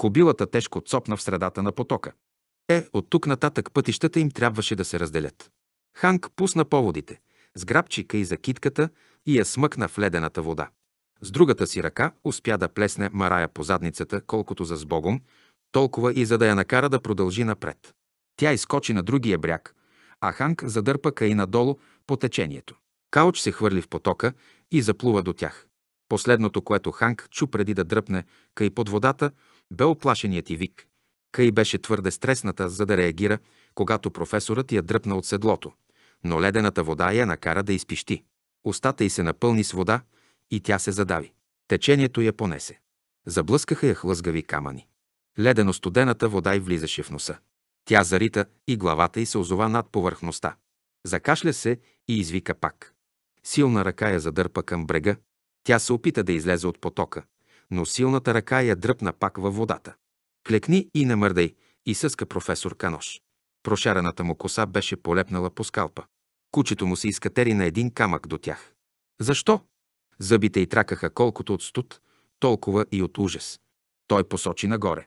Кобилата тежко цопна в средата на потока. Е, от тук нататък пътищата им трябваше да се разделят. Ханк пусна поводите, сграбчика и за китката и я смъкна в ледената вода. С другата си ръка успя да плесне Марая по задницата, колкото за сбогом, толкова и за да я накара да продължи напред. Тя изкочи на другия бряг, а Ханк задърпа Каи надолу по течението. Кауч се хвърли в потока и заплува до тях. Последното, което Ханк чу преди да дръпне Каи под водата, бе оплашеният и вик. Кай беше твърде стресната, за да реагира, когато професорът я дръпна от седлото, но ледената вода я накара да изпищи. Остата й се напълни с вода и тя се задави. Течението я понесе. Заблъскаха я хлъзгави камъни. Ледено студената вода й влизаше в носа. Тя зарита и главата й се озова над повърхността. Закашля се и извика пак. Силна ръка я задърпа към брега. Тя се опита да излезе от потока, но силната ръка я дръпна пак във водата. Клекни и не мърдай, съска професор Канош. Прошарената му коса беше полепнала по скалпа. Кучето му се изкатери на един камък до тях. Защо? Зъбите й тракаха колкото от студ, толкова и от ужас. Той посочи нагоре.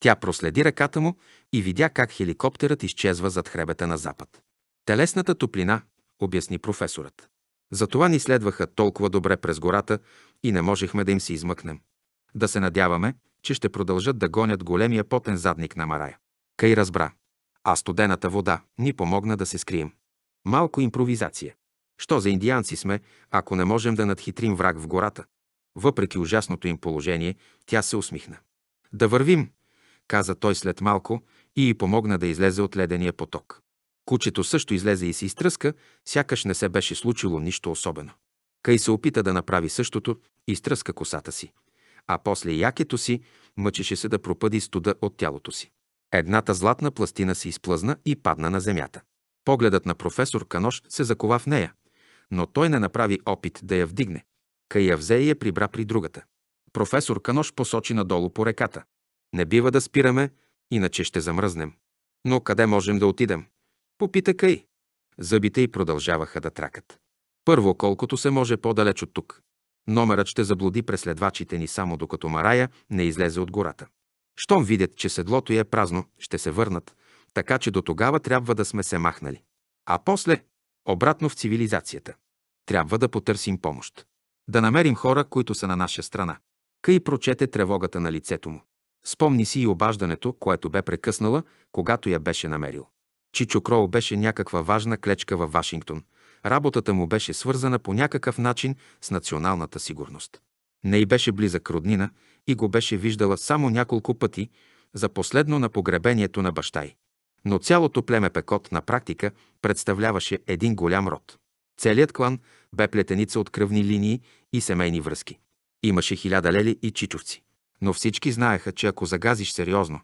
Тя проследи ръката му и видя как хеликоптерът изчезва зад хребета на запад. Телесната топлина, обясни професорът. Затова ни следваха толкова добре през гората и не можехме да им се измъкнем. Да се надяваме, че ще продължат да гонят големия потен задник на Марая. Кай разбра. А студената вода ни помогна да се скрием. Малко импровизация. Що за индианци сме, ако не можем да надхитрим враг в гората? Въпреки ужасното им положение, тя се усмихна. Да вървим, каза той след малко и й помогна да излезе от ледения поток. Кучето също излезе и се изтръска, сякаш не се беше случило нищо особено. Кай се опита да направи същото и изтръска косата си а после якето си мъчеше се да пропъди студа от тялото си. Едната златна пластина се изплъзна и падна на земята. Погледът на професор Канош се закова в нея, но той не направи опит да я вдигне. Кай я взе и я прибра при другата. Професор Канош посочи надолу по реката. Не бива да спираме, иначе ще замръзнем. Но къде можем да отидем? Попита Кай. Зъбите й продължаваха да тракат. Първо, колкото се може по-далеч от тук. Номерът ще заблуди преследвачите ни само докато Марая не излезе от гората. Щом видят, че седлото е празно, ще се върнат, така че до тогава трябва да сме се махнали. А после, обратно в цивилизацията. Трябва да потърсим помощ. Да намерим хора, които са на наша страна. Кай прочете тревогата на лицето му. Спомни си и обаждането, което бе прекъснала, когато я беше намерил. Чичо Кроу беше някаква важна клечка във Вашингтон – работата му беше свързана по някакъв начин с националната сигурност. Не й беше близък роднина и го беше виждала само няколко пъти, за последно на погребението на баща й. Но цялото племе Пекот на практика представляваше един голям род. Целият клан бе плетеница от кръвни линии и семейни връзки. Имаше хиляда лели и чичовци. Но всички знаеха, че ако загазиш сериозно,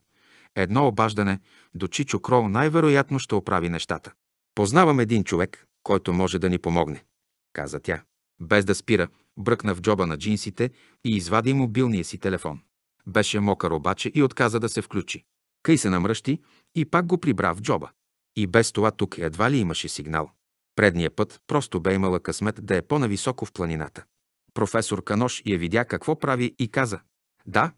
едно обаждане до Чичо Крол най-вероятно ще оправи нещата. Познавам един човек, който може да ни помогне, каза тя. Без да спира, бръкна в джоба на джинсите и извади мобилния си телефон. Беше мокър обаче и отказа да се включи. Кай се намръщи и пак го прибра в джоба. И без това тук едва ли имаше сигнал. Предния път просто бе имала късмет да е по-нависоко в планината. Професор Канош я видя какво прави и каза. Да,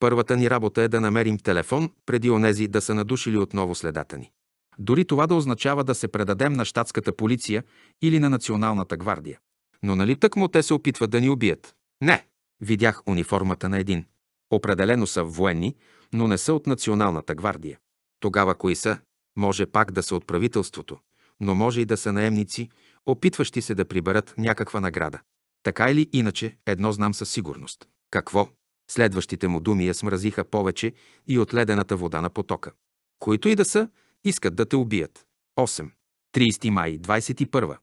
първата ни работа е да намерим телефон, преди онези да са надушили отново следата ни. Дори това да означава да се предадем на щатската полиция или на националната гвардия. Но нали тъкмо те се опитват да ни убият? Не! Видях униформата на един. Определено са военни, но не са от националната гвардия. Тогава кои са? Може пак да са от правителството, но може и да са наемници, опитващи се да приберат някаква награда. Така или иначе, едно знам със сигурност. Какво? Следващите му думи я смразиха повече и от ледената вода на потока. Които и да са, Искат да те убият. 8. 30 май 21.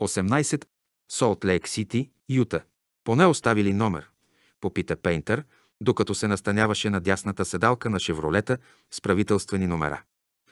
18. Солт Лейк Сити, Юта. Поне оставили номер. Попита Пейнтър, докато се настаняваше на дясната седалка на Шевролета с правителствени номера.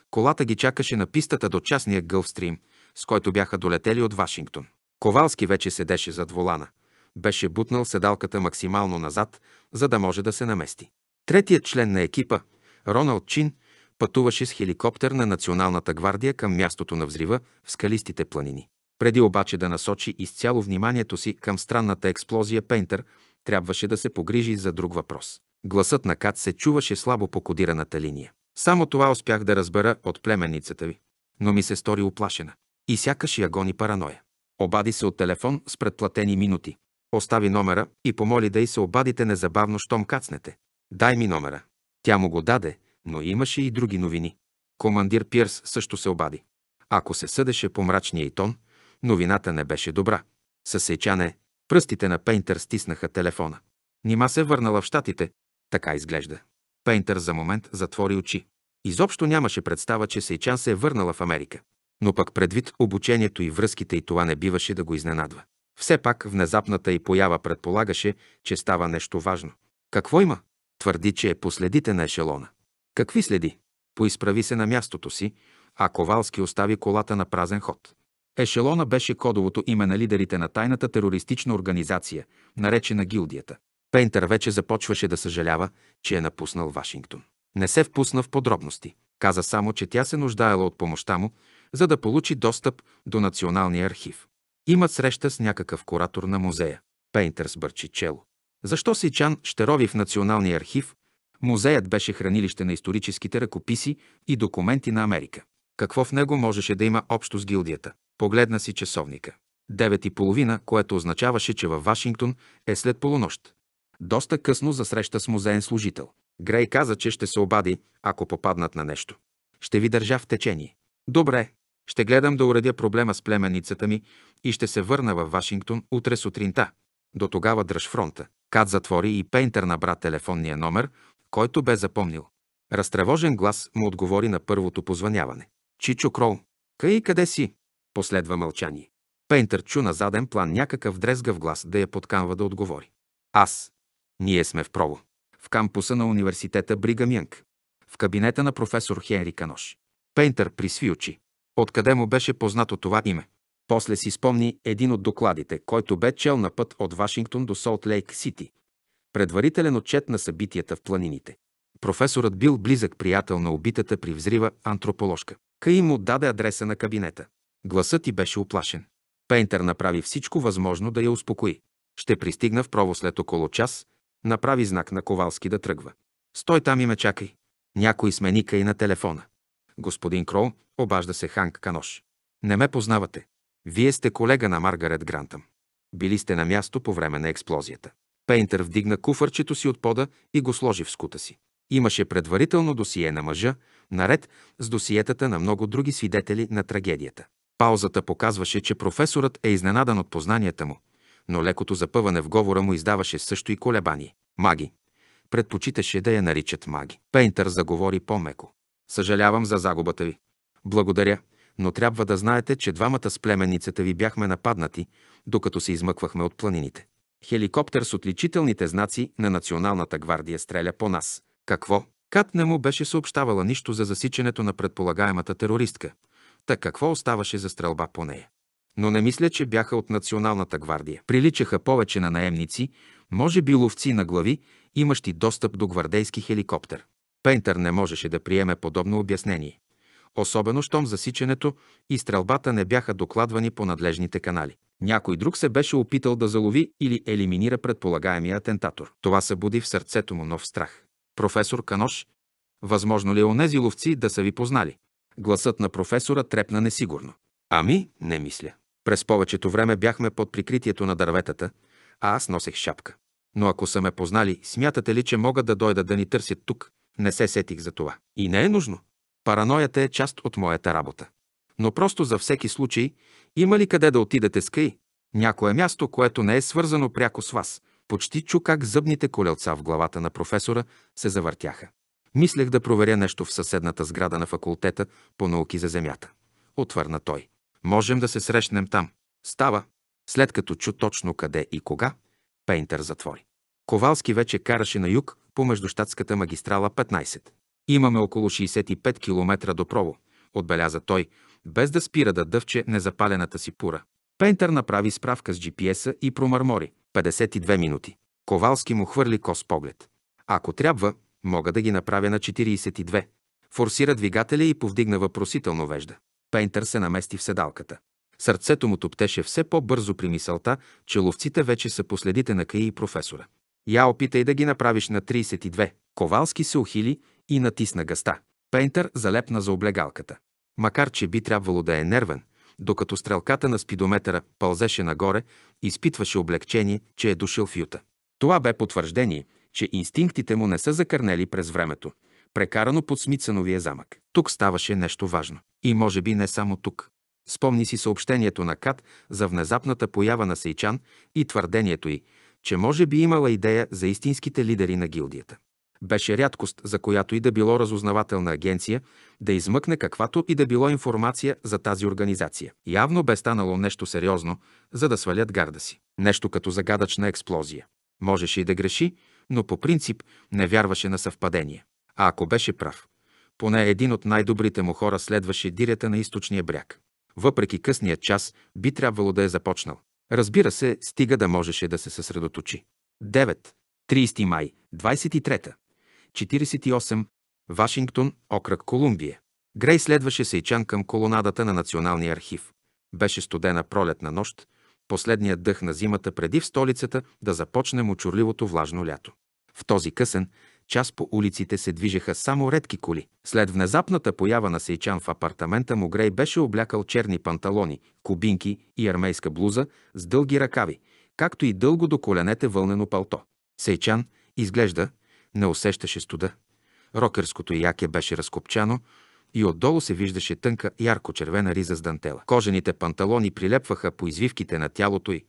Колата ги чакаше на пистата до частния Гълфстрим, с който бяха долетели от Вашингтон. Ковалски вече седеше зад волана. Беше бутнал седалката максимално назад, за да може да се намести. Третият член на екипа, Роналд Чин, Пътуваше с хеликоптер на Националната гвардия към мястото на взрива в скалистите планини. Преди обаче да насочи изцяло вниманието си към странната експлозия Пейнтер, трябваше да се погрижи за друг въпрос. Гласът на Кат се чуваше слабо по кодираната линия. Само това успях да разбера от племенницата ви, но ми се стори оплашена. И сякаш я гони параноя. Обади се от телефон с предплатени минути. Остави номера и помоли да й се обадите незабавно, щом кацнете. Дай ми номера. Тя му го даде, но имаше и други новини. Командир Пирс също се обади. Ако се съдеше по мрачния и тон, новината не беше добра. Съсечане, пръстите на Пейнтер стиснаха телефона. Нима се върнала в щатите, така изглежда. Пейнтер за момент затвори очи. Изобщо нямаше представа, че Сейчан се е върнала в Америка. Но пък предвид обучението и връзките и това не биваше да го изненадва. Все пак внезапната и поява предполагаше, че става нещо важно. Какво има? Твърди, че е последите на ешелона. Какви следи? Поизправи се на мястото си, а Ковалски остави колата на празен ход. Ешелона беше кодовото име на лидерите на тайната терористична организация, наречена гилдията. Пейнтер вече започваше да съжалява, че е напуснал Вашингтон. Не се впусна в подробности. Каза само, че тя се нуждаела от помощта му, за да получи достъп до Националния архив. Имат среща с някакъв куратор на музея. Пейнтер сбърчи чело. Защо Сичан ще рови в Националния архив, Музеят беше хранилище на историческите ръкописи и документи на Америка. Какво в него можеше да има общо с гилдията? Погледна си часовника. Девет и половина, което означаваше, че във Вашингтон е след полунощ. Доста късно засреща с музеен служител. Грей каза, че ще се обади, ако попаднат на нещо. Ще ви държа в течение. Добре, ще гледам да уредя проблема с племенницата ми и ще се върна във Вашингтон утре сутринта. До тогава дръж фронта. Кат затвори и Пейнтер набра телефонния номер който бе запомнил. Разтревожен глас му отговори на първото позваняване. Чичо Крол, къй къде си? Последва мълчание. Пейнтър чу на заден план някакъв дрезгав глас да я подканва да отговори. Аз. Ние сме в Прово. В кампуса на университета Бригам Янг. В кабинета на професор Хенри Канош. Пейнтър присви очи. Откъде му беше познато това име? После си спомни един от докладите, който бе чел на път от Вашингтон до Солт Лейк Сити предварителен отчет на събитията в планините. Професорът бил близък приятел на убитата при взрива антроположка. Каи му даде адреса на кабинета. Гласът ти беше оплашен. Пейнтер направи всичко възможно да я успокои. Ще пристигна в право след около час, направи знак на Ковалски да тръгва. Стой там и ме чакай. Някой смени и на телефона. Господин Крол, обажда се Ханк Канош. Не ме познавате. Вие сте колега на Маргарет Грантъм. Били сте на място по време на експлозията. Пейнтер вдигна куфарчето си от пода и го сложи в скута си. Имаше предварително досие на мъжа, наред с досиетата на много други свидетели на трагедията. Паузата показваше, че професорът е изненадан от познанията му, но лекото запъване в говора му издаваше също и колебани. Маги. Предпочиташе да я наричат маги. Пейнтър заговори по-меко. Съжалявам за загубата ви. Благодаря, но трябва да знаете, че двамата с племенницата ви бяхме нападнати, докато се измъквахме от планините. Хеликоптер с отличителните знаци на Националната гвардия стреля по нас. Какво? Кат не му беше съобщавала нищо за засичането на предполагаемата терористка. Та какво оставаше за стрелба по нея? Но не мисля, че бяха от Националната гвардия. Приличаха повече на наемници, може би ловци на глави, имащи достъп до гвардейски хеликоптер. Пейнтер не можеше да приеме подобно обяснение. Особено, щом засичането и стрелбата не бяха докладвани по надлежните канали. Някой друг се беше опитал да залови или елиминира предполагаемия атентатор. Това събуди в сърцето му нов страх. Професор Канош, възможно ли е онези ловци да са ви познали? Гласът на професора трепна несигурно. Ами, не мисля. През повечето време бяхме под прикритието на дърветата, а аз носех шапка. Но ако са ме познали, смятате ли, че могат да дойдат да ни търсят тук? Не се сетих за това. И не е нужно. Параноята е част от моята работа. Но просто за всеки случай има ли къде да отидете с кай? Някое място, което не е свързано пряко с вас. Почти чу как зъбните колелца в главата на професора се завъртяха. Мислех да проверя нещо в съседната сграда на факултета по науки за земята. Отвърна той. Можем да се срещнем там. Става. След като чу точно къде и кога, Пейнтер затвори. Ковалски вече караше на юг по междущатската магистрала 15. Имаме около 65 км до Прово, отбеляза той, без да спира да дъвче незапалената си пура. Пейнтър направи справка с GPS-а и промърмори. 52 минути. Ковалски му хвърли кос поглед. Ако трябва, мога да ги направя на 42. Форсира двигателя и повдигна въпросително вежда. Пейнтър се намести в седалката. Сърцето му топтеше все по-бързо при мисълта, че ловците вече са последите на Каи и професора. Я опитай да ги направиш на 32. Ковалски се ухили и натисна гъста. Пейнтър залепна за облегалката макар че би трябвало да е нервен, докато стрелката на спидометъра пълзеше нагоре, изпитваше облегчение, че е дошъл в Юта. Това бе потвърждение, че инстинктите му не са закърнели през времето, прекарано под Смитсановия замък. Тук ставаше нещо важно. И може би не само тук. Спомни си съобщението на Кат за внезапната поява на Сейчан и твърдението й, че може би имала идея за истинските лидери на гилдията. Беше рядкост, за която и да било разузнавателна агенция, да измъкне каквато и да било информация за тази организация. Явно бе станало нещо сериозно, за да свалят гарда си. Нещо като загадъчна експлозия. Можеше и да греши, но по принцип не вярваше на съвпадение. А ако беше прав, поне един от най-добрите му хора следваше дирята на източния бряг. Въпреки късния час би трябвало да е започнал. Разбира се, стига да можеше да се съсредоточи. 9. 30 май, 23. 48, Вашингтон, окръг Колумбия. Грей следваше Сейчан към колонадата на Националния архив. Беше студена пролетна нощ, последният дъх на зимата преди в столицата да започне мочурливото влажно лято. В този късен час по улиците се движеха само редки коли. След внезапната поява на Сейчан в апартамента му Грей беше облякал черни панталони, кубинки и армейска блуза с дълги ръкави, както и дълго до коленете вълнено палто. Сейчан изглежда, не усещаше студа. Рокерското яке беше разкопчано и отдолу се виждаше тънка ярко-червена риза с дантела. Кожените панталони прилепваха по извивките на тялото й,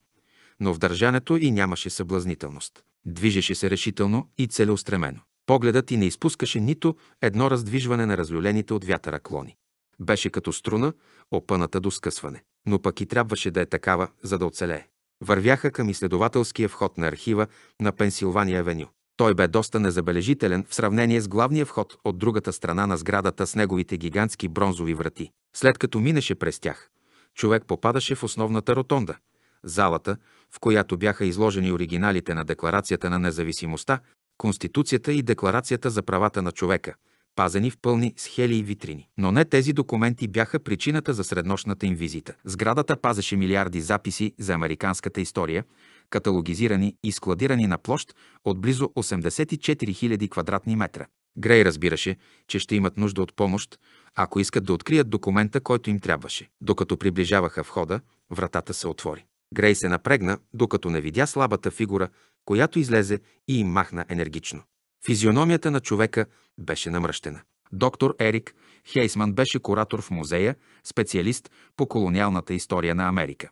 но в държането й нямаше съблазнителност. Движеше се решително и целеустремено. Погледът й не изпускаше нито едно раздвижване на разлюлените от вятъра клони. Беше като струна, опъната до скъсване. Но пък и трябваше да е такава, за да оцелее. Вървяха към изследователския вход на архива на Пенсилвания Веню. Той бе доста незабележителен в сравнение с главния вход от другата страна на сградата с неговите гигантски бронзови врати. След като минеше през тях, човек попадаше в основната ротонда – залата, в която бяха изложени оригиналите на Декларацията на независимостта, Конституцията и Декларацията за правата на човека, пазени в пълни схели и витрини. Но не тези документи бяха причината за среднощната им визита. Сградата пазеше милиарди записи за американската история – каталогизирани и складирани на площ от близо 84 000 квадратни метра. Грей разбираше, че ще имат нужда от помощ, ако искат да открият документа, който им трябваше. Докато приближаваха входа, вратата се отвори. Грей се напрегна, докато не видя слабата фигура, която излезе и им махна енергично. Физиономията на човека беше намръщена. Доктор Ерик Хейсман беше куратор в музея, специалист по колониалната история на Америка.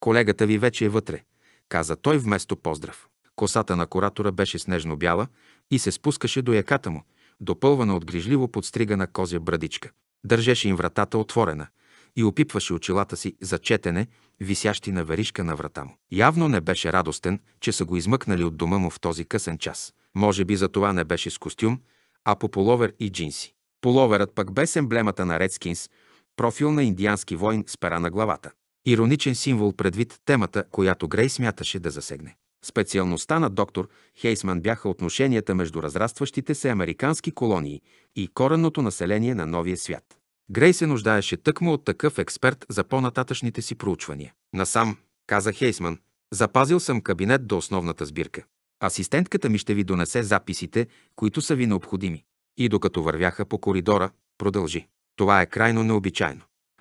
Колегата ви вече е вътре, каза той вместо поздрав. Косата на куратора беше снежно-бяла и се спускаше до яката му, допълвана от грижливо подстригана козя брадичка. Държеше им вратата отворена и опипваше очилата си за четене, висящи на веришка на врата му. Явно не беше радостен, че са го измъкнали от дома му в този късен час. Може би за това не беше с костюм, а по половер и джинси. Половерът пък бе емблемата на Редскинс, профил на индиански войн с пера на главата. Ироничен символ предвид темата, която Грей смяташе да засегне. Специалността на доктор Хейсман бяха отношенията между разрастващите се американски колонии и коренното население на новия свят. Грей се нуждаеше тъкмо от такъв експерт за по-нататъчните си проучвания. Насам, каза Хейсман, запазил съм кабинет до основната сбирка. Асистентката ми ще ви донесе записите, които са ви необходими. И докато вървяха по коридора, продължи. Това е крайно необичайно.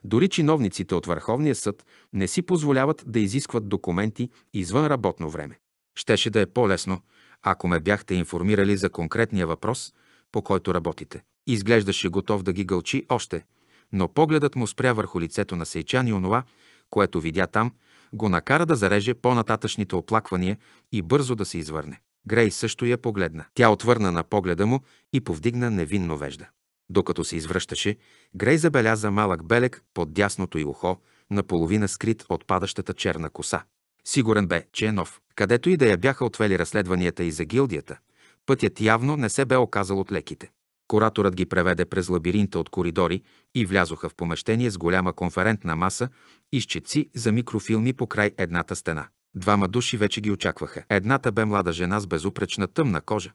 Дори чиновниците от Върховния съд не си позволяват да изискват документи извън работно време. Щеше да е по-лесно, ако ме бяхте информирали за конкретния въпрос, по който работите. Изглеждаше готов да ги гълчи още, но погледът му спря върху лицето на Сейчан и онова, което видя там, го накара да зареже по-нататъчните оплаквания и бързо да се извърне. Грей също я погледна. Тя отвърна на погледа му и повдигна невинно вежда. Докато се извръщаше, Грей забеляза малък белек под дясното й ухо, наполовина скрит от падащата черна коса. Сигурен бе, че е нов. Където и да я бяха отвели разследванията и за гилдията, пътят явно не се бе оказал от леките. Кураторът ги преведе през лабиринта от коридори и влязоха в помещение с голяма конферентна маса и щетци за микрофилми по край едната стена. Двама души вече ги очакваха. Едната бе млада жена с безупречна тъмна кожа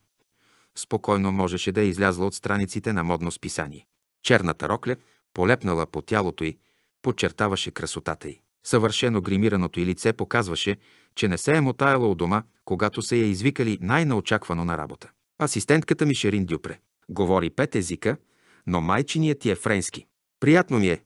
спокойно можеше да е излязла от страниците на модно списание. Черната рокля, полепнала по тялото й, подчертаваше красотата й. Съвършено гримираното й лице показваше, че не се е мотаяла у дома, когато се я извикали най-наочаквано на работа. Асистентката ми Шерин Дюпре. Говори пет езика, но майчиният ти е френски. Приятно ми е,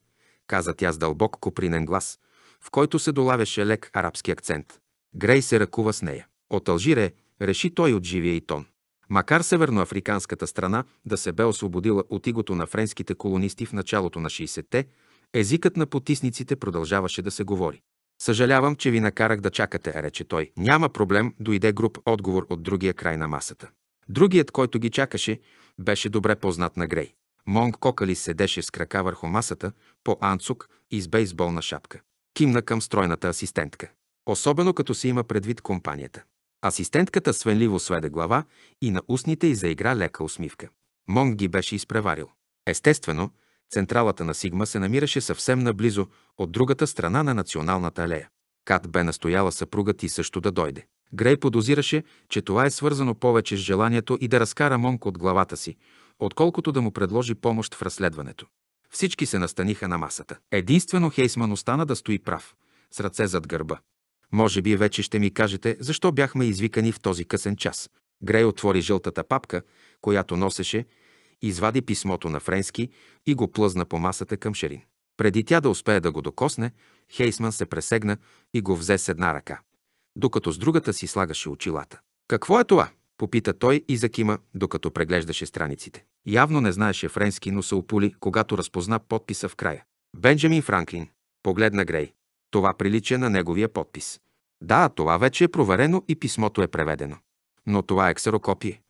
каза тя с дълбок копринен глас, в който се долавяше лек арабски акцент. Грей се ръкува с нея. От Алжире, реши той от живия и тон. Макар северноафриканската страна да се бе освободила от игото на френските колонисти в началото на 60-те, езикът на потисниците продължаваше да се говори. Съжалявам, че ви накарах да чакате, рече той. Няма проблем, дойде груп отговор от другия край на масата. Другият, който ги чакаше, беше добре познат на Грей. Монг Кокали седеше с крака върху масата, по анцук и с бейсболна шапка. Кимна към стройната асистентка. Особено като се има предвид компанията. Асистентката свенливо сведе глава и на устните й заигра лека усмивка. Монг ги беше изпреварил. Естествено, централата на Сигма се намираше съвсем наблизо от другата страна на националната алея. Кат бе настояла съпругът и също да дойде. Грей подозираше, че това е свързано повече с желанието и да разкара Монг от главата си, отколкото да му предложи помощ в разследването. Всички се настаниха на масата. Единствено Хейсман остана да стои прав, с ръце зад гърба. Може би вече ще ми кажете, защо бяхме извикани в този късен час. Грей отвори жълтата папка, която носеше, извади писмото на Френски и го плъзна по масата към Шерин. Преди тя да успее да го докосне, Хейсман се пресегна и го взе с една ръка, докато с другата си слагаше очилата. Какво е това? попита той и закима, докато преглеждаше страниците. Явно не знаеше френски, но се опули, когато разпозна подписа в края. Бенджамин Франклин. Погледна Грей. Това прилича на неговия подпис. Да, това вече е проверено и писмото е преведено. Но това е ксерокопие.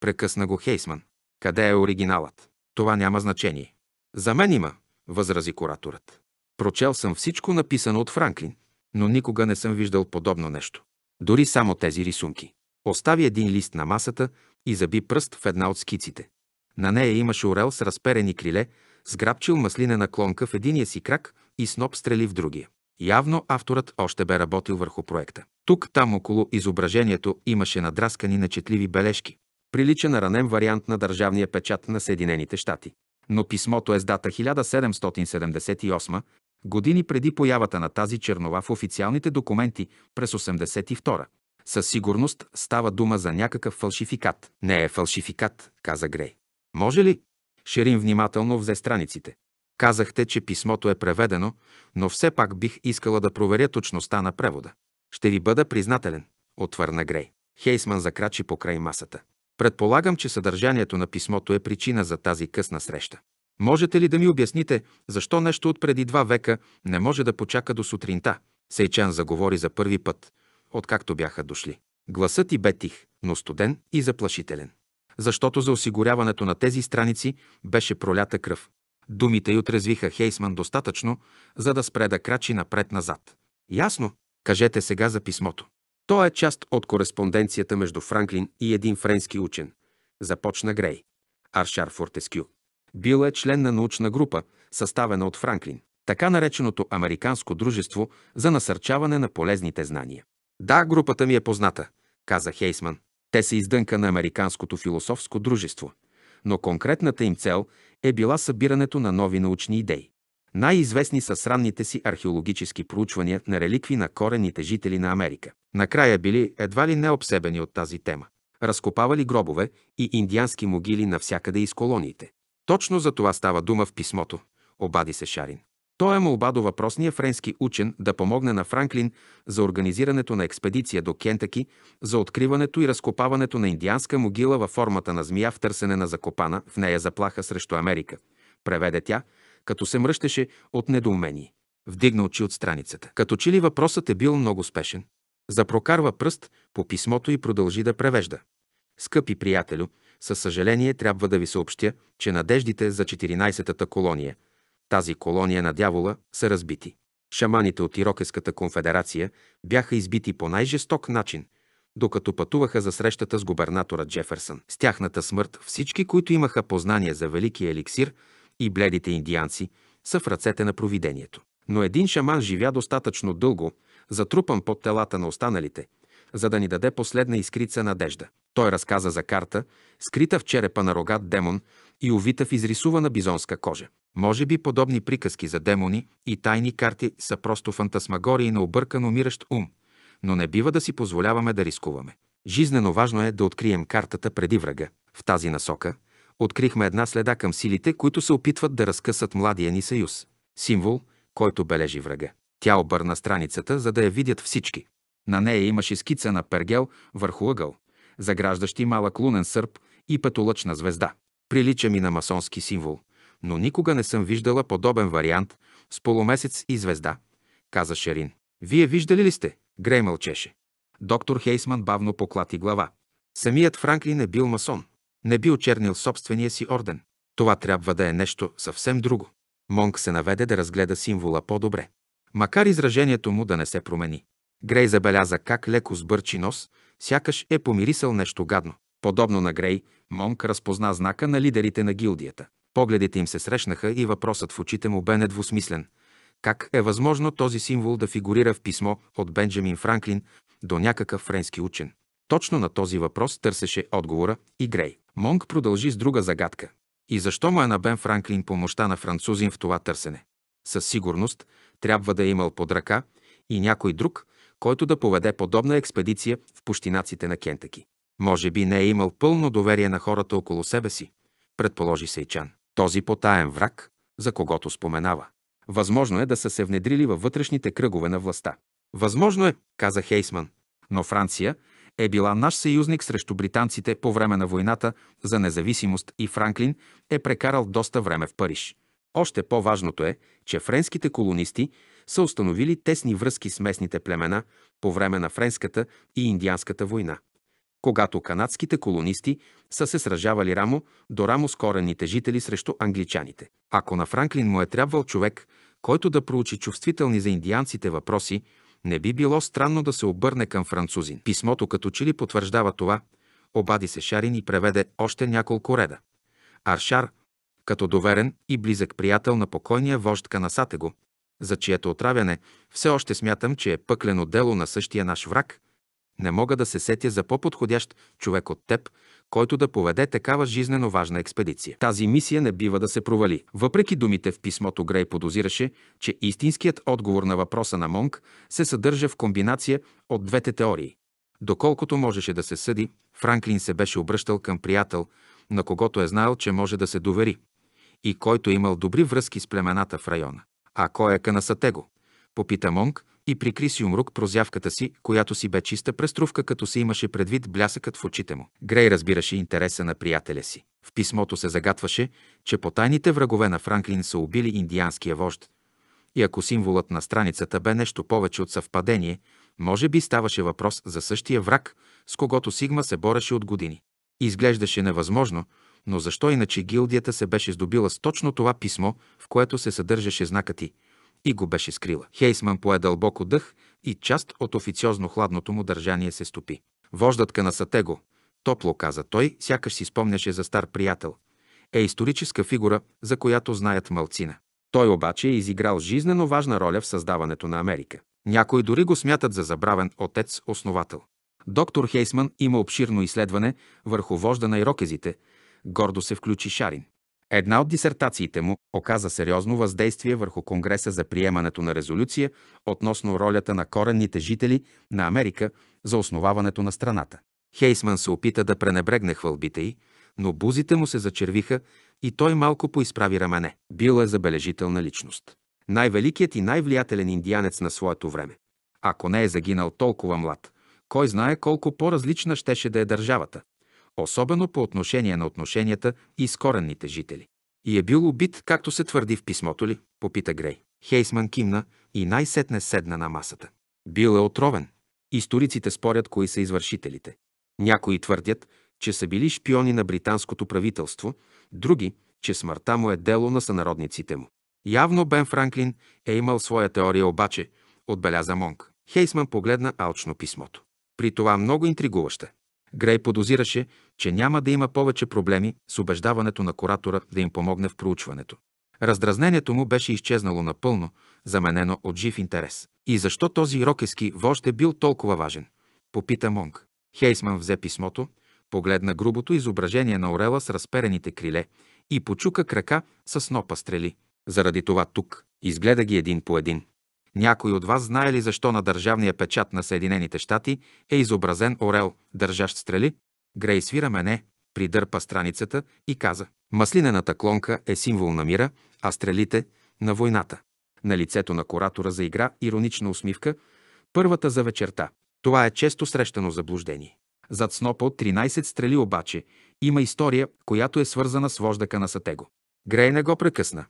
Прекъсна го Хейсман. Къде е оригиналът? Това няма значение. За мен има, възрази кураторът. Прочел съм всичко написано от Франклин, но никога не съм виждал подобно нещо. Дори само тези рисунки. Остави един лист на масата и заби пръст в една от скиците. На нея имаше орел с разперени криле, сграбчил маслинена клонка в единия си крак и сноп стрели в другия. Явно авторът още бе работил върху проекта. Тук-там около изображението имаше надраскани начетливи бележки. Прилича на ранен вариант на държавния печат на Съединените щати. Но писмото е с дата 1778, години преди появата на тази чернова в официалните документи през 82 Със сигурност става дума за някакъв фалшификат. Не е фалшификат, каза Грей. Може ли? Шерин внимателно взе страниците. Казахте, че писмото е преведено, но все пак бих искала да проверя точността на превода. Ще ви бъда признателен, отвърна Грей. Хейсман закрачи покрай масата. Предполагам, че съдържанието на писмото е причина за тази късна среща. Можете ли да ми обясните, защо нещо от преди два века не може да почака до сутринта? Сейчан заговори за първи път, откакто бяха дошли. Гласът и бе тих, но студен и заплашителен. Защото за осигуряването на тези страници беше пролята кръв. Думите й отрезвиха Хейсман достатъчно, за да спре да крачи напред-назад. Ясно? Кажете сега за писмото. То е част от кореспонденцията между Франклин и един френски учен. Започна Грей. Аршар Фортескю. Бил е член на научна група, съставена от Франклин, така нареченото Американско дружество за насърчаване на полезните знания. Да, групата ми е позната, каза Хейсман. Те са издънка на Американското философско дружество, но конкретната им цел е била събирането на нови научни идеи. Най-известни са с ранните си археологически проучвания на реликви на корените жители на Америка. Накрая били едва ли необсебени от тази тема. Разкопавали гробове и индиански могили навсякъде из колониите. Точно за това става дума в писмото, обади се Шарин. Той е молба до въпросния френски учен да помогне на Франклин за организирането на експедиция до Кентаки за откриването и разкопаването на индианска могила във формата на змия в търсене на закопана в нея заплаха срещу Америка. Преведе тя, като се мръщеше от недоумение. Вдигна очи от страницата. Като че ли въпросът е бил много спешен. Запрокарва пръст по писмото и продължи да превежда. Скъпи приятелю, със съжаление трябва да ви съобщя, че надеждите за 14-та колония – тази колония на дявола, са разбити. Шаманите от Ирокеската конфедерация бяха избити по най-жесток начин, докато пътуваха за срещата с губернатора Джеферсън. С тяхната смърт всички, които имаха познание за Великия еликсир и бледите индианци, са в ръцете на провидението. Но един шаман живя достатъчно дълго, затрупан под телата на останалите, за да ни даде последна искрица надежда. Той разказа за карта, скрита в черепа на рогат демон, и увита в изрисувана бизонска кожа. Може би подобни приказки за демони и тайни карти са просто фантасмагории на объркан умиращ ум, но не бива да си позволяваме да рискуваме. Жизнено важно е да открием картата преди врага. В тази насока открихме една следа към силите, които се опитват да разкъсат младия ни съюз. Символ, който бележи врага. Тя обърна страницата, за да я видят всички. На нея имаше скица на пергел върху ъгъл, заграждащи малък лунен сърп и петолъчна звезда. Прилича ми на масонски символ, но никога не съм виждала подобен вариант с полумесец и звезда, каза Шерин. Вие виждали ли сте? Грей мълчеше. Доктор Хейсман бавно поклати глава. Самият Франклин е бил масон. Не би очернил собствения си орден. Това трябва да е нещо съвсем друго. Монк се наведе да разгледа символа по-добре. Макар изражението му да не се промени. Грей забеляза как леко сбърчи нос, сякаш е помирисал нещо гадно. Подобно на Грей, Монк разпозна знака на лидерите на гилдията. Погледите им се срещнаха и въпросът в очите му бе недвусмислен. Как е възможно този символ да фигурира в писмо от Бенджамин Франклин до някакъв френски учен? Точно на този въпрос търсеше отговора и Грей. Монк продължи с друга загадка. И защо му е на Бен Франклин помощта на французин в това търсене? Със сигурност трябва да е имал под ръка и някой друг, който да поведе подобна експедиция в пущинаците на Кентъки. Може би не е имал пълно доверие на хората около себе си, предположи Сейчан. Този потаен враг, за когото споменава. Възможно е да са се внедрили във вътрешните кръгове на властта. Възможно е, каза Хейсман, но Франция е била наш съюзник срещу британците по време на войната за независимост и Франклин е прекарал доста време в Париж. Още по-важното е, че френските колонисти са установили тесни връзки с местните племена по време на Френската и Индианската война когато канадските колонисти са се сражавали рамо до рамо с корените жители срещу англичаните. Ако на Франклин му е трябвал човек, който да проучи чувствителни за индианците въпроси, не би било странно да се обърне към французин. Писмото като че ли потвърждава това, обади се Шарин и преведе още няколко реда. Аршар, като доверен и близък приятел на покойния вожд Канасатего, за чието отравяне все още смятам, че е пъклено дело на същия наш враг, не мога да се сетя за по-подходящ човек от теб, който да поведе такава жизнено важна експедиция. Тази мисия не бива да се провали. Въпреки думите в писмото Грей подозираше, че истинският отговор на въпроса на Монг се съдържа в комбинация от двете теории. Доколкото можеше да се съди, Франклин се беше обръщал към приятел, на когото е знаел, че може да се довери и който е имал добри връзки с племената в района. А кой е Канасатего? Попита Монг и прикри си умрук прозявката си, която си бе чиста преструвка, като се имаше предвид блясъкът в очите му. Грей разбираше интереса на приятеля си. В писмото се загатваше, че по тайните врагове на Франклин са убили индианския вожд. И ако символът на страницата бе нещо повече от съвпадение, може би ставаше въпрос за същия враг, с когото Сигма се бореше от години. Изглеждаше невъзможно, но защо иначе гилдията се беше здобила с точно това писмо, в което се съдържаше знакът и и го беше скрила. Хейсман пое дълбоко дъх и част от официозно хладното му държание се стопи. Вождатка на Сатего, топло каза той, сякаш си спомняше за стар приятел, е историческа фигура, за която знаят мълцина. Той обаче е изиграл жизнено важна роля в създаването на Америка. Някои дори го смятат за забравен отец-основател. Доктор Хейсман има обширно изследване върху вожда на ирокезите. Гордо се включи Шарин. Една от дисертациите му оказа сериозно въздействие върху Конгреса за приемането на резолюция относно ролята на коренните жители на Америка за основаването на страната. Хейсман се опита да пренебрегне хвалбите й, но бузите му се зачервиха и той малко поизправи рамене. Бил е забележителна личност. Най-великият и най-влиятелен индианец на своето време. Ако не е загинал толкова млад, кой знае колко по-различна щеше да е държавата особено по отношение на отношенията и с коренните жители. И е бил убит, както се твърди в писмото ли, попита Грей. Хейсман кимна и най-сетне седна на масата. Бил е отровен. Историците спорят кои са извършителите. Някои твърдят, че са били шпиони на британското правителство, други, че смъртта му е дело на сънародниците му. Явно Бен Франклин е имал своя теория обаче, отбеляза Монк. Хейсман погледна алчно писмото. При това много интригуваща. Грей подозираше, че няма да има повече проблеми с убеждаването на куратора да им помогне в проучването. Раздразнението му беше изчезнало напълно, заменено от жив интерес. И защо този рокески вожд е бил толкова важен? Попита Монг. Хейсман взе писмото, погледна грубото изображение на орела с разперените криле и почука крака с нопа стрели. Заради това тук изгледа ги един по един. Някой от вас знае ли защо на държавния печат на Съединените щати е изобразен орел, държащ стрели? Грей свира мене, придърпа страницата и каза. Маслинената клонка е символ на мира, а стрелите – на войната. На лицето на коратора заигра иронична усмивка, първата за вечерта. Това е често срещано заблуждение. Зад снопа от 13 стрели обаче има история, която е свързана с вождака на Сатего. Грей не го прекъсна.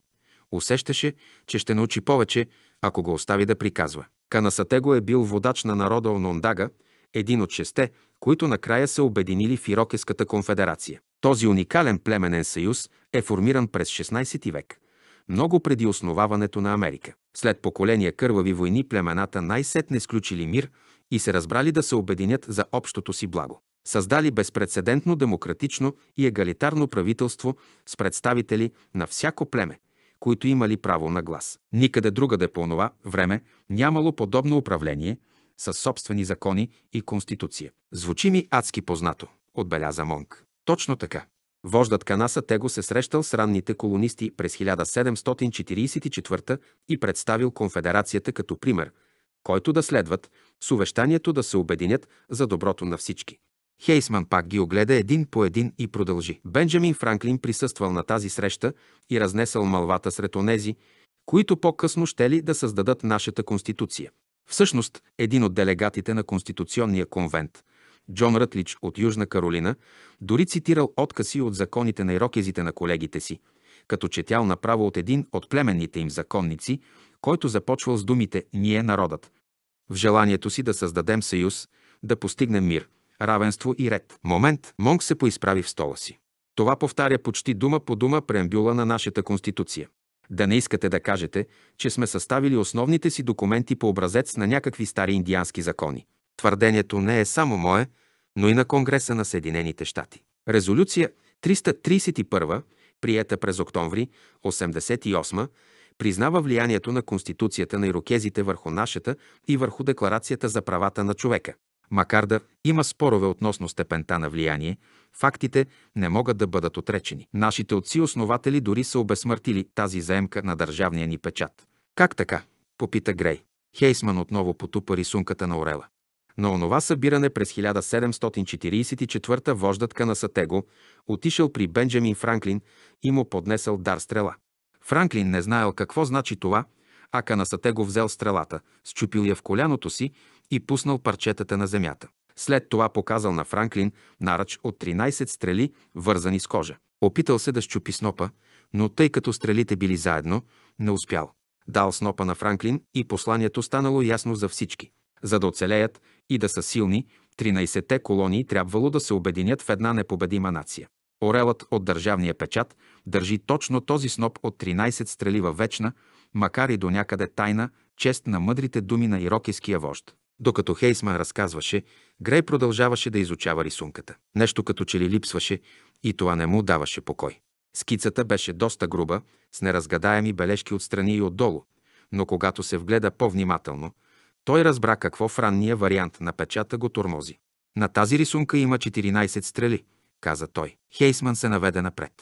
Усещаше, че ще научи повече, ако го остави да приказва. Канасатего е бил водач на народа Онондага, един от шесте, които накрая са обединили в Ирокеската конфедерация. Този уникален племенен съюз е формиран през 16 век, много преди основаването на Америка. След поколения кървави войни племената най-сетне сключили мир и се разбрали да се обединят за общото си благо. Създали безпредседентно демократично и егалитарно правителство с представители на всяко племе – които имали право на глас. Никъде другаде по онова време нямало подобно управление с собствени закони и конституция. Звучи ми адски познато, отбеляза Монк. Точно така. Вождат Канаса тего се срещал с ранните колонисти през 1744 и представил конфедерацията като пример, който да следват, с увещанието да се обединят за доброто на всички. Хейсман пак ги огледа един по един и продължи. Бенджамин Франклин присъствал на тази среща и разнесъл малвата сред онези, които по-късно ще ли да създадат нашата Конституция. Всъщност, един от делегатите на Конституционния конвент, Джон Рътлич от Южна Каролина, дори цитирал откази от законите на ирокезите на колегите си, като четял направо от един от племенните им законници, който започвал с думите «Ние народът». В желанието си да създадем съюз, да постигнем мир – равенство и ред. Момент. Монг се поисправи в стола си. Това повтаря почти дума по дума преамбюла на нашата Конституция. Да не искате да кажете, че сме съставили основните си документи по образец на някакви стари индиански закони. Твърдението не е само мое, но и на Конгреса на Съединените щати. Резолюция 331, приета през октомври 88, признава влиянието на Конституцията на ирокезите върху нашата и върху Декларацията за правата на човека. Макар да има спорове относно степента на влияние, фактите не могат да бъдат отречени. Нашите отци-основатели дори са обесмъртили тази заемка на държавния ни печат. Как така? Попита Грей. Хейсман отново потупа рисунката на Орела. На онова събиране през 1744 вождатка на Сатего отишъл при Бенджамин Франклин и му поднесъл дар стрела. Франклин не знаел какво значи това, а канасатего взел стрелата, счупил я в коляното си и пуснал парчетата на земята. След това показал на Франклин наръч от 13 стрели, вързани с кожа. Опитал се да щупи снопа, но тъй като стрелите били заедно, не успял. Дал снопа на Франклин и посланието станало ясно за всички. За да оцелеят и да са силни, 13-те колонии трябвало да се обединят в една непобедима нация. Орелът от държавния печат държи точно този сноп от 13 стрели във вечна, макар и до някъде тайна, чест на мъдрите думи на ирокиския вожд. Докато Хейсман разказваше, Грей продължаваше да изучава рисунката. Нещо като че ли липсваше и това не му даваше покой. Скицата беше доста груба, с неразгадаеми бележки отстрани и отдолу, но когато се вгледа по-внимателно, той разбра какво в ранния вариант на печата го тормози. На тази рисунка има 14 стрели, каза той. Хейсман се наведе напред.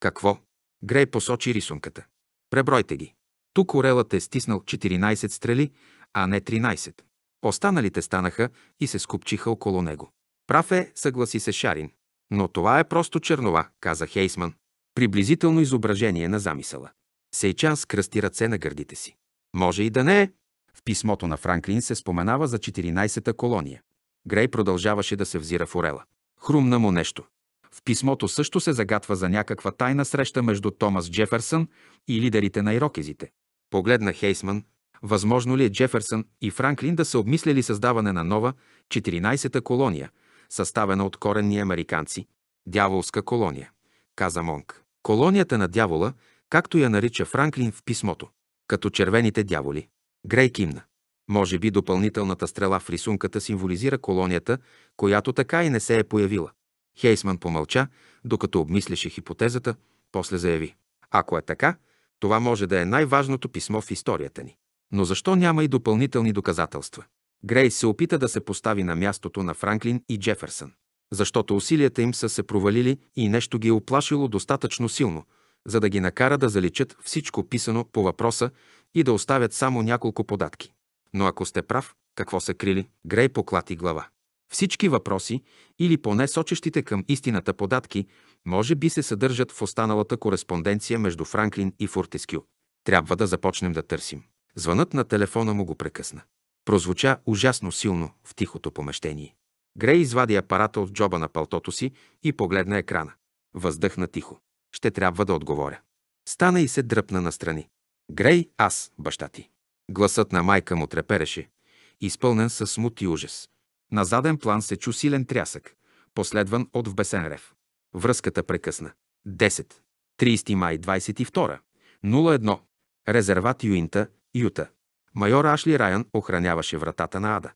Какво? Грей посочи рисунката. Пребройте ги. Тук орелът е стиснал 14 стрели, а не 13. Останалите станаха и се скупчиха около него. Прав е, съгласи се Шарин. Но това е просто чернова, каза Хейсман. Приблизително изображение на замисъла. Сейчан скръсти ръце на гърдите си. Може и да не е. В писмото на Франклин се споменава за 14-та колония. Грей продължаваше да се взира в Орела. Хрумна му нещо. В писмото също се загатва за някаква тайна среща между Томас Джеферсън и лидерите на ирокезите. Погледна Хейсман, Възможно ли е Джеферсън и Франклин да са обмисляли създаване на нова 14-та колония, съставена от коренни американци? Дяволска колония, каза Монк. Колонията на дявола, както я нарича Франклин в писмото, като червените дяволи. Грей кимна. Може би допълнителната стрела в рисунката символизира колонията, която така и не се е появила. Хейсман помълча, докато обмисляше хипотезата, после заяви. Ако е така, това може да е най-важното писмо в историята ни. Но защо няма и допълнителни доказателства? Грей се опита да се постави на мястото на Франклин и Джеферсън, защото усилията им са се провалили и нещо ги е оплашило достатъчно силно, за да ги накара да заличат всичко писано по въпроса и да оставят само няколко податки. Но ако сте прав, какво са крили, Грей поклати глава. Всички въпроси, или поне сочещите към истината податки, може би се съдържат в останалата кореспонденция между Франклин и Фортескю. Трябва да започнем да търсим. Звънът на телефона му го прекъсна. Прозвуча ужасно силно в тихото помещение. Грей извади апарата от джоба на палтото си и погледна екрана. Въздъхна тихо. Ще трябва да отговоря. Стана и се дръпна настрани. Грей, аз, баща ти. Гласът на майка му трепереше, изпълнен със смут и ужас. На заден план се чу силен трясък, последван от вбесен рев. Връзката прекъсна. 10. 30 май 22. 01. Резерват Юинта, Юта. Майор Ашли Райан охраняваше вратата на Ада.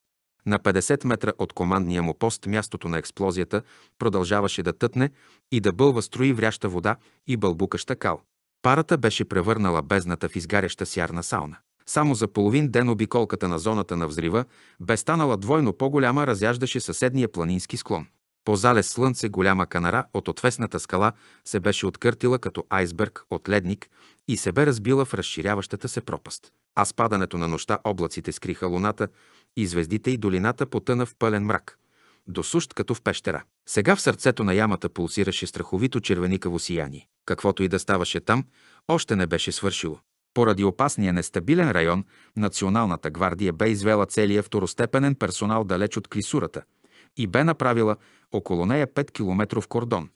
На 50 метра от командния му пост мястото на експлозията продължаваше да тътне и да бълва строи вряща вода и бълбукаща кал. Парата беше превърнала бездната в изгаряща сярна сауна. Само за половин ден обиколката на зоната на взрива бе станала двойно по-голяма, разяждаше съседния планински склон. По зале слънце голяма канара от отвесната скала се беше откъртила като айсберг от ледник и се бе разбила в разширяващата се пропаст. А с падането на нощта облаците скриха луната и звездите и долината потъна в пълен мрак, до сущ като в пещера. Сега в сърцето на ямата пулсираше страховито червеникаво сияние. Каквото и да ставаше там, още не беше свършило. Поради опасния нестабилен район, Националната гвардия бе извела целия второстепенен персонал далеч от крисурата, и бе направила около нея 5-километров кордон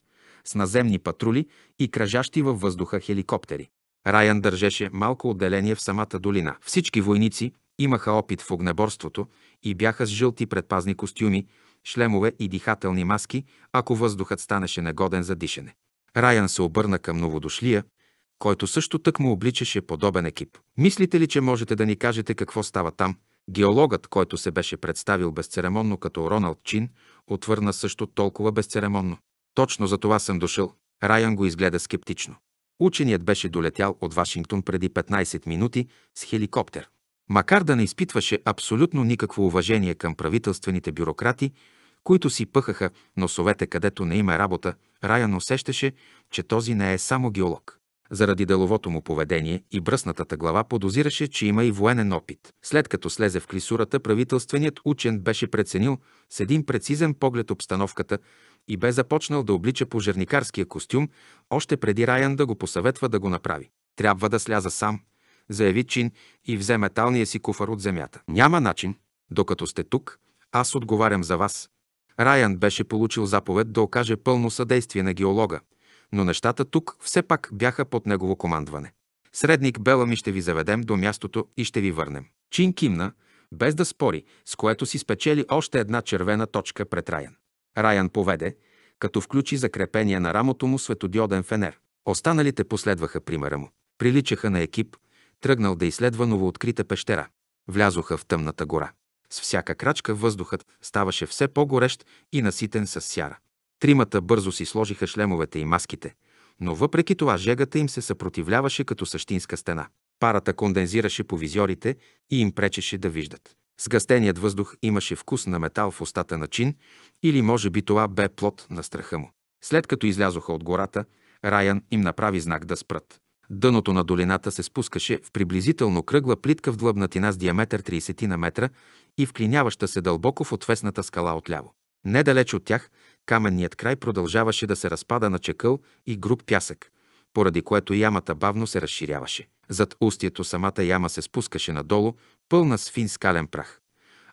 с наземни патрули и кръжащи във въздуха хеликоптери. Райан държеше малко отделение в самата долина. Всички войници имаха опит в огнеборството и бяха с жълти предпазни костюми, шлемове и дихателни маски, ако въздухът станеше негоден за дишане. Райан се обърна към новодошлия, който също тък му обличаше подобен екип. Мислите ли, че можете да ни кажете какво става там? Геологът, който се беше представил безцеремонно като Роналд Чин, отвърна също толкова безцеремонно. Точно за това съм дошъл. Райан го изгледа скептично. Ученият беше долетял от Вашингтон преди 15 минути с хеликоптер. Макар да не изпитваше абсолютно никакво уважение към правителствените бюрократи, които си пъхаха носовете където не има е работа, Райан усещаше, че този не е само геолог. Заради деловото му поведение и бръснатата глава подозираше, че има и военен опит. След като слезе в клисурата, правителственият учен беше преценил с един прецизен поглед обстановката и бе започнал да облича пожарникарския костюм, още преди Райан да го посъветва да го направи. Трябва да сляза сам, заяви Чин и взе металния си куфар от земята. Няма начин. Докато сте тук, аз отговарям за вас. Райан беше получил заповед да окаже пълно съдействие на геолога, но нещата тук все пак бяха под негово командване. Средник Бела ми ще ви заведем до мястото и ще ви върнем. Чин кимна, без да спори, с което си спечели още една червена точка пред райан. Райан поведе, като включи закрепения на рамото му светодиоден фенер. Останалите последваха примера му. Приличаха на екип, тръгнал да изследва новооткрита пещера. Влязоха в тъмната гора. С всяка крачка въздухът ставаше все по-горещ и наситен с сяра. Тримата бързо си сложиха шлемовете и маските, но въпреки това жегата им се съпротивляваше като същинска стена. Парата кондензираше по визиорите и им пречеше да виждат. Сгъстеният въздух имаше вкус на метал в устата на чин или може би това бе плод на страха му. След като излязоха от гората, Райан им направи знак да спрат. Дъното на долината се спускаше в приблизително кръгла плитка в длъбнатина с диаметър 30 на метра и вклиняваща се дълбоко в отвесната скала отляво. Недалеч от тях Каменният край продължаваше да се разпада на чекъл и груб пясък, поради което ямата бавно се разширяваше. Зад устието самата яма се спускаше надолу, пълна с фин скален прах,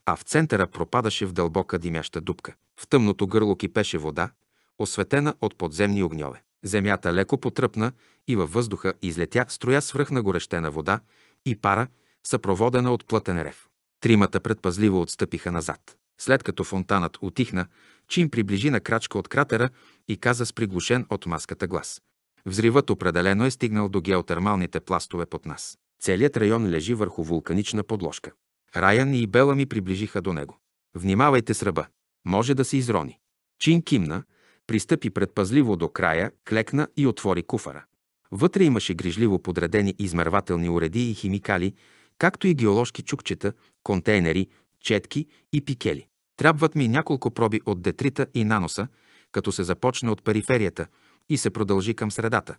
а в центъра пропадаше в дълбока димяща дупка. В тъмното гърло кипеше вода, осветена от подземни огньове. Земята леко потръпна и във въздуха излетя строя свръхна горещена вода и пара, съпроводена от плътен рев. Тримата предпазливо отстъпиха назад. След като фонтанът отихна, че им приближи на крачка от кратера и каза с приглушен от маската глас. Взривът определено е стигнал до геотермалните пластове под нас. Целият район лежи върху вулканична подложка. Райан и Бела ми приближиха до него. Внимавайте с ръба. Може да се изрони. Чин кимна, пристъпи предпазливо до края, клекна и отвори куфара. Вътре имаше грижливо подредени измервателни уреди и химикали, както и геоложки чукчета, контейнери, четки и пикели. Трябват ми няколко проби от детрита и наноса, като се започне от периферията и се продължи към средата,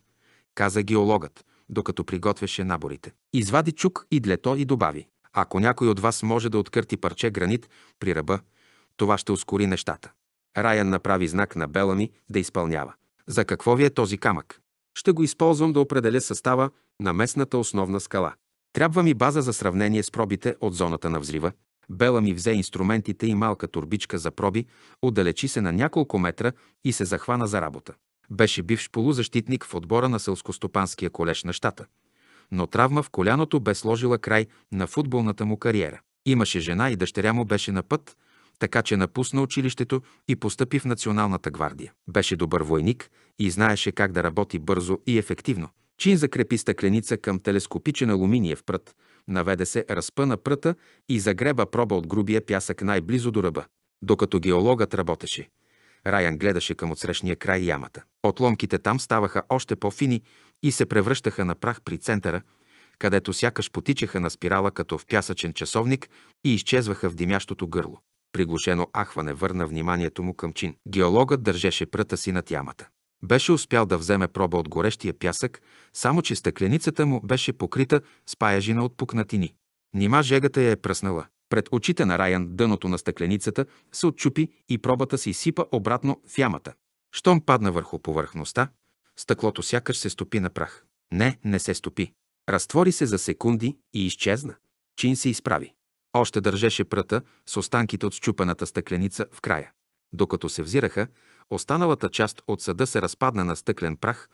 каза геологът, докато приготвяше наборите. Извади чук и длето и добави. Ако някой от вас може да откърти парче гранит при ръба, това ще ускори нещата. Райан направи знак на Бела ми да изпълнява. За какво ви е този камък? Ще го използвам да определя състава на местната основна скала. Трябва ми база за сравнение с пробите от зоната на взрива, Бела ми взе инструментите и малка турбичка за проби, отдалечи се на няколко метра и се захвана за работа. Беше бивш полузащитник в отбора на Селскостопанския колеж на щата, но травма в коляното бе сложила край на футболната му кариера. Имаше жена и дъщеря му беше на път, така че напусна училището и постъпи в Националната гвардия. Беше добър войник и знаеше как да работи бързо и ефективно. Чин закрепи стъкленица към телескопичен алуминиев прът, Наведе се, разпъна пръта и загреба проба от грубия пясък най-близо до ръба. Докато геологът работеше, Райан гледаше към отсрещния край ямата. Отломките там ставаха още по-фини и се превръщаха на прах при центъра, където сякаш потичаха на спирала като в пясъчен часовник и изчезваха в димящото гърло. Приглушено ахване върна вниманието му към чин. Геологът държеше пръта си над ямата. Беше успял да вземе проба от горещия пясък, само че стъкленицата му беше покрита с паяжина от пукнатини. Нима жегата я е пръснала. Пред очите на Райан дъното на стъкленицата се отчупи и пробата се изсипа обратно в ямата. Щом падна върху повърхността, стъклото сякаш се стопи на прах. Не, не се стопи. Разтвори се за секунди и изчезна. Чин се изправи. Още държеше пръта с останките от щупената стъкленица в края. Докато се взираха, Останалата част от съда се разпадна на стъклен прах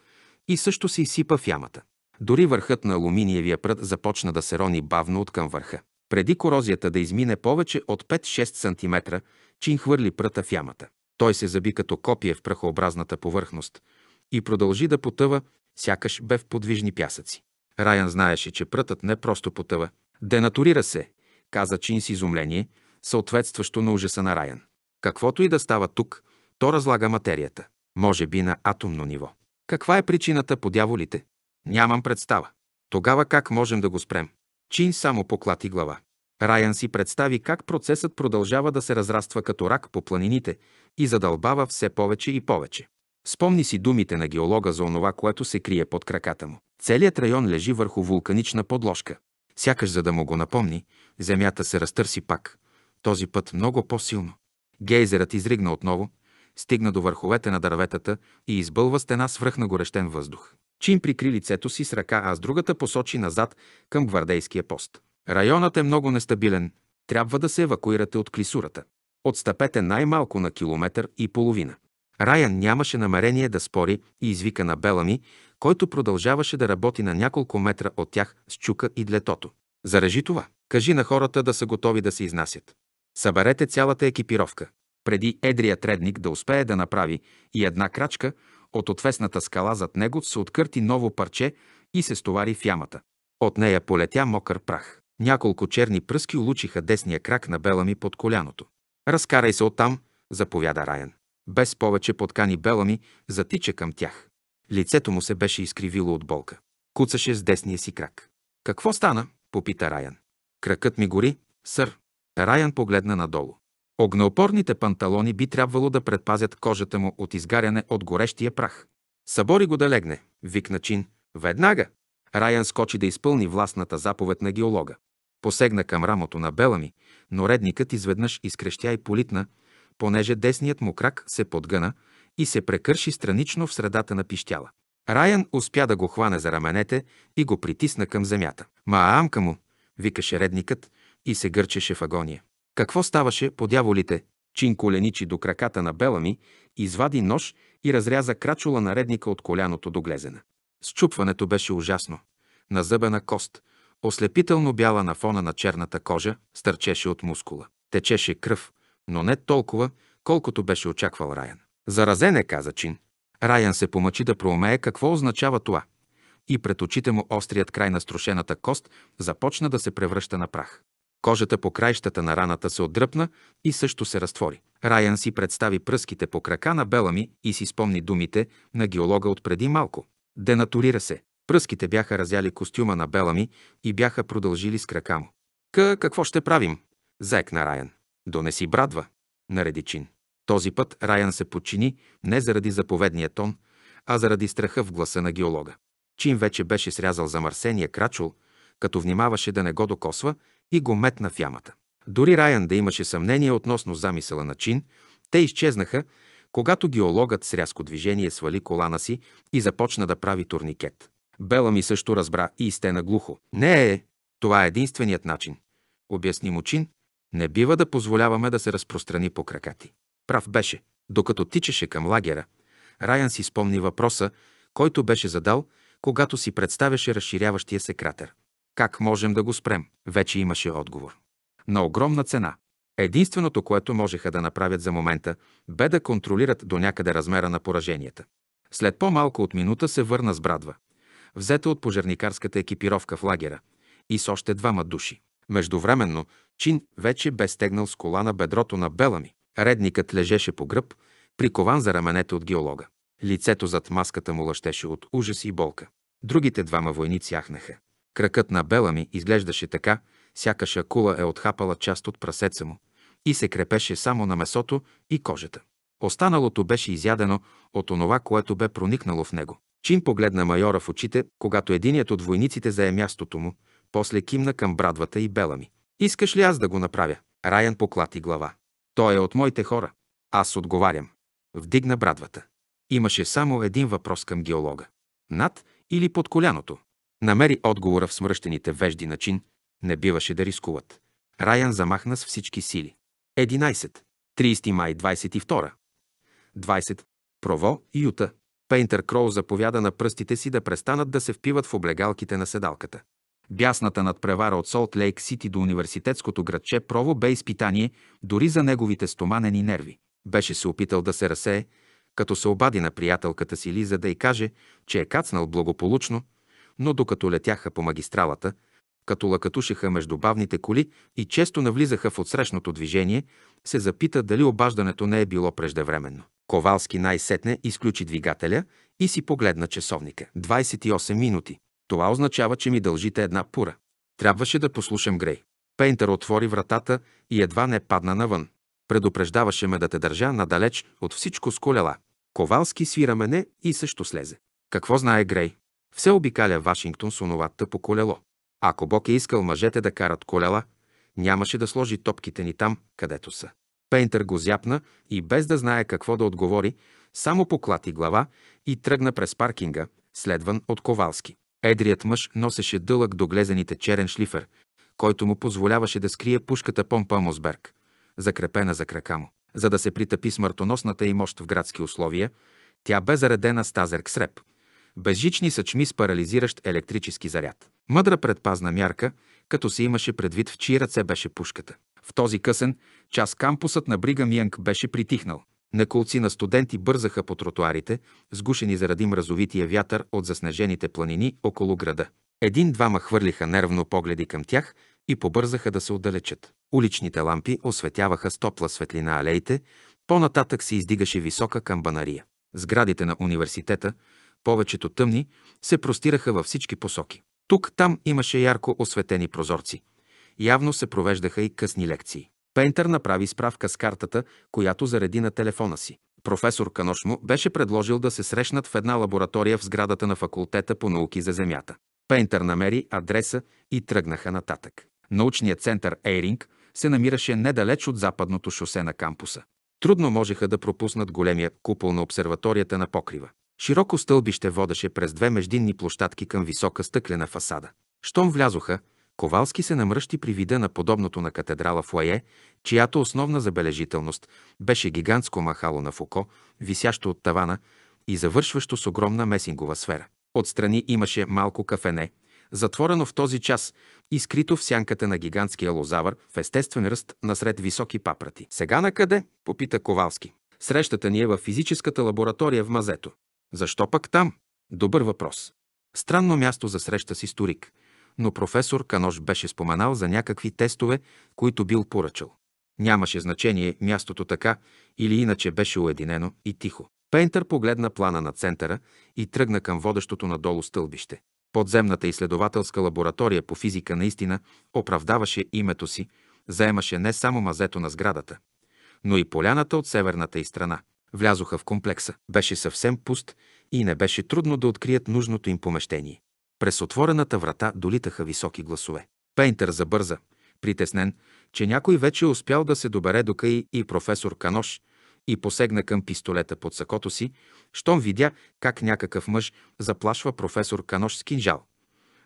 и също се изсипа в ямата. Дори върхът на алуминиевия прът започна да се рони бавно от към върха. Преди корозията да измине повече от 5-6 см, Чин хвърли пръта в ямата. Той се заби като копие в прахообразната повърхност и продължи да потъва, сякаш бе в подвижни пясъци. Райан знаеше, че прътът не просто потъва. Денатурира се, каза Чин с изумление, съответстващо на ужаса на Райан. Каквото и да става тук, то разлага материята, може би на атомно ниво. Каква е причината по дяволите? Нямам представа. Тогава как можем да го спрем? Чин само поклати глава. Райан си представи как процесът продължава да се разраства като рак по планините и задълбава все повече и повече. Спомни си думите на геолога за онова, което се крие под краката му. Целият район лежи върху вулканична подложка. Сякаш за да му го напомни, земята се разтърси пак. Този път много по-силно. Гейзерът изригна отново, стигна до върховете на дърветата и избълва стена с горещен въздух. Чин прикри лицето си с ръка, а с другата посочи назад към гвардейския пост. Районът е много нестабилен. Трябва да се евакуирате от клисурата. Отстъпете най-малко на километър и половина. Райан нямаше намерение да спори и извика на Белами, който продължаваше да работи на няколко метра от тях с чука и длетото. Зарежи това. Кажи на хората да са готови да се изнасят. Съберете цялата екипировка преди едрият редник да успее да направи и една крачка, от отвесната скала зад него се откърти ново парче и се стовари в ямата. От нея полетя мокър прах. Няколко черни пръски улучиха десния крак на белами под коляното. Разкарай се оттам, заповяда Райан. Без повече подкани белами, затича към тях. Лицето му се беше изкривило от болка. Куцаше с десния си крак. Какво стана? попита Райан. Кракът ми гори, сър. Райан погледна надолу. Огнеопорните панталони би трябвало да предпазят кожата му от изгаряне от горещия прах. Събори го да легне, викна Чин. Веднага! Райан скочи да изпълни властната заповед на геолога. Посегна към рамото на Белами, но редникът изведнъж изкрещя и политна, понеже десният му крак се подгъна и се прекърши странично в средата на пищяла. Райан успя да го хване за раменете и го притисна към земята. «Маамка му!» викаше редникът и се гърчеше в агония. Какво ставаше по дяволите? Чин коленичи до краката на Белами, извади нож и разряза крачула на редника от коляното до глезена. Счупването беше ужасно. На зъбена кост, ослепително бяла на фона на черната кожа, стърчеше от мускула. Течеше кръв, но не толкова, колкото беше очаквал Раян. Заразен е, каза Чин. Райан се помъчи да проумее какво означава това. И пред очите му острият край на струшената кост започна да се превръща на прах. Кожата по краищата на раната се отдръпна и също се разтвори. Райан си представи пръските по крака на Белами и си спомни думите на геолога от преди малко. Денатурира се. Пръските бяха разяли костюма на Белами и бяха продължили с крака му. К какво ще правим? Заекна Райан. Донеси брадва, нареди Чин. Този път Райан се подчини не заради заповедния тон, а заради страха в гласа на геолога. Чин вече беше срязал замърсения крачул, като внимаваше да не го докосва и го метна в ямата. Дори Райан да имаше съмнение относно замисъла на Чин, те изчезнаха, когато геологът с рязко движение свали колана си и започна да прави турникет. Бела ми също разбра и изтена глухо. Не е, това е единственият начин. Обясни му Чин, не бива да позволяваме да се разпространи по крака ти. Прав беше. Докато тичеше към лагера, Райан си спомни въпроса, който беше задал, когато си представяше разширяващия се кратер. Как можем да го спрем? Вече имаше отговор. На огромна цена. Единственото, което можеха да направят за момента, бе да контролират до някъде размера на пораженията. След по-малко от минута се върна с брадва, взета от пожарникарската екипировка в лагера, и с още двама души. Междувременно Чин вече бе стегнал с кола на бедрото на Белами. Редникът лежеше по гръб, прикован за раменете от геолога. Лицето зад маската му лъщеше от ужас и болка. Другите двама войници яхнаха. Кракът на бела ми изглеждаше така, сякаш акула е отхапала част от прасеца му и се крепеше само на месото и кожата. Останалото беше изядено от онова, което бе проникнало в него. Чин погледна майора в очите, когато единият от войниците зае мястото му, после кимна към брадвата и бела ми. Искаш ли аз да го направя? Райан поклати глава. Той е от моите хора. Аз отговарям. Вдигна брадвата. Имаше само един въпрос към геолога. Над или под коляното? намери отговора в смръщените вежди начин, не биваше да рискуват. Раян замахна с всички сили. 11. 30 май 22. 20. Прово и Юта. Пейнтер Кроу заповяда на пръстите си да престанат да се впиват в облегалките на седалката. Бясната надпревара от Солт Лейк Сити до университетското градче Прово бе изпитание дори за неговите стоманени нерви. Беше се опитал да се разсее, като се обади на приятелката си Лиза да й каже, че е кацнал благополучно, но докато летяха по магистралата, като лъкатушеха между бавните коли и често навлизаха в отсрещното движение, се запита дали обаждането не е било преждевременно. Ковалски най-сетне изключи двигателя и си погледна часовника. 28 минути. Това означава, че ми дължите една пура. Трябваше да послушам Грей. Пейнтер отвори вратата и едва не падна навън. Предупреждаваше ме да те държа надалеч от всичко с колела. Ковалски свира мене и също слезе. Какво знае Грей? Все обикаля Вашингтон с онова тъпо колело. Ако Бог е искал мъжете да карат колела, нямаше да сложи топките ни там, където са. Пейнтър го зяпна и без да знае какво да отговори, само поклати глава и тръгна през паркинга, следван от Ковалски. Едрият мъж носеше дълъг до глезените черен шлифер, който му позволяваше да скрие пушката помпа Мосберг, закрепена за крака му. За да се притъпи смъртоносната и мощ в градски условия, тя бе заредена с тазерк среб, безжични съчми с парализиращ електрически заряд. Мъдра предпазна мярка, като се имаше предвид в чии ръце беше пушката. В този късен час кампусът на Бригам Янг беше притихнал. Неколци на студенти бързаха по тротуарите, сгушени заради мразовития вятър от заснежените планини около града. Един-двама хвърлиха нервно погледи към тях и побързаха да се отдалечат. Уличните лампи осветяваха с топла светлина алеите, по-нататък се издигаше висока камбанария. Сградите на университета, повечето тъмни, се простираха във всички посоки. Тук-там имаше ярко осветени прозорци. Явно се провеждаха и късни лекции. Пейнтър направи справка с картата, която зареди на телефона си. Професор Канош му беше предложил да се срещнат в една лаборатория в сградата на факултета по науки за Земята. Пейнтър намери адреса и тръгнаха нататък. Научният център Ейринг се намираше недалеч от западното шосе на кампуса. Трудно можеха да пропуснат големия купол на обсерваторията на покрива. Широко стълбище водеше през две междинни площадки към висока стъклена фасада. Щом влязоха, Ковалски се намръщи при вида на подобното на катедрала Фуае, чиято основна забележителност беше гигантско махало на Фуко, висящо от тавана и завършващо с огромна месингова сфера. Отстрани имаше малко кафене, затворено в този час и скрито в сянката на гигантския лозавър в естествен ръст насред високи папрати. «Сега на къде?» – попита Ковалски. Срещата ни е в физическата лаборатория в Мазето. Защо пък там? Добър въпрос. Странно място за среща с историк, но професор Канош беше споменал за някакви тестове, които бил поръчал. Нямаше значение, мястото така или иначе беше уединено и тихо. Пейнтър погледна плана на центъра и тръгна към водещото надолу стълбище. Подземната изследователска лаборатория по физика наистина оправдаваше името си, заемаше не само мазето на сградата, но и поляната от северната и страна. Влязоха в комплекса. Беше съвсем пуст и не беше трудно да открият нужното им помещение. През отворената врата долитаха високи гласове. Пейнтер забърза, притеснен, че някой вече успял да се добере до Каи и професор Канош и посегна към пистолета под сакото си, щом видя как някакъв мъж заплашва професор Канош с кинжал.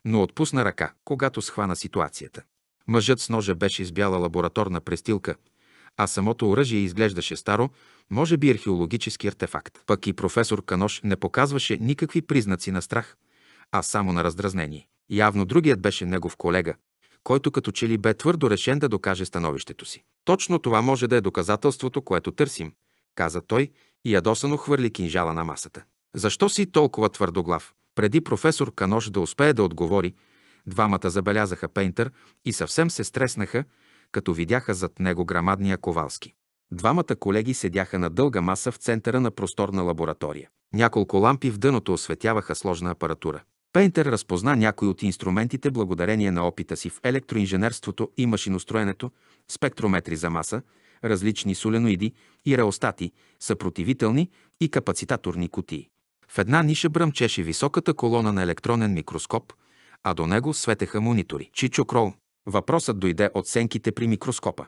Но отпусна ръка, когато схвана ситуацията. Мъжът с ножа беше с бяла лабораторна престилка, а самото оръжие изглеждаше старо, може би археологически артефакт. Пък и професор Канош не показваше никакви признаци на страх, а само на раздразнение. Явно другият беше негов колега, който като че ли бе твърдо решен да докаже становището си. Точно това може да е доказателството, което търсим, каза той и ядосано хвърли кинжала на масата. Защо си толкова твърдоглав? Преди професор Канош да успее да отговори, двамата забелязаха Пейнтър и съвсем се стреснаха, като видяха зад него грамадния Ковалски. Двамата колеги седяха на дълга маса в центъра на просторна лаборатория. Няколко лампи в дъното осветяваха сложна апаратура. Пейнтер разпозна някои от инструментите благодарение на опита си в електроинженерството и машиностроенето, спектрометри за маса, различни соленоиди и реостати, съпротивителни и капацитаторни кутии. В една ниша бръмчеше високата колона на електронен микроскоп, а до него светеха монитори. Чичо Крол. Въпросът дойде от сенките при микроскопа.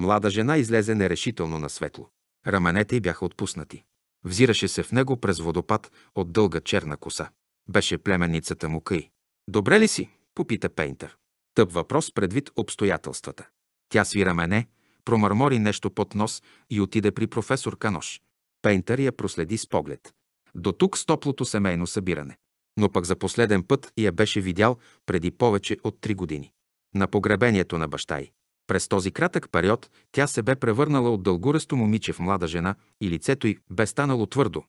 Млада жена излезе нерешително на светло. Раменете й бяха отпуснати. Взираше се в него през водопад от дълга черна коса. Беше племенницата му Къй. Добре ли си? попита Пейнтър. Тъп въпрос предвид обстоятелствата. Тя сви рамене, промърмори нещо под нос и отиде при професор Канош. Пейнтър я проследи с поглед. До тук с топлото семейно събиране. Но пък за последен път я беше видял преди повече от три години. На погребението на баща й. През този кратък период тя се бе превърнала от дългоръсто момиче в млада жена и лицето й бе станало твърдо,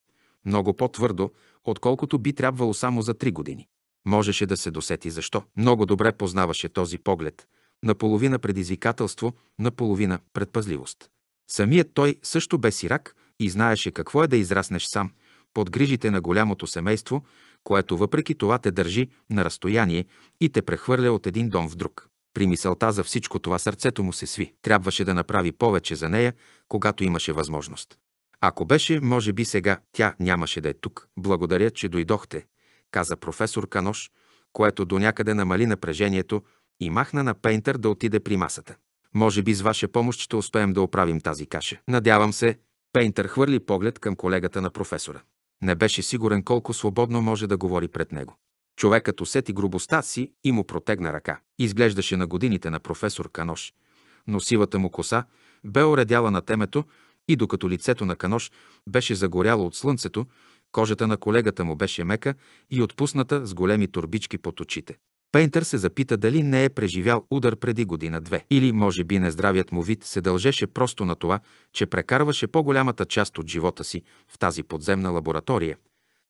много по-твърдо, отколкото би трябвало само за три години. Можеше да се досети защо. Много добре познаваше този поглед, наполовина предизвикателство, наполовина предпазливост. Самият той също бе сирак и знаеше какво е да израснеш сам, под грижите на голямото семейство, което въпреки това те държи на разстояние и те прехвърля от един дом в друг. При мисълта за всичко това сърцето му се сви. Трябваше да направи повече за нея, когато имаше възможност. Ако беше, може би сега тя нямаше да е тук. Благодаря, че дойдохте, каза професор Канош, което до някъде намали напрежението и махна на Пейнтър да отиде при масата. Може би с ваша помощ ще успеем да оправим тази каша. Надявам се, Пейнтър хвърли поглед към колегата на професора. Не беше сигурен колко свободно може да говори пред него. Човекът усети грубостта си и му протегна ръка. Изглеждаше на годините на професор Канош, но сивата му коса бе оредяла на темето и докато лицето на Канош беше загоряло от слънцето, кожата на колегата му беше мека и отпусната с големи турбички под очите. Пейнтър се запита дали не е преживял удар преди година-две. Или, може би, нездравият му вид се дължеше просто на това, че прекарваше по-голямата част от живота си в тази подземна лаборатория,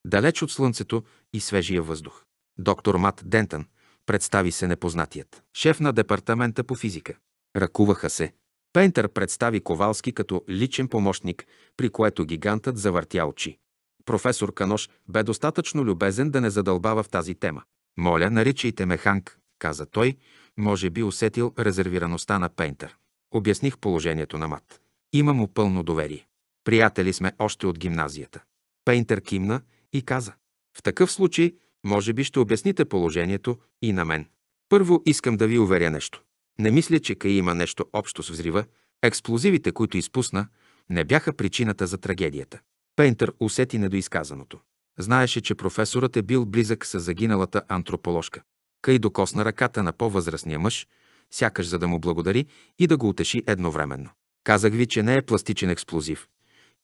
далеч от слънцето и свежия въздух. Доктор Мат Дентън, представи се непознатият. Шеф на департамента по физика. Ръкуваха се. Пейнтър представи Ковалски като личен помощник, при което гигантът завъртя очи. Професор Канош бе достатъчно любезен да не задълбава в тази тема. «Моля, наричайте ме Ханк», каза той, може би усетил резервираността на Пейнтър. Обясних положението на Мат. Има му пълно доверие. Приятели сме още от гимназията. Пейнтър кимна и каза. В такъв случай може би ще обясните положението и на мен. Първо искам да ви уверя нещо. Не мисля, че Каи има нещо общо с взрива. Експлозивите, които изпусна, не бяха причината за трагедията. Пейнтър усети недоизказаното. Знаеше, че професорът е бил близък с загиналата антроположка. Кай докосна ръката на по-възрастния мъж, сякаш за да му благодари и да го утеши едновременно. Казах ви, че не е пластичен експлозив.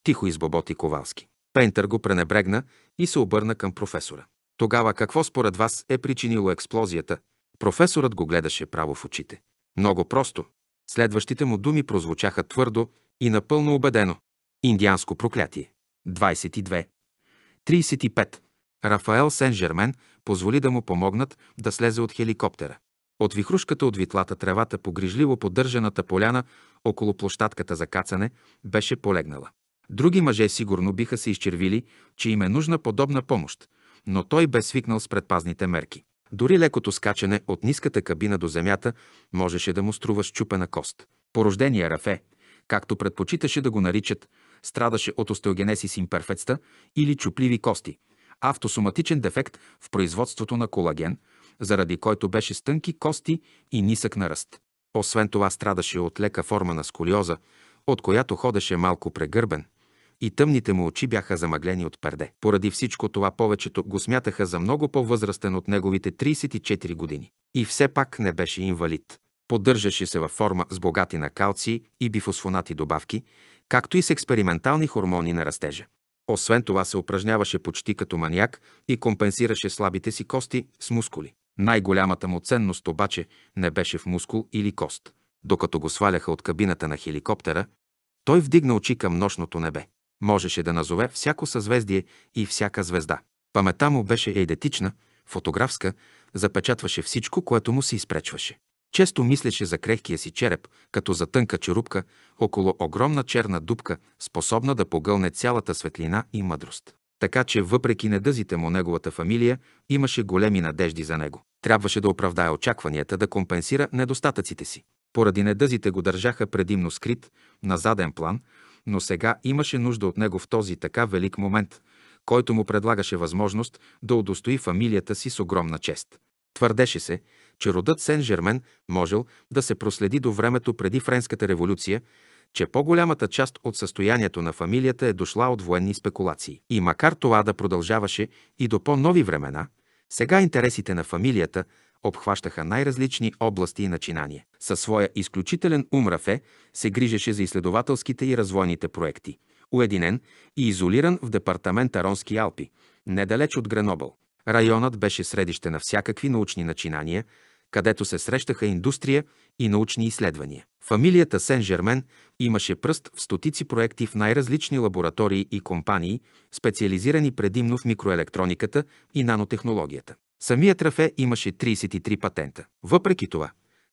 Тихо избоботи Ковалски. Пейнтър го пренебрегна и се обърна към професора. Тогава какво според вас е причинило експлозията? Професорът го гледаше право в очите. Много просто. Следващите му думи прозвучаха твърдо и напълно убедено. Индианско проклятие. 22. 35. Рафаел Сен-Жермен позволи да му помогнат да слезе от хеликоптера. От вихрушката от витлата тревата погрижливо поддържаната поляна около площадката за кацане беше полегнала. Други мъже сигурно биха се изчервили, че им е нужна подобна помощ, но той бе свикнал с предпазните мерки. Дори лекото скачане от ниската кабина до земята можеше да му струва щупена кост. Порождение Рафе, както предпочиташе да го наричат, страдаше от остеогенесис имперфецта или чупливи кости, автосоматичен дефект в производството на колаген, заради който беше с тънки кости и нисък на ръст. Освен това страдаше от лека форма на сколиоза, от която ходеше малко прегърбен и тъмните му очи бяха замъглени от перде. Поради всичко това повечето го смятаха за много по-възрастен от неговите 34 години. И все пак не беше инвалид. Поддържаше се във форма с богати на калци и бифосфонати добавки, както и с експериментални хормони на растежа. Освен това се упражняваше почти като маняк и компенсираше слабите си кости с мускули. Най-голямата му ценност обаче не беше в мускул или кост. Докато го сваляха от кабината на хеликоптера, той вдигна очи към нощното небе. Можеше да назове всяко съзвездие и всяка звезда. Памета му беше ейдетична, фотографска, запечатваше всичко, което му се изпречваше. Често мислеше за крехкия си череп, като за тънка черупка, около огромна черна дупка, способна да погълне цялата светлина и мъдрост. Така че, въпреки недъзите му неговата фамилия, имаше големи надежди за него. Трябваше да оправдае очакванията, да компенсира недостатъците си. Поради недъзите го държаха предимно скрит, на заден план, но сега имаше нужда от него в този така велик момент, който му предлагаше възможност да удостои фамилията си с огромна чест. Твърдеше се, че родът Сен-Жермен можел да се проследи до времето преди Френската революция, че по-голямата част от състоянието на фамилията е дошла от военни спекулации. И макар това да продължаваше и до по-нови времена, сега интересите на фамилията – обхващаха най-различни области и начинания. Със своя изключителен ум Рафе се грижеше за изследователските и развойните проекти. Уединен и изолиран в департамента Ронски Алпи, недалеч от Гренобъл. Районът беше средище на всякакви научни начинания, където се срещаха индустрия и научни изследвания. Фамилията Сен-Жермен имаше пръст в стотици проекти в най-различни лаборатории и компании, специализирани предимно в микроелектрониката и нанотехнологията. Самият Рафе имаше 33 патента. Въпреки това,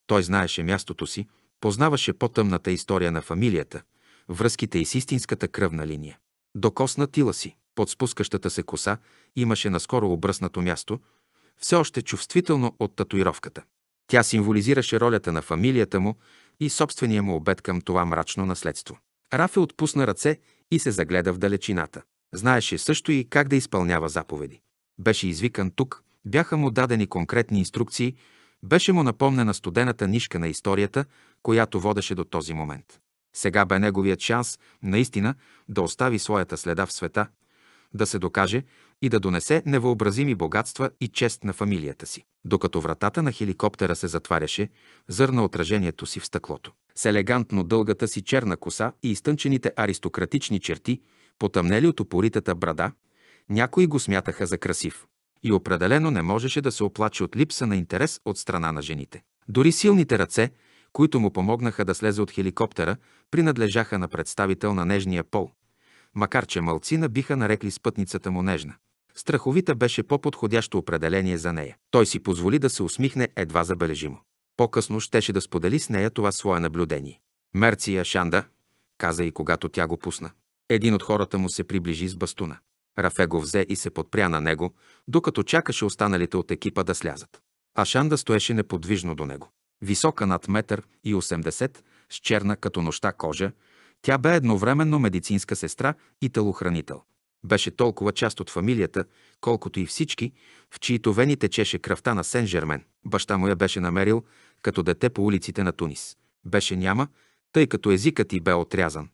той знаеше мястото си, познаваше по-тъмната история на фамилията, връзките и с истинската кръвна линия. Докосна тила си, под спускащата се коса, имаше наскоро обръснато място, все още чувствително от татуировката. Тя символизираше ролята на фамилията му и собствения му обед към това мрачно наследство. Рафе отпусна ръце и се загледа в далечината. Знаеше също и как да изпълнява заповеди. Беше извикан тук, бяха му дадени конкретни инструкции, беше му напомнена студената нишка на историята, която водеше до този момент. Сега бе неговият шанс наистина да остави своята следа в света, да се докаже и да донесе невъобразими богатства и чест на фамилията си. Докато вратата на хеликоптера се затваряше, зърна отражението си в стъклото. С елегантно дългата си черна коса и изтънчените аристократични черти, потъмнели от опоритата брада, някои го смятаха за красив и определено не можеше да се оплаче от липса на интерес от страна на жените. Дори силните ръце, които му помогнаха да слезе от хеликоптера, принадлежаха на представител на нежния пол, макар че мълцина биха нарекли спътницата му нежна. Страховита беше по-подходящо определение за нея. Той си позволи да се усмихне едва забележимо. По-късно щеше да сподели с нея това свое наблюдение. Мерция Шанда, каза и когато тя го пусна. Един от хората му се приближи с бастуна. Рафе го взе и се подпря на него, докато чакаше останалите от екипа да слязат. Ашанда стоеше неподвижно до него. Висока над метър и 80, с черна като нощта кожа, тя бе едновременно медицинска сестра и телохранител. Беше толкова част от фамилията, колкото и всички, в чието вени течеше кръвта на Сен-Жермен. Баща му я беше намерил като дете по улиците на Тунис. Беше няма, тъй като езикът й бе отрязан.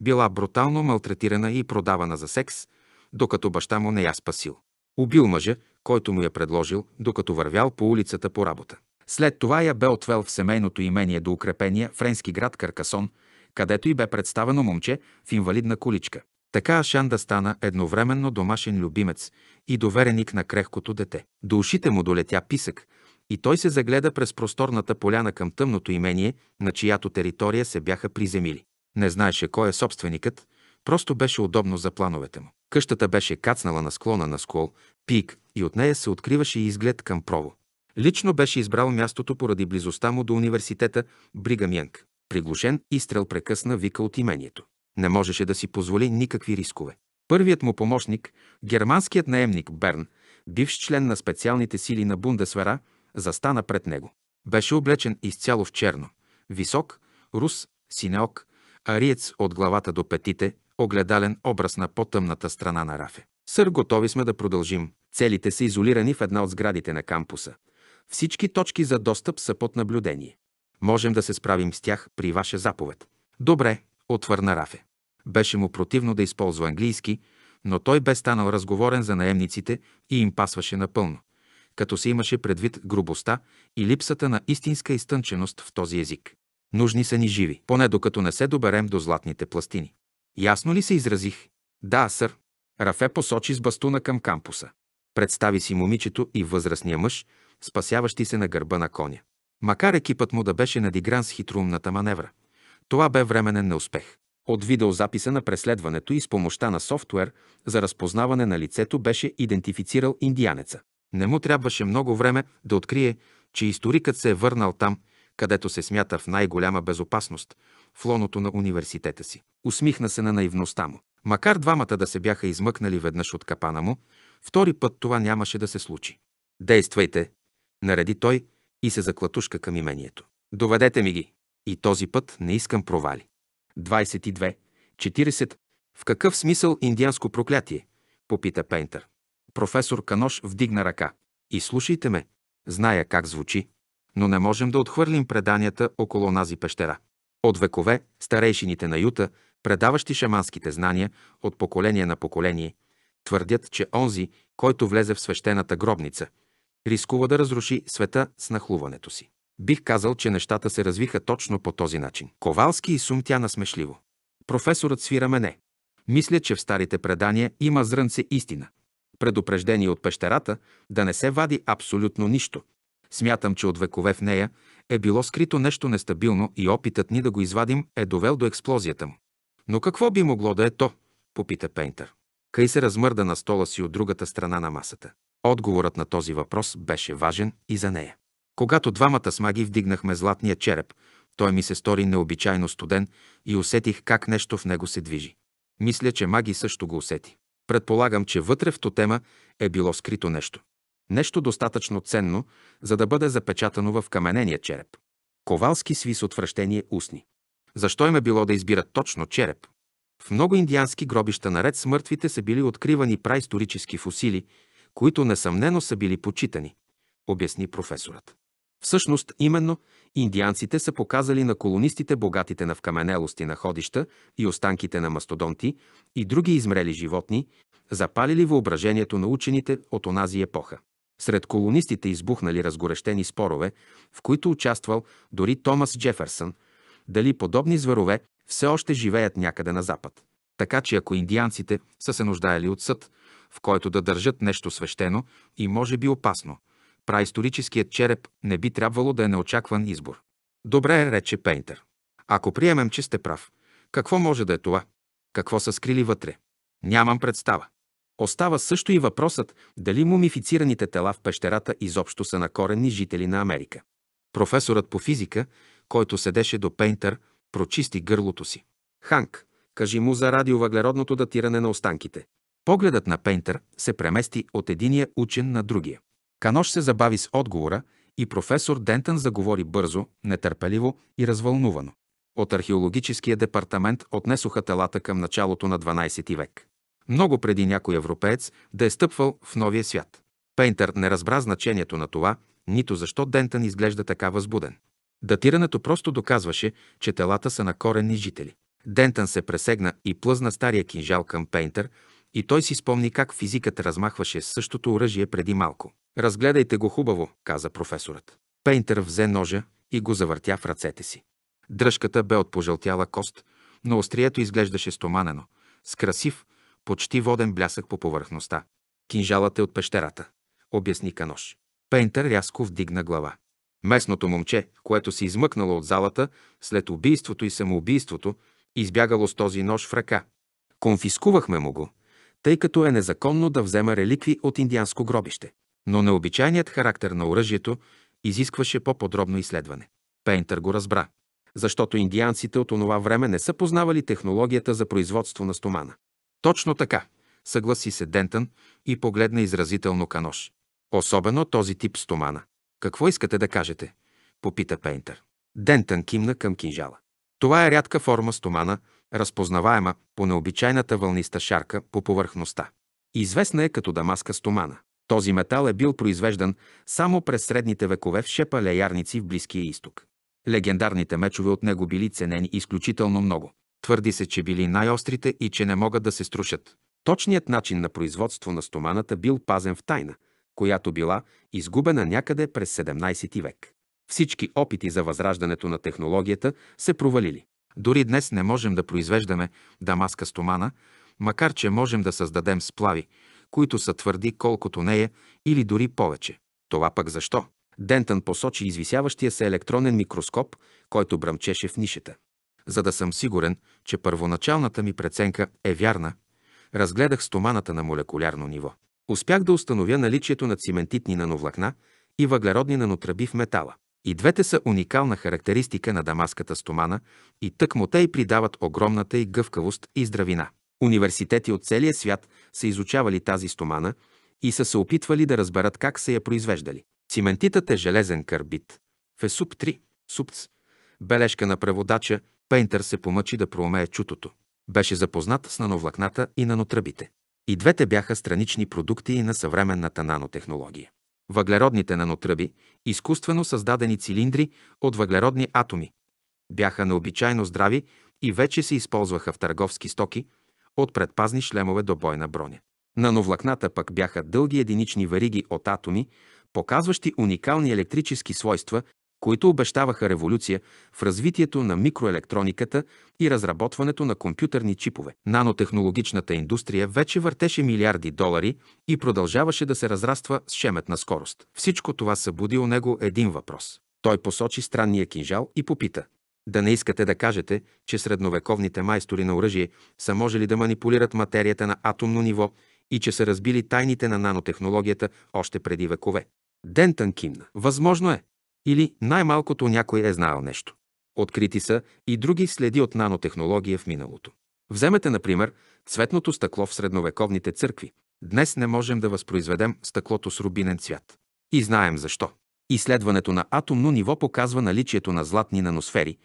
Била брутално малтретирана и продавана за секс – докато баща му не я спасил. Убил мъжа, който му я предложил, докато вървял по улицата по работа. След това я бе отвел в семейното имение до укрепения френски град Каркасон, където и бе представено момче в инвалидна количка. Така Ашанда стана едновременно домашен любимец и довереник на крехкото дете. До ушите му долетя писък и той се загледа през просторната поляна към тъмното имение, на чиято територия се бяха приземили. Не знаеше кой е собственикът, просто беше удобно за плановете му. Къщата беше кацнала на склона на скол, пик и от нея се откриваше изглед към прово. Лично беше избрал мястото поради близостта му до университета Бригам Янг. Приглушен изстрел прекъсна вика от имението. Не можеше да си позволи никакви рискове. Първият му помощник, германският наемник Берн, бивш член на специалните сили на Бундесвера, застана пред него. Беше облечен изцяло в черно. Висок, рус, синеок, ариец от главата до петите, огледален образ на по-тъмната страна на Рафе. Сър, готови сме да продължим. Целите са изолирани в една от сградите на кампуса. Всички точки за достъп са под наблюдение. Можем да се справим с тях при ваша заповед. Добре, отвърна Рафе. Беше му противно да използва английски, но той бе станал разговорен за наемниците и им пасваше напълно, като се имаше предвид грубостта и липсата на истинска изтънченост в този език. Нужни са ни живи, поне докато не се доберем до златните пластини. Ясно ли се изразих? Да, сър. Рафе посочи с бастуна към кампуса. Представи си момичето и възрастния мъж, спасяващи се на гърба на коня. Макар екипът му да беше надигран с хитрумната маневра, това бе временен неуспех. От видеозаписа на преследването и с помощта на софтуер за разпознаване на лицето беше идентифицирал индианеца. Не му трябваше много време да открие, че историкът се е върнал там – където се смята в най-голяма безопасност, в лоното на университета си. Усмихна се на наивността му. Макар двамата да се бяха измъкнали веднъж от капана му, втори път това нямаше да се случи. Действайте, нареди той и се заклатушка към имението. Доведете ми ги. И този път не искам провали. 22. 40. В какъв смисъл индианско проклятие? Попита Пейнтер. Професор Канош вдигна ръка. И слушайте ме. Зная как звучи но не можем да отхвърлим преданията около нази пещера. От векове старейшините на Юта, предаващи шаманските знания от поколение на поколение, твърдят, че онзи, който влезе в свещената гробница, рискува да разруши света с нахлуването си. Бих казал, че нещата се развиха точно по този начин. Ковалски и сумтя насмешливо. Професорът свира мене. Мисля, че в старите предания има зрънце истина. Предупреждение от пещерата да не се вади абсолютно нищо, Смятам, че от векове в нея е било скрито нещо нестабилно и опитът ни да го извадим е довел до експлозията му. Но какво би могло да е то? попита Пейнтър. Кай се размърда на стола си от другата страна на масата. Отговорът на този въпрос беше важен и за нея. Когато двамата с маги вдигнахме златния череп, той ми се стори необичайно студен и усетих как нещо в него се движи. Мисля, че маги също го усети. Предполагам, че вътре в тотема е било скрито нещо. Нещо достатъчно ценно, за да бъде запечатано в каменения череп. Ковалски сви с отвращение устни. Защо им е било да избират точно череп? В много индиански гробища наред с мъртвите са били откривани праисторически фусили, които несъмнено са били почитани, обясни професорът. Всъщност, именно, индианците са показали на колонистите богатите на вкаменелости находища и останките на мастодонти и други измрели животни, запалили въображението на учените от онази епоха. Сред колонистите избухнали разгорещени спорове, в които участвал дори Томас Джеферсън, дали подобни зверове все още живеят някъде на Запад. Така че ако индианците са се нуждаели от съд, в който да държат нещо свещено и може би опасно, праисторическият череп не би трябвало да е неочакван избор. Добре, рече Пейнтер. Ако приемем, че сте прав, какво може да е това? Какво са скрили вътре? Нямам представа. Остава също и въпросът дали мумифицираните тела в пещерата изобщо са на коренни жители на Америка. Професорът по физика, който седеше до Пейнтър, прочисти гърлото си. Ханк, кажи му за радиовъглеродното датиране на останките. Погледът на Пейнтър се премести от единия учен на другия. Канош се забави с отговора и професор Дентън заговори бързо, нетърпеливо и развълнувано. От археологическия департамент отнесоха телата към началото на 12 век много преди някой европеец да е стъпвал в новия свят. Пейнтър не разбра значението на това, нито защо Дентън изглежда така възбуден. Датирането просто доказваше, че телата са на коренни жители. Дентън се пресегна и плъзна стария кинжал към Пейнтър, и той си спомни как физикът размахваше същото оръжие преди малко. Разгледайте го хубаво, каза професорът. Пейнтър взе ножа и го завъртя в ръцете си. Дръжката бе от пожълтяла кост, но острието изглеждаше стоманено, с красив, почти воден блясък по повърхността. Кинжалът е от пещерата, обясни Канош. Пейнтер рязко вдигна глава. Местното момче, което се измъкнало от залата след убийството и самоубийството, избягало с този нож в ръка. Конфискувахме му го, тъй като е незаконно да взема реликви от индианско гробище. Но необичайният характер на оръжието изискваше по-подробно изследване. Пейнтер го разбра, защото индианците от онова време не са познавали технологията за производство на стомана. Точно така, съгласи се Дентън и погледна изразително Канош. Особено този тип стомана. Какво искате да кажете? Попита Пейнтър. Дентън кимна към кинжала. Това е рядка форма стомана, разпознаваема по необичайната вълниста шарка по повърхността. Известна е като дамаска стомана. Този метал е бил произвеждан само през средните векове в шепа леярници в Близкия изток. Легендарните мечове от него били ценени изключително много. Твърди се, че били най-острите и че не могат да се струшат. Точният начин на производство на стоманата бил пазен в тайна, която била изгубена някъде през 17 век. Всички опити за възраждането на технологията се провалили. Дори днес не можем да произвеждаме дамаска стомана, макар че можем да създадем сплави, които са твърди колкото нея е или дори повече. Това пък защо? Дентън посочи извисяващия се електронен микроскоп, който бръмчеше в нишата. За да съм сигурен, че първоначалната ми преценка е вярна, разгледах стоманата на молекулярно ниво. Успях да установя наличието на циментитни нановлакна и въглеродни нанотраби в метала. И двете са уникална характеристика на дамаската стомана и тъкмо те й придават огромната й гъвкавост и здравина. Университети от целия свят са изучавали тази стомана и са се опитвали да разберат как са я произвеждали. Циментитът е железен карбид. Фесуп 3, супц, бележка на преводача Пейнтер се помъчи да проумее чутото. Беше запознат с нановлакната и нанотръбите. И двете бяха странични продукти на съвременната нанотехнология. Въглеродните нанотръби, изкуствено създадени цилиндри от въглеродни атоми, бяха необичайно здрави и вече се използваха в търговски стоки, от предпазни шлемове до бойна броня. Нановлакната пък бяха дълги единични вариги от атоми, показващи уникални електрически свойства които обещаваха революция в развитието на микроелектрониката и разработването на компютърни чипове. Нанотехнологичната индустрия вече въртеше милиарди долари и продължаваше да се разраства с шеметна скорост. Всичко това събуди у него един въпрос. Той посочи странния кинжал и попита. Да не искате да кажете, че средновековните майстори на оръжие са можели да манипулират материята на атомно ниво и че са разбили тайните на нанотехнологията още преди векове. Дентън кимна. Възможно е, или най-малкото някой е знаел нещо. Открити са и други следи от нанотехнология в миналото. Вземете, например, цветното стъкло в средновековните църкви. Днес не можем да възпроизведем стъклото с рубинен цвят. И знаем защо. Изследването на атомно ниво показва наличието на златни наносфери,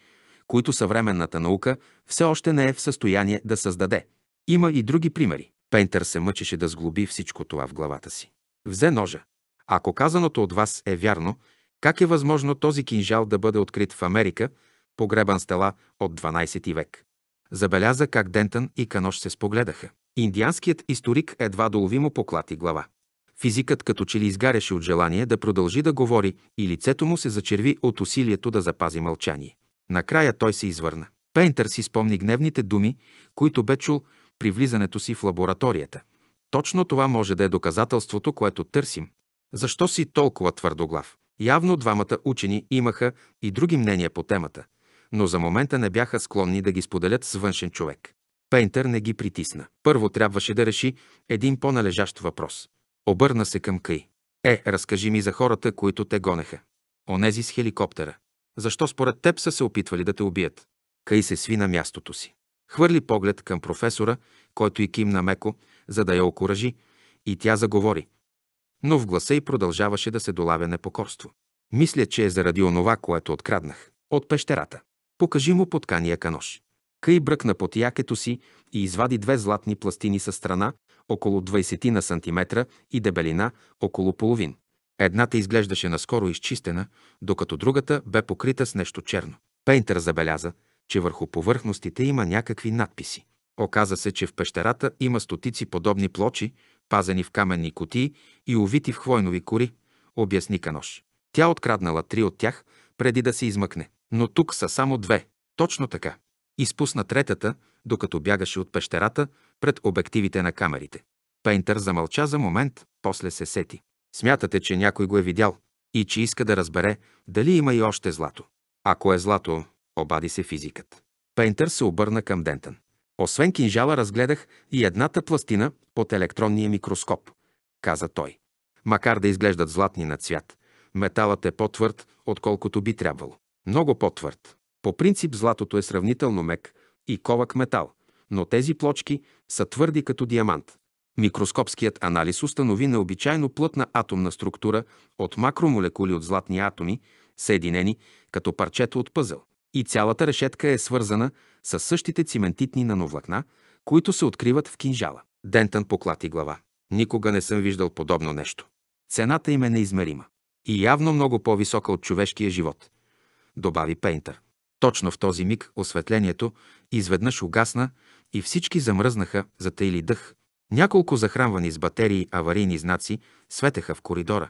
които съвременната наука все още не е в състояние да създаде. Има и други примери. Пейнтър се мъчеше да сглоби всичко това в главата си. Взе ножа. Ако казаното от вас е вярно, как е възможно този кинжал да бъде открит в Америка, погребан с тела от 12 век? Забеляза как Дентън и Канош се спогледаха. Индианският историк едва доловимо поклати глава. Физикът като че ли изгаряше от желание да продължи да говори и лицето му се зачерви от усилието да запази мълчание. Накрая той се извърна. Пейнтър си спомни гневните думи, които бе чул при влизането си в лабораторията. Точно това може да е доказателството, което търсим. Защо си толкова твърдоглав? Явно двамата учени имаха и други мнения по темата, но за момента не бяха склонни да ги споделят с външен човек. Пейнтер не ги притисна. Първо трябваше да реши един по-належащ въпрос. Обърна се към Кай. Е, разкажи ми за хората, които те гонеха. Онези с хеликоптера. Защо според теб са се опитвали да те убият? Кай се сви на мястото си. Хвърли поглед към професора, който и кимна меко, за да я окоръжи, и тя заговори – но в гласа й продължаваше да се долавя непокорство. Мисля, че е заради онова, което откраднах. От пещерата. Покажи му поткания канош. Кай бръкна под якето си и извади две златни пластини със страна, около 20 на сантиметра и дебелина, около половин. Едната изглеждаше наскоро изчистена, докато другата бе покрита с нещо черно. Пейнтер забеляза, че върху повърхностите има някакви надписи. Оказа се, че в пещерата има стотици подобни плочи, пазени в каменни кутии и увити в хвойнови кори, обясни Канош. Тя откраднала три от тях, преди да се измъкне. Но тук са само две. Точно така. Изпусна третата, докато бягаше от пещерата пред обективите на камерите. Пейнтър замълча за момент, после се сети. Смятате, че някой го е видял и че иска да разбере дали има и още злато. Ако е злато, обади се физикът. Пейнтър се обърна към Дентън. Освен кинжала разгледах и едната пластина под електронния микроскоп, каза той. Макар да изглеждат златни на цвят, металът е по-твърд, отколкото би трябвало. Много по-твърд. По принцип златото е сравнително мек и ковак метал, но тези плочки са твърди като диамант. Микроскопският анализ установи необичайно плътна атомна структура от макромолекули от златни атоми, съединени като парчето от пъзъл. И цялата решетка е свързана са същите циментитни нановлакна, които се откриват в кинжала. Дентън поклати глава. Никога не съм виждал подобно нещо. Цената им е неизмерима. И явно много по-висока от човешкия живот, добави Пейнтър. Точно в този миг осветлението изведнъж угасна и всички замръзнаха за или дъх. Няколко захранвани с батерии аварийни знаци светеха в коридора,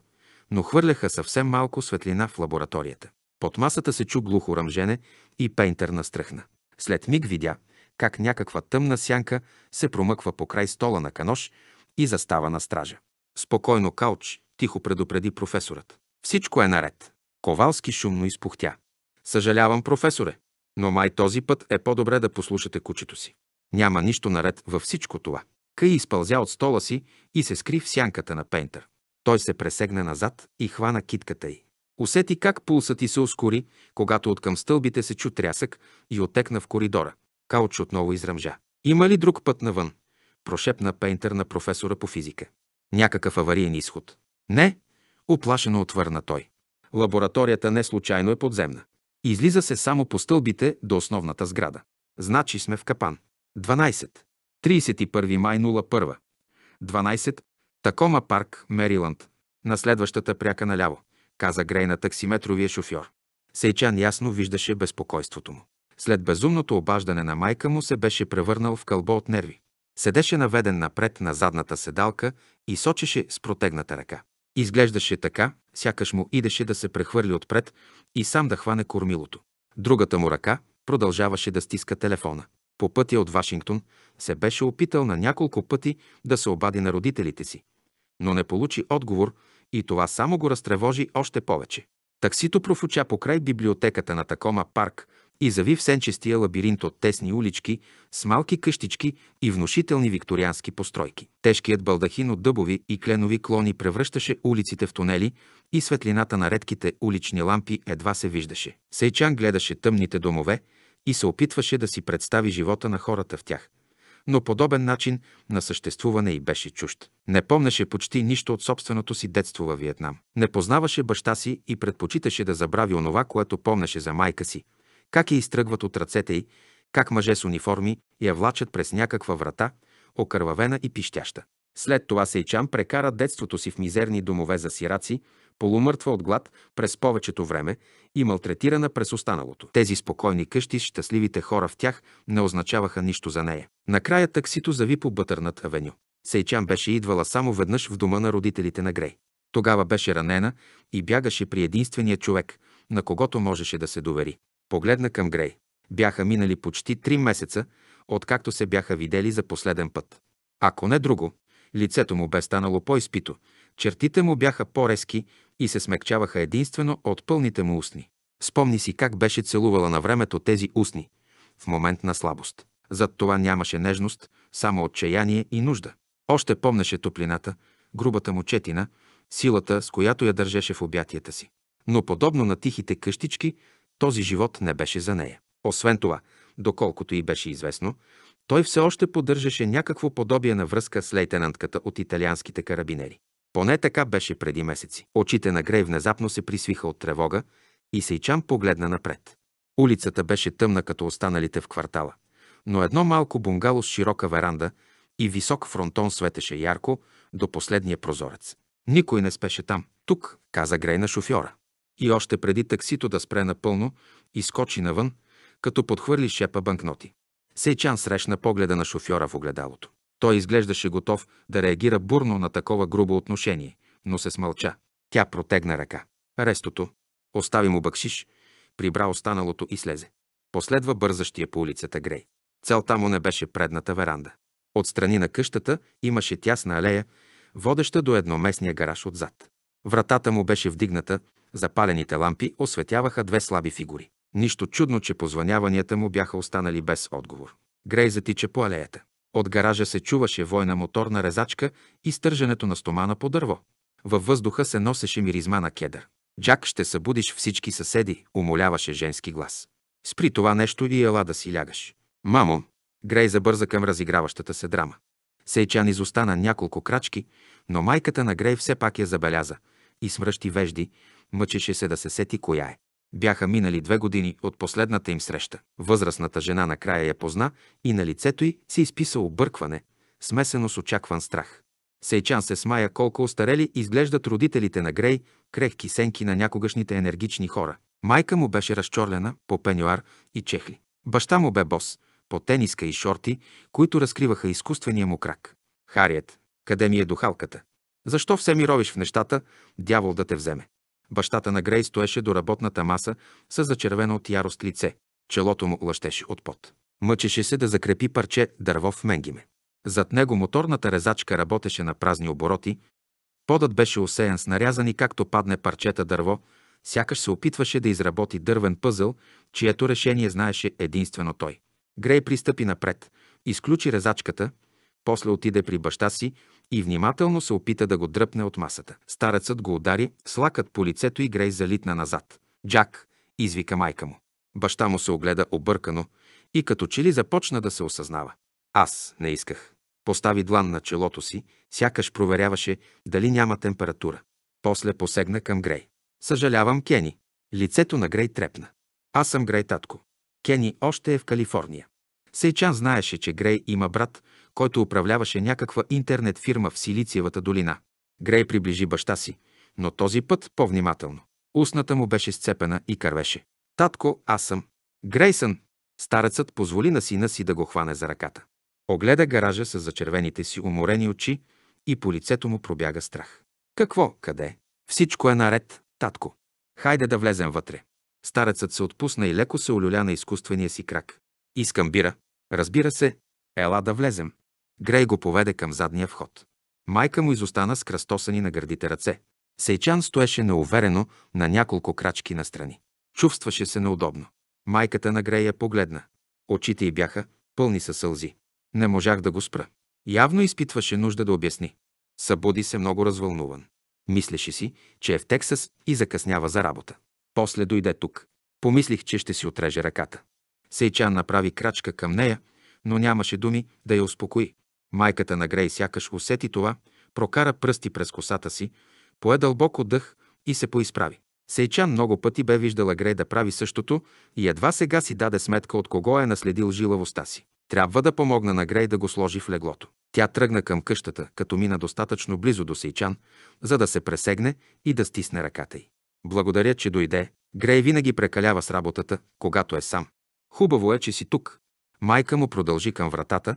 но хвърляха съвсем малко светлина в лабораторията. Под масата се чу глухо ръмжене и Пейнтър настръхна. След миг видя, как някаква тъмна сянка се промъква по край стола на канош и застава на стража. Спокойно, Кауч, тихо предупреди професорът. Всичко е наред. Ковалски шумно изпухтя. Съжалявам, професоре, но май този път е по-добре да послушате кучето си. Няма нищо наред във всичко това. Кай изпълзя от стола си и се скри в сянката на Пейнтър. Той се пресегна назад и хвана китката й. Усети как пулсът ти се ускори, когато откъм стълбите се чу трясък и отекна в коридора. Кауч отново изръмжа. Има ли друг път навън? Прошепна Пейнтер на професора по физика. Някакъв авариен изход. Не, оплашено отвърна той. Лабораторията не случайно е подземна. Излиза се само по стълбите до основната сграда. Значи сме в капан. 12. 31 май 01. 12. Такома парк, Мериланд. На следващата пряка наляво каза Грей на таксиметровия шофьор. Сейчан ясно виждаше безпокойството му. След безумното обаждане на майка му се беше превърнал в кълбо от нерви. Седеше наведен напред на задната седалка и сочеше с протегната ръка. Изглеждаше така, сякаш му идеше да се прехвърли отпред и сам да хване кормилото. Другата му ръка продължаваше да стиска телефона. По пътя от Вашингтон се беше опитал на няколко пъти да се обади на родителите си, но не получи отговор и това само го разтревожи още повече. Таксито профуча покрай библиотеката на Такома парк и зави в сенчестия лабиринт от тесни улички с малки къщички и внушителни викториански постройки. Тежкият балдахин от дъбови и кленови клони превръщаше улиците в тунели и светлината на редките улични лампи едва се виждаше. Сейчан гледаше тъмните домове и се опитваше да си представи живота на хората в тях но подобен начин на съществуване и беше чужд. Не помнеше почти нищо от собственото си детство във Виетнам. Не познаваше баща си и предпочиташе да забрави онова, което помнеше за майка си. Как я изтръгват от ръцете й, как мъже с униформи я влачат през някаква врата, окървавена и пищяща. След това Сейчан прекара детството си в мизерни домове за сираци, полумъртва от глад през повечето време и малтретирана през останалото. Тези спокойни къщи с щастливите хора в тях не означаваха нищо за нея. Накрая таксито зави по Бътърнат авеню. Сейчан беше идвала само веднъж в дома на родителите на Грей. Тогава беше ранена и бягаше при единствения човек, на когото можеше да се довери. Погледна към Грей. Бяха минали почти три месеца, откакто се бяха видели за последен път. Ако не друго, лицето му бе станало по-изпито, чертите му бяха по-резки, и се смекчаваха единствено от пълните му устни. Спомни си как беше целувала на времето тези устни, в момент на слабост. Зад това нямаше нежност, само отчаяние и нужда. Още помнеше топлината, грубата му четина, силата, с която я държеше в обятията си. Но подобно на тихите къщички, този живот не беше за нея. Освен това, доколкото и беше известно, той все още поддържаше някакво подобие на връзка с лейтенантката от италианските карабинери. Поне така беше преди месеци. Очите на Грей внезапно се присвиха от тревога и Сейчан погледна напред. Улицата беше тъмна като останалите в квартала, но едно малко бунгало с широка веранда и висок фронтон светеше ярко до последния прозорец. Никой не спеше там. Тук, каза Грей на шофьора. И още преди таксито да спре напълно, изкочи навън, като подхвърли шепа банкноти. Сейчан срещна погледа на шофьора в огледалото. Той изглеждаше готов да реагира бурно на такова грубо отношение, но се смълча. Тя протегна ръка. Рестото остави му бакшиш, прибра останалото и слезе. Последва бързащия по улицата Грей. Целта му не беше предната веранда. От страни на къщата имаше тясна алея, водеща до едноместния гараж отзад. Вратата му беше вдигната, запалените лампи осветяваха две слаби фигури. Нищо чудно, че позваняванията му бяха останали без отговор. Грей затича по алеята. От гаража се чуваше война моторна резачка и стърженето на стомана по дърво. Във въздуха се носеше миризма на кедър. Джак ще събудиш всички съседи, умоляваше женски глас. Спри това нещо и ела да си лягаш. Мамо! Грей забърза към разиграващата се драма. Сейчан изостана няколко крачки, но майката на Грей все пак я забеляза и смръщи вежди, мъчеше се да се сети коя е. Бяха минали две години от последната им среща. Възрастната жена накрая я позна и на лицето й се изписа объркване, смесено с очакван страх. Сейчан се смая колко остарели изглеждат родителите на Грей, крехки сенки на някогашните енергични хора. Майка му беше разчорлена по пенюар и чехли. Баща му бе бос, по тениска и шорти, които разкриваха изкуствения му крак. Хариет, къде ми е духалката? Защо все ми ровиш в нещата, дявол да те вземе? Бащата на Грей стоеше до работната маса с зачервено от ярост лице. Челото му лъщеше от пот. Мъчеше се да закрепи парче дърво в Менгиме. Зад него моторната резачка работеше на празни обороти. Подът беше осеян с нарязани, както падне парчета дърво, сякаш се опитваше да изработи дървен пъзъл, чието решение знаеше единствено той. Грей пристъпи напред, изключи резачката, после отиде при баща си и внимателно се опита да го дръпне от масата. Старецът го удари с лакът по лицето и Грей залитна назад. «Джак!» извика майка му. Баща му се огледа объркано и като че ли започна да се осъзнава. Аз не исках. Постави длан на челото си, сякаш проверяваше дали няма температура. После посегна към Грей. Съжалявам, Кени. Лицето на Грей трепна. Аз съм Грей татко. Кени още е в Калифорния. Сейчан знаеше, че Грей има брат, който управляваше някаква интернет фирма в Силициевата долина. Грей приближи баща си, но този път по-внимателно. Устната му беше сцепена и кървеше. Татко, аз съм. Грейсън! Старецът позволи на сина си да го хване за ръката. Огледа гаража с зачервените си уморени очи и по лицето му пробяга страх. Какво? Къде? Всичко е наред, татко. Хайде да влезем вътре. Старецът се отпусна и леко се олюля на изкуствения си крак. Искам бира. Разбира се. Ела да влезем. Грей го поведе към задния вход. Майка му изостана с кръстосани на гърдите ръце. Сейчан стоеше неуверено на няколко крачки настрани. Чувстваше се неудобно. Майката на Грея погледна. Очите й бяха пълни със сълзи. Не можах да го спра. Явно изпитваше нужда да обясни. Събуди се много развълнуван. Мислеше си, че е в Тексас и закъснява за работа. После дойде тук. Помислих, че ще си отреже ръката. Сейчан направи крачка към нея, но нямаше думи да я успокои. Майката на Грей сякаш усети това, прокара пръсти през косата си, пое дълбоко дъх и се поизправи. Сейчан много пъти бе виждала Грей да прави същото и едва сега си даде сметка от кого е наследил жилавостта си. Трябва да помогна на Грей да го сложи в леглото. Тя тръгна към къщата, като мина достатъчно близо до Сейчан, за да се пресегне и да стисне ръката й. Благодаря, че дойде. Грей винаги прекалява с работата, когато е сам. Хубаво е, че си тук. Майка му продължи към вратата,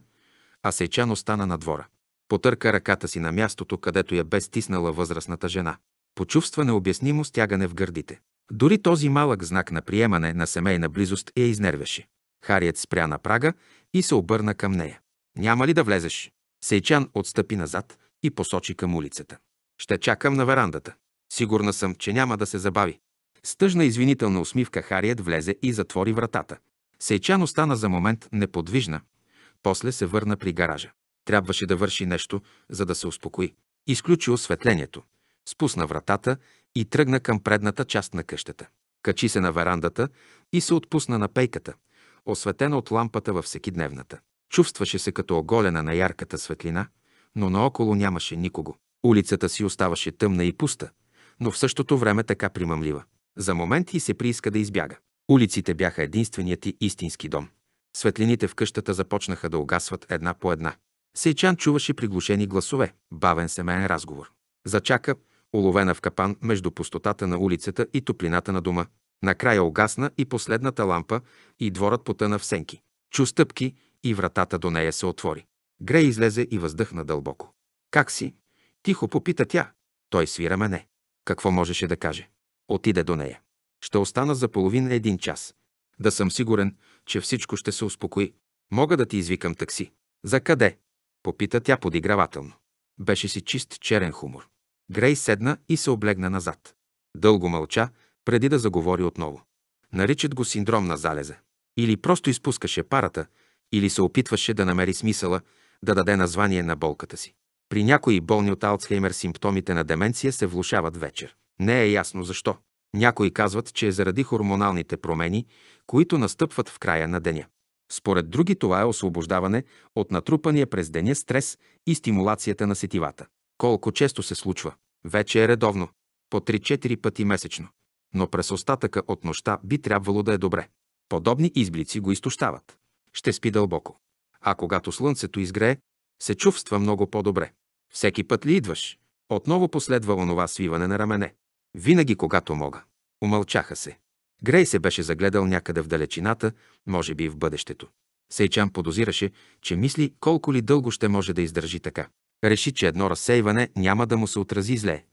а Сейчан остана на двора. Потърка ръката си на мястото, където я бе стиснала възрастната жена. Почувства необяснимо стягане в гърдите. Дори този малък знак на приемане на семейна близост я изнервяше. Харият спря на прага и се обърна към нея. Няма ли да влезеш? Сейчан отстъпи назад и посочи към улицата. Ще чакам на верандата. Сигурна съм, че няма да се забави. С тъжна извинителна усмивка Хариет влезе и затвори вратата. Сейчан остана за момент неподвижна, после се върна при гаража. Трябваше да върши нещо, за да се успокои. Изключи осветлението, спусна вратата и тръгна към предната част на къщата. Качи се на верандата и се отпусна на пейката, осветена от лампата във всекидневната. Чувстваше се като оголена на ярката светлина, но наоколо нямаше никого. Улицата си оставаше тъмна и пуста, но в същото време така примамлива. За момент и се прииска да избяга. Улиците бяха единственият и истински дом. Светлините в къщата започнаха да угасват една по една. Сейчан чуваше приглушени гласове, бавен семейен разговор. Зачака, уловена в капан между пустотата на улицата и топлината на дома. Накрая огасна и последната лампа и дворът потъна в сенки. Чу стъпки и вратата до нея се отвори. Грей излезе и въздъхна дълбоко. «Как си?» Тихо попита тя. Той свира мене. Какво можеше да каже? Отиде до нея. Ще остана за половин един час. Да съм сигурен, че всичко ще се успокои. Мога да ти извикам такси. За къде? Попита тя подигравателно. Беше си чист черен хумор. Грей седна и се облегна назад. Дълго мълча, преди да заговори отново. Наричат го синдром на залеза. Или просто изпускаше парата, или се опитваше да намери смисъла да даде название на болката си. При някои болни от Алцхеймер симптомите на деменция се влушават вечер. Не е ясно защо. Някои казват, че е заради хормоналните промени, които настъпват в края на деня. Според други това е освобождаване от натрупания през деня стрес и стимулацията на сетивата. Колко често се случва? Вече е редовно. По 3-4 пъти месечно. Но през остатъка от нощта би трябвало да е добре. Подобни изблици го изтощават. Ще спи дълбоко. А когато слънцето изгрее, се чувства много по-добре. Всеки път ли идваш? Отново последва онова свиване на рамене. Винаги, когато мога. Умълчаха се. Грей се беше загледал някъде в далечината, може би и в бъдещето. Сейчан подозираше, че мисли колко ли дълго ще може да издържи така. Реши, че едно разсейване няма да му се отрази зле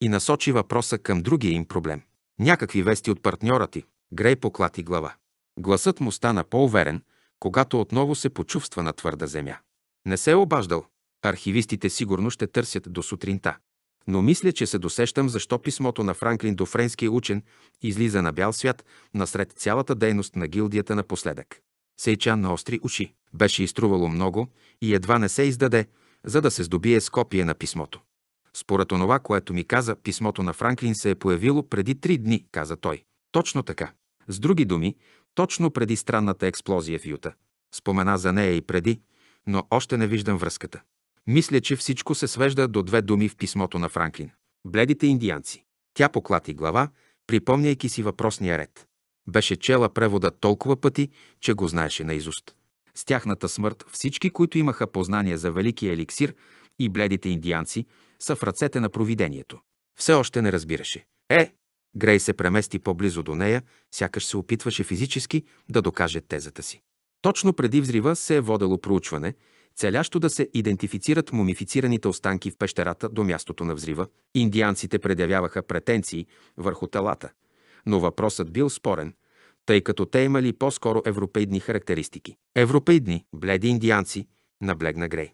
и насочи въпроса към другия им проблем. Някакви вести от партньора ти. Грей поклати глава. Гласът му стана по-уверен, когато отново се почувства на твърда земя. Не се е обаждал. Архивистите сигурно ще търсят до сутринта но мисля, че се досещам защо писмото на Франклин до френския е учен излиза на бял свят насред цялата дейност на гилдията напоследък. Сейчан на остри уши. Беше изтрувало много и едва не се издаде, за да се здобие с копие на писмото. Според онова, което ми каза, писмото на Франклин се е появило преди три дни, каза той. Точно така. С други думи, точно преди странната експлозия в Юта. Спомена за нея и преди, но още не виждам връзката. Мисля, че всичко се свежда до две думи в писмото на Франклин. Бледите индианци. Тя поклати глава, припомняйки си въпросния ред. Беше чела превода толкова пъти, че го знаеше наизуст. С тяхната смърт всички, които имаха познания за великия еликсир и бледите индианци, са в ръцете на провидението. Все още не разбираше. Е! Грей се премести по-близо до нея, сякаш се опитваше физически да докаже тезата си. Точно преди взрива се е водело проучване – целящо да се идентифицират мумифицираните останки в пещерата до мястото на взрива, индианците предявяваха претенции върху телата, но въпросът бил спорен, тъй като те имали по-скоро европейдни характеристики. Европейдни, бледи индианци, наблегна Грей.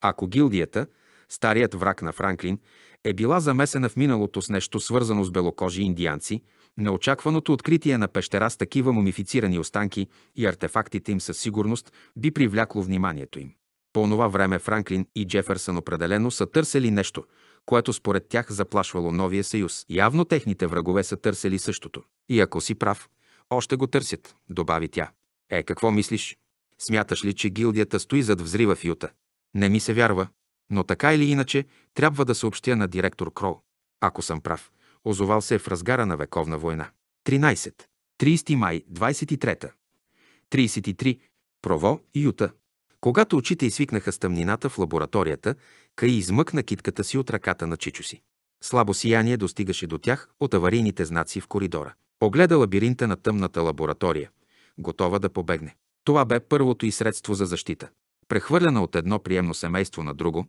Ако гилдията, старият враг на Франклин, е била замесена в миналото с нещо свързано с белокожи индианци, неочакваното откритие на пещера с такива мумифицирани останки и артефактите им със сигурност би привлякло вниманието им. По онова време Франклин и Джефърсън определено са търсели нещо, което според тях заплашвало новия съюз. Явно техните врагове са търсели същото. И ако си прав, още го търсят, добави тя. Е, какво мислиш? Смяташ ли, че гилдията стои зад взрива в Юта? Не ми се вярва, но така или иначе трябва да съобщя на директор Крол. Ако съм прав, озовал се е в разгара на вековна война. 13. 30 май 23. 33. Прово, Юта. Когато очите извикнаха с тъмнината в лабораторията, Каи измъкна китката си от ръката на чичо си. Слабо сияние достигаше до тях от аварийните знаци в коридора. Огледа лабиринта на тъмната лаборатория, готова да побегне. Това бе първото и средство за защита. Прехвърлена от едно приемно семейство на друго,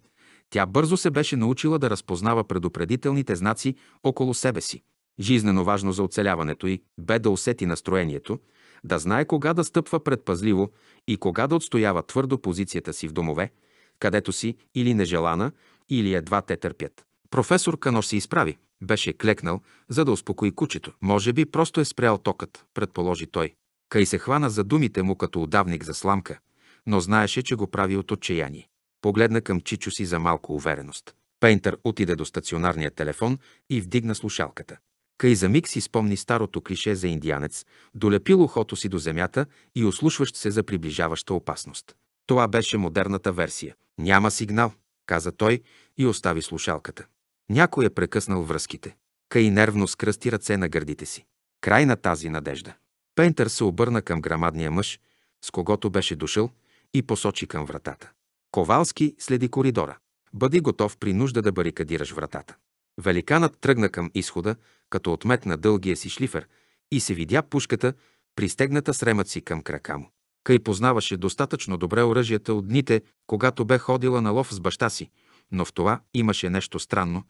тя бързо се беше научила да разпознава предупредителните знаци около себе си. Жизнено важно за оцеляването й бе да усети настроението, да знае кога да стъпва предпазливо и кога да отстоява твърдо позицията си в домове, където си или нежелана, или едва те търпят. Професор Канор се изправи. Беше клекнал, за да успокои кучето. Може би просто е спрял токът, предположи той. Кай се хвана за думите му като удавник за сламка, но знаеше, че го прави от отчаяние. Погледна към Чичо си за малко увереност. Пейнтър отиде до стационарния телефон и вдигна слушалката. Кай за миг си спомни старото клише за индианец, долепил ухото си до земята и ослушващ се за приближаваща опасност. Това беше модерната версия. Няма сигнал, каза той и остави слушалката. Някой е прекъснал връзките. Кай нервно скръсти ръце на гърдите си. Край на тази надежда. Пейнтър се обърна към грамадния мъж, с когото беше дошъл, и посочи към вратата. Ковалски следи коридора. Бъди готов при нужда да барикадираш вратата. Великанът тръгна към изхода, като отметна дългия си шлифер и се видя пушката, пристегната с ремът си към крака му. Кай познаваше достатъчно добре оръжията от дните, когато бе ходила на лов с баща си, но в това имаше нещо странно,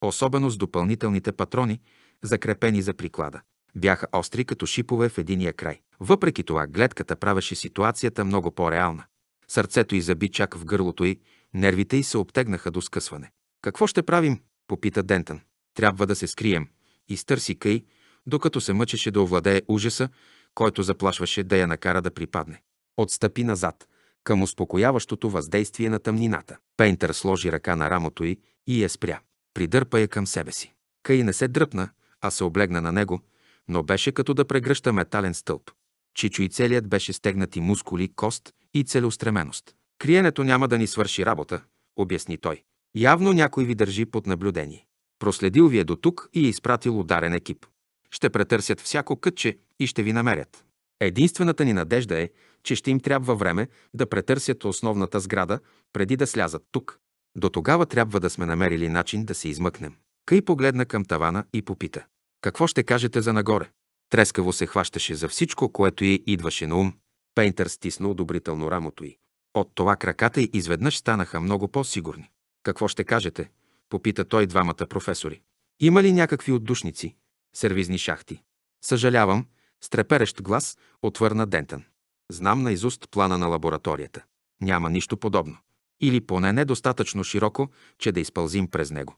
особено с допълнителните патрони, закрепени за приклада. Бяха остри като шипове в единия край. Въпреки това, гледката правеше ситуацията много по-реална. Сърцето й заби чак в гърлото й, нервите й се обтегнаха до скъсване. Какво ще правим? попита Дентън. Трябва да се скрием, изтърси кай, докато се мъчеше да овладее ужаса, който заплашваше да я накара да припадне. Отстъпи назад, към успокояващото въздействие на тъмнината. Пейнтер сложи ръка на рамото й и я спря. Придърпа я към себе си. Кай не се дръпна, а се облегна на него, но беше като да прегръща метален стълб. Чичо и целият беше стегнати мускули, кост и целеустременост. Криенето няма да ни свърши работа, обясни той. Явно някой ви държи под наблюдение. Проследил ви е до тук и е изпратил ударен екип. Ще претърсят всяко кътче и ще ви намерят. Единствената ни надежда е, че ще им трябва време да претърсят основната сграда, преди да слязат тук. До тогава трябва да сме намерили начин да се измъкнем. Кай погледна към тавана и попита. Какво ще кажете за нагоре? Трескаво се хващаше за всичко, което й идваше на ум. Пейнтър стисна одобрително рамото й. От това краката й изведнъж станаха много по-сигурни. Какво ще кажете? Попита той двамата професори. Има ли някакви отдушници? Сервизни шахти. Съжалявам, с треперещ глас отвърна Дентън. Знам на изуст плана на лабораторията. Няма нищо подобно. Или поне недостатъчно широко, че да изпълзим през него.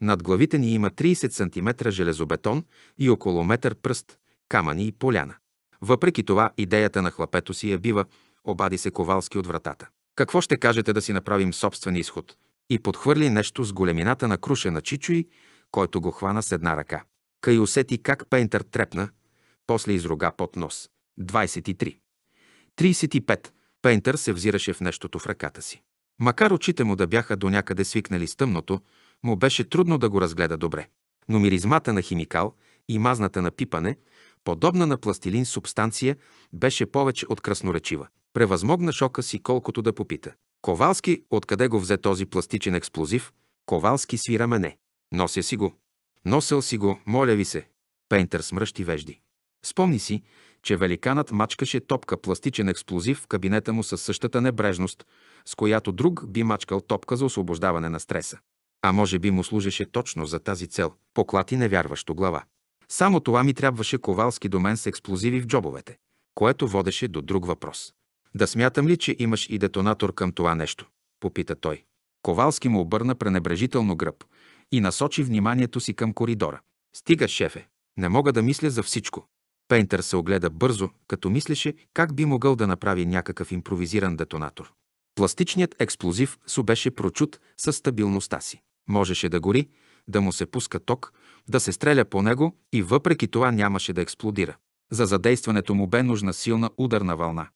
Над главите ни има 30 см железобетон и около метър пръст, камъни и поляна. Въпреки това, идеята на хлапето си я бива, обади се Ковалски от вратата. Какво ще кажете да си направим собствен изход? и подхвърли нещо с големината на круша на Чичуи, който го хвана с една ръка. Кай усети как Пейнтър трепна, после изрога под нос. 23. 35. Пейнтър се взираше в нещото в ръката си. Макар очите му да бяха до някъде свикнали с тъмното, му беше трудно да го разгледа добре. Но миризмата на химикал и мазната на пипане, подобна на пластилин субстанция, беше повече от красноречива. Превъзмогна шока си колкото да попита. Ковалски, откъде го взе този пластичен експлозив? Ковалски свира мене. Нося си го. Носел си го, моля ви се. Пейнтер смръщи вежди. Спомни си, че великанът мачкаше топка пластичен експлозив в кабинета му със същата небрежност, с която друг би мачкал топка за освобождаване на стреса. А може би му служеше точно за тази цел, поклати невярващо глава. Само това ми трябваше Ковалски до мен с експлозиви в джобовете, което водеше до друг въпрос. Да смятам ли, че имаш и детонатор към това нещо? Попита той. Ковалски му обърна пренебрежително гръб и насочи вниманието си към коридора. Стига, шефе. Не мога да мисля за всичко. Пейнтер се огледа бързо, като мислеше как би могъл да направи някакъв импровизиран детонатор. Пластичният експлозив се беше прочут със стабилността си. Можеше да гори, да му се пуска ток, да се стреля по него и въпреки това нямаше да експлодира. За задействането му бе нужна силна ударна вълна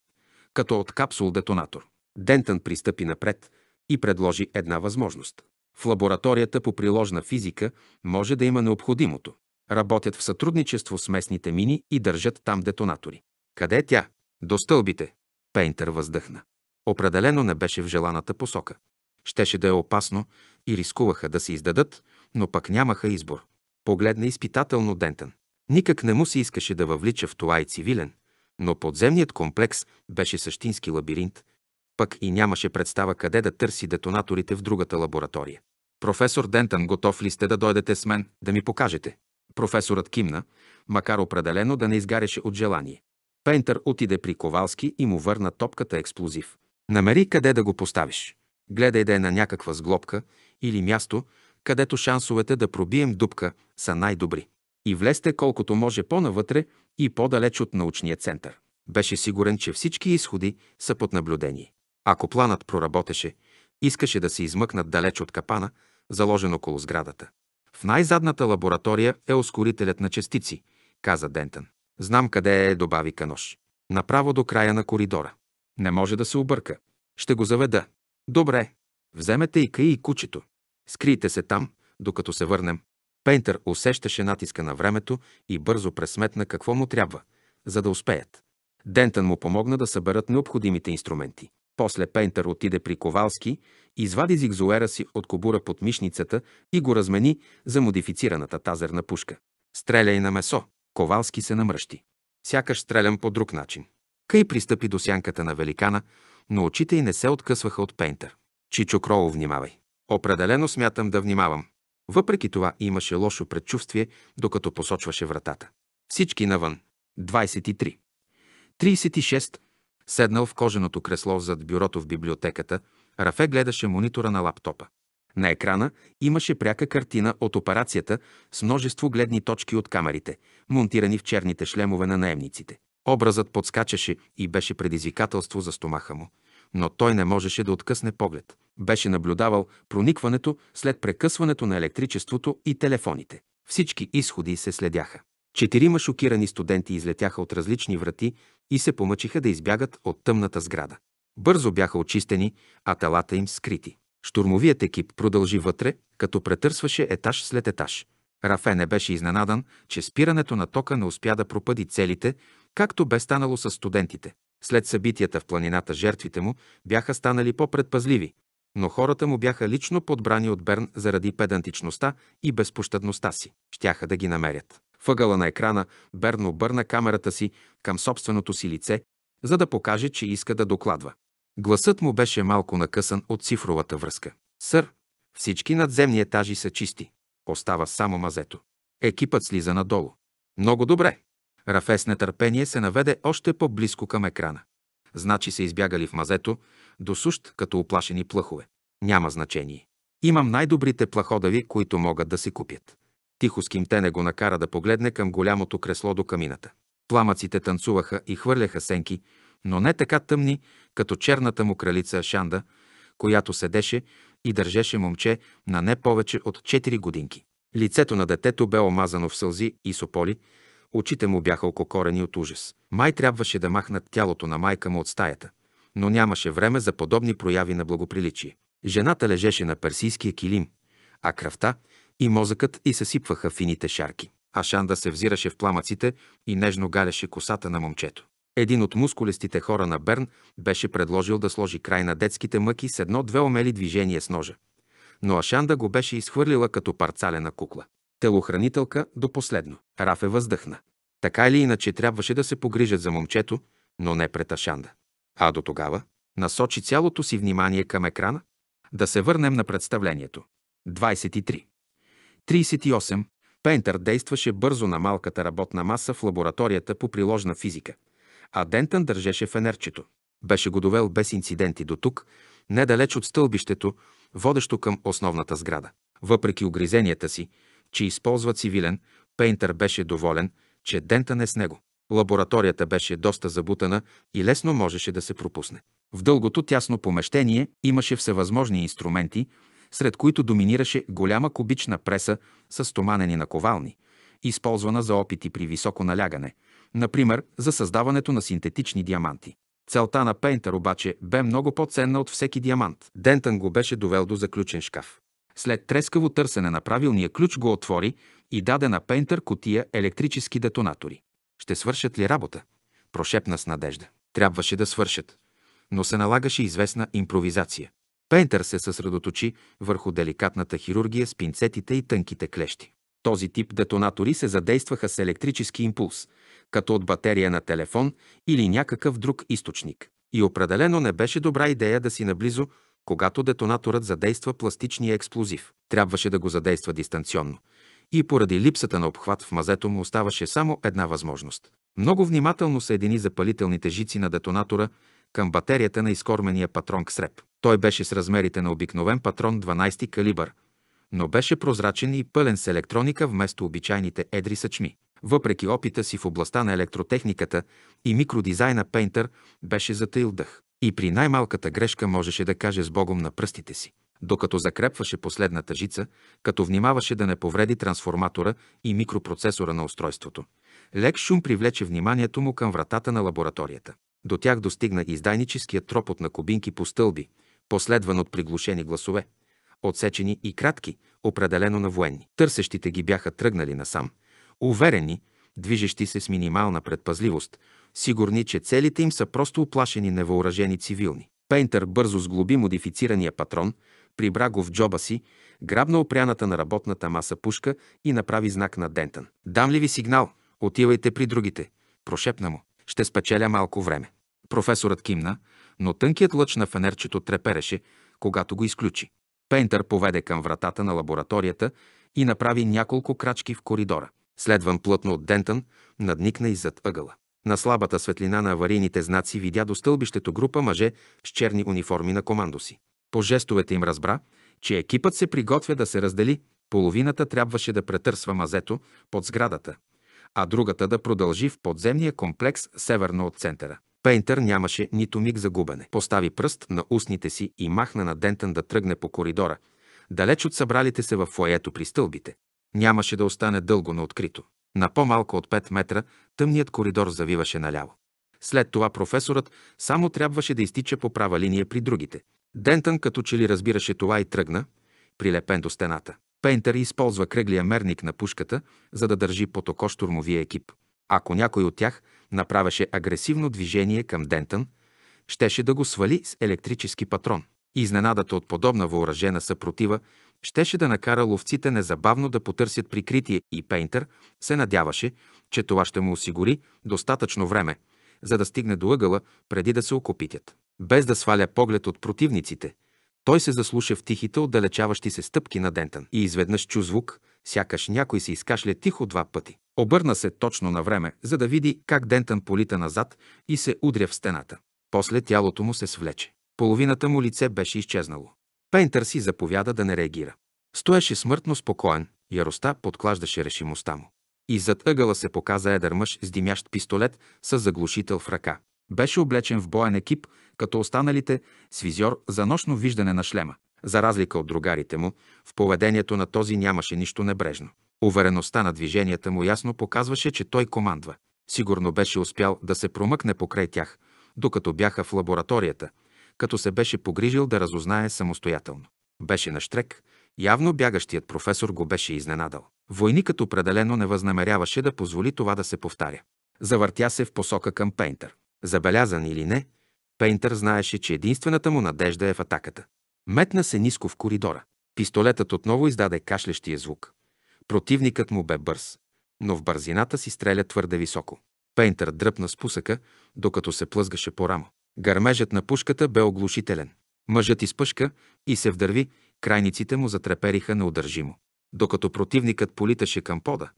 като от капсул-детонатор. Дентън пристъпи напред и предложи една възможност. В лабораторията по приложна физика може да има необходимото. Работят в сътрудничество с местните мини и държат там детонатори. Къде е тя? До стълбите. Пейнтер въздъхна. Определено не беше в желаната посока. Щеше да е опасно и рискуваха да се издадат, но пък нямаха избор. Погледна изпитателно Дентън. Никак не му се искаше да въвлича в това и цивилен, но подземният комплекс беше същински лабиринт, пък и нямаше представа къде да търси детонаторите в другата лаборатория. Професор Дентън, готов ли сте да дойдете с мен да ми покажете? Професорът кимна, макар определено да не изгаряше от желание. Пейнтър отиде при Ковалски и му върна топката експлозив. Намери къде да го поставиш. Гледай да е на някаква сглобка или място, където шансовете да пробием дупка са най-добри. И влезте колкото може по-навътре и по-далеч от научния център. Беше сигурен, че всички изходи са под наблюдение. Ако планът проработеше, искаше да се измъкнат далеч от капана, заложен около сградата. В най-задната лаборатория е ускорителят на частици, каза Дентън. Знам къде е, добави Канош. Направо до края на коридора. Не може да се обърка. Ще го заведа. Добре. Вземете и Каи и кучето. Скрийте се там, докато се върнем. Пейнтер усещаше натиска на времето и бързо пресметна какво му трябва, за да успеят. Дентън му помогна да съберат необходимите инструменти. После Пейнтер отиде при Ковалски, извади зигзуера си от кобура под мишницата и го размени за модифицираната тазерна пушка. Стреляй на месо. Ковалски се намръщи. Сякаш стрелям по друг начин. Кай пристъпи до сянката на великана, но очите й не се откъсваха от Пейнтер. Чичо Кроу, внимавай. Определено смятам да внимавам. Въпреки това имаше лошо предчувствие, докато посочваше вратата. Всички навън. 23. 36. Седнал в коженото кресло зад бюрото в библиотеката, Рафе гледаше монитора на лаптопа. На екрана имаше пряка картина от операцията с множество гледни точки от камерите, монтирани в черните шлемове на наемниците. Образът подскачаше и беше предизвикателство за стомаха му, но той не можеше да откъсне поглед. Беше наблюдавал проникването след прекъсването на електричеството и телефоните. Всички изходи се следяха. Четирима шокирани студенти излетяха от различни врати и се помъчиха да избягат от тъмната сграда. Бързо бяха очистени, а телата им скрити. Штурмовият екип продължи вътре, като претърсваше етаж след етаж. Рафе не беше изненадан, че спирането на тока не успя да пропади целите, както бе станало с студентите. След събитията в планината жертвите му бяха станали по-предпазливи но хората му бяха лично подбрани от Берн заради педантичността и безпощадността си. Щяха да ги намерят. Въгъла на екрана Берн обърна камерата си към собственото си лице, за да покаже, че иска да докладва. Гласът му беше малко накъсан от цифровата връзка. Сър, всички надземни етажи са чисти. Остава само мазето. Екипът слиза надолу. Много добре. Рафе с нетърпение се наведе още по-близко към екрана. Значи са избягали в мазето, до сущ като оплашени плъхове. Няма значение. Имам най-добрите плаходави, които могат да се купят. Тихо скимтене го накара да погледне към голямото кресло до камината. Пламъците танцуваха и хвърляха сенки, но не така тъмни, като черната му кралица Шанда, която седеше и държеше момче на не повече от 4 годинки. Лицето на детето бе омазано в сълзи и сополи, Очите му бяха ококорени от ужас. Май трябваше да махнат тялото на майка му от стаята, но нямаше време за подобни прояви на благоприличие. Жената лежеше на персийския килим, а кръвта и мозъкът и съсипваха фините шарки. Ашанда се взираше в пламъците и нежно галяше косата на момчето. Един от мускулестите хора на Берн беше предложил да сложи край на детските мъки с едно-две умели движения с ножа. Но Ашанда го беше изхвърлила като парцалена кукла телохранителка до последно. Рафе въздъхна. Така или иначе трябваше да се погрижат за момчето, но не пред Ашанда. А до тогава насочи цялото си внимание към екрана. Да се върнем на представлението. 23. 38. Пейнтър действаше бързо на малката работна маса в лабораторията по приложна физика, а Дентън държеше фенерчето. Беше го довел без инциденти до тук, недалеч от стълбището, водещо към основната сграда. Въпреки огризенията си, че използва цивилен, Пейнтър беше доволен, че дентън е с него. Лабораторията беше доста забутана и лесно можеше да се пропусне. В дългото тясно помещение имаше всевъзможни инструменти, сред които доминираше голяма кубична преса с стоманени наковални, използвана за опити при високо налягане, например за създаването на синтетични диаманти. Целта на Пейнтър обаче бе много по-ценна от всеки диамант. Дентън го беше довел до заключен шкаф. След трескаво търсене на правилния ключ го отвори и даде на Пейнтър котия електрически детонатори. Ще свършат ли работа? Прошепна с надежда. Трябваше да свършат, но се налагаше известна импровизация. Пейнтър се съсредоточи върху деликатната хирургия с пинцетите и тънките клещи. Този тип детонатори се задействаха с електрически импулс, като от батерия на телефон или някакъв друг източник. И определено не беше добра идея да си наблизо когато детонаторът задейства пластичния експлозив. Трябваше да го задейства дистанционно. И поради липсата на обхват в мазето му оставаше само една възможност. Много внимателно се едини запалителните жици на детонатора към батерията на изкормения патрон Ксреп. Той беше с размерите на обикновен патрон 12 калибър, но беше прозрачен и пълен с електроника вместо обичайните едри съчми. Въпреки опита си в областта на електротехниката и микродизайна Пейнтър беше затаил дъх. И при най-малката грешка можеше да каже с Богом на пръстите си. Докато закрепваше последната жица, като внимаваше да не повреди трансформатора и микропроцесора на устройството, лек шум привлече вниманието му към вратата на лабораторията. До тях достигна издайническият тропот на кубинки по стълби, последван от приглушени гласове, отсечени и кратки, определено на военни. Търсещите ги бяха тръгнали насам, уверени, движещи се с минимална предпазливост, сигурни, че целите им са просто оплашени невъоръжени цивилни. Пейнтер бързо сглоби модифицирания патрон, прибра го в джоба си, грабна опряната на работната маса пушка и направи знак на Дентън. «Дам ли ви сигнал? Отивайте при другите!» Прошепна му. «Ще спечеля малко време». Професорът кимна, но тънкият лъч на фенерчето трепереше, когато го изключи. Пейнтър поведе към вратата на лабораторията и направи няколко крачки в коридора следван плътно от Дентън, надникна и зад ъгъла. На слабата светлина на аварийните знаци видя до стълбището група мъже с черни униформи на командо си. По жестовете им разбра, че екипът се приготвя да се раздели. Половината трябваше да претърсва мазето под сградата, а другата да продължи в подземния комплекс северно от центъра. Пейнтър нямаше нито миг за губене. Постави пръст на устните си и махна на Дентън да тръгне по коридора, далеч от събралите се в фоето при стълбите. Нямаше да остане дълго на открито. На по-малко от 5 метра тъмният коридор завиваше наляво. След това професорът само трябваше да изтича по права линия при другите. Дентън като че ли разбираше това и тръгна, прилепен до стената. Пейнтер използва кръглия мерник на пушката, за да държи потоко штурмовия екип. Ако някой от тях направеше агресивно движение към Дентън, щеше да го свали с електрически патрон. Изненадата от подобна въоръжена съпротива щеше да накара ловците незабавно да потърсят прикритие и Пейнтер се надяваше, че това ще му осигури достатъчно време, за да стигне до ъгъла преди да се окопитят. Без да сваля поглед от противниците, той се заслуша в тихите отдалечаващи се стъпки на Дентън и изведнъж чу звук, сякаш някой се изкашля тихо два пъти. Обърна се точно на време, за да види как Дентън полита назад и се удря в стената. После тялото му се свлече. Половината му лице беше изчезнало. Пейнтър си заповяда да не реагира. Стоеше смъртно спокоен, яростта подклаждаше решимостта му. И зад ъгъла се показа едър мъж с димящ пистолет с заглушител в ръка. Беше облечен в боен екип, като останалите, с визьор за нощно виждане на шлема. За разлика от другарите му, в поведението на този нямаше нищо небрежно. Увереността на движенията му ясно показваше, че той командва. Сигурно беше успял да се промъкне покрай тях, докато бяха в лабораторията – като се беше погрижил да разузнае самостоятелно. Беше на штрек, явно бягащият професор го беше изненадал. Войникът определено не възнамеряваше да позволи това да се повтаря. Завъртя се в посока към Пейнтър. Забелязан или не, Пейнтър знаеше, че единствената му надежда е в атаката. Метна се ниско в коридора. Пистолетът отново издаде кашлещия звук. Противникът му бе бърз, но в бързината си стреля твърде високо. Пейнтър дръпна спусъка, докато се плъзгаше по рамо. Гърмежът на пушката бе оглушителен. Мъжът изпъшка и се вдърви, крайниците му затрепериха неудържимо. Докато противникът политаше към пода,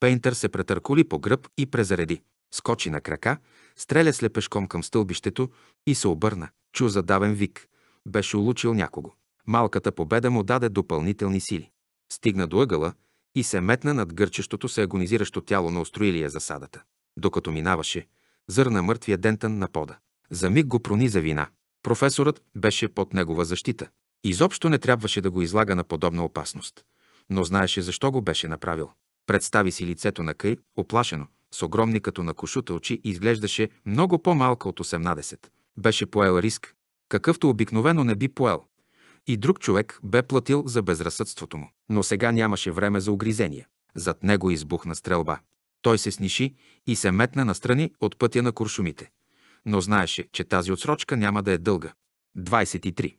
Пейнтър се претърколи по гръб и презареди. Скочи на крака, стреля слепешком към стълбището и се обърна. Чу задавен вик. Беше улучил някого. Малката победа му даде допълнителни сили. Стигна до ъгъла и се метна над гърчещото се агонизиращо тяло на устроилия засадата. Докато минаваше, зърна мъртвия дентън на пода. За миг го прониза вина. Професорът беше под негова защита. Изобщо не трябваше да го излага на подобна опасност. Но знаеше защо го беше направил. Представи си лицето на Кай, оплашено, с огромни като на кошута очи изглеждаше много по-малка от 18. Беше поел риск, какъвто обикновено не би поел. И друг човек бе платил за безразсъдството му. Но сега нямаше време за огризения. Зад него избухна стрелба. Той се сниши и се метна настрани от пътя на куршумите но знаеше, че тази отсрочка няма да е дълга. 23.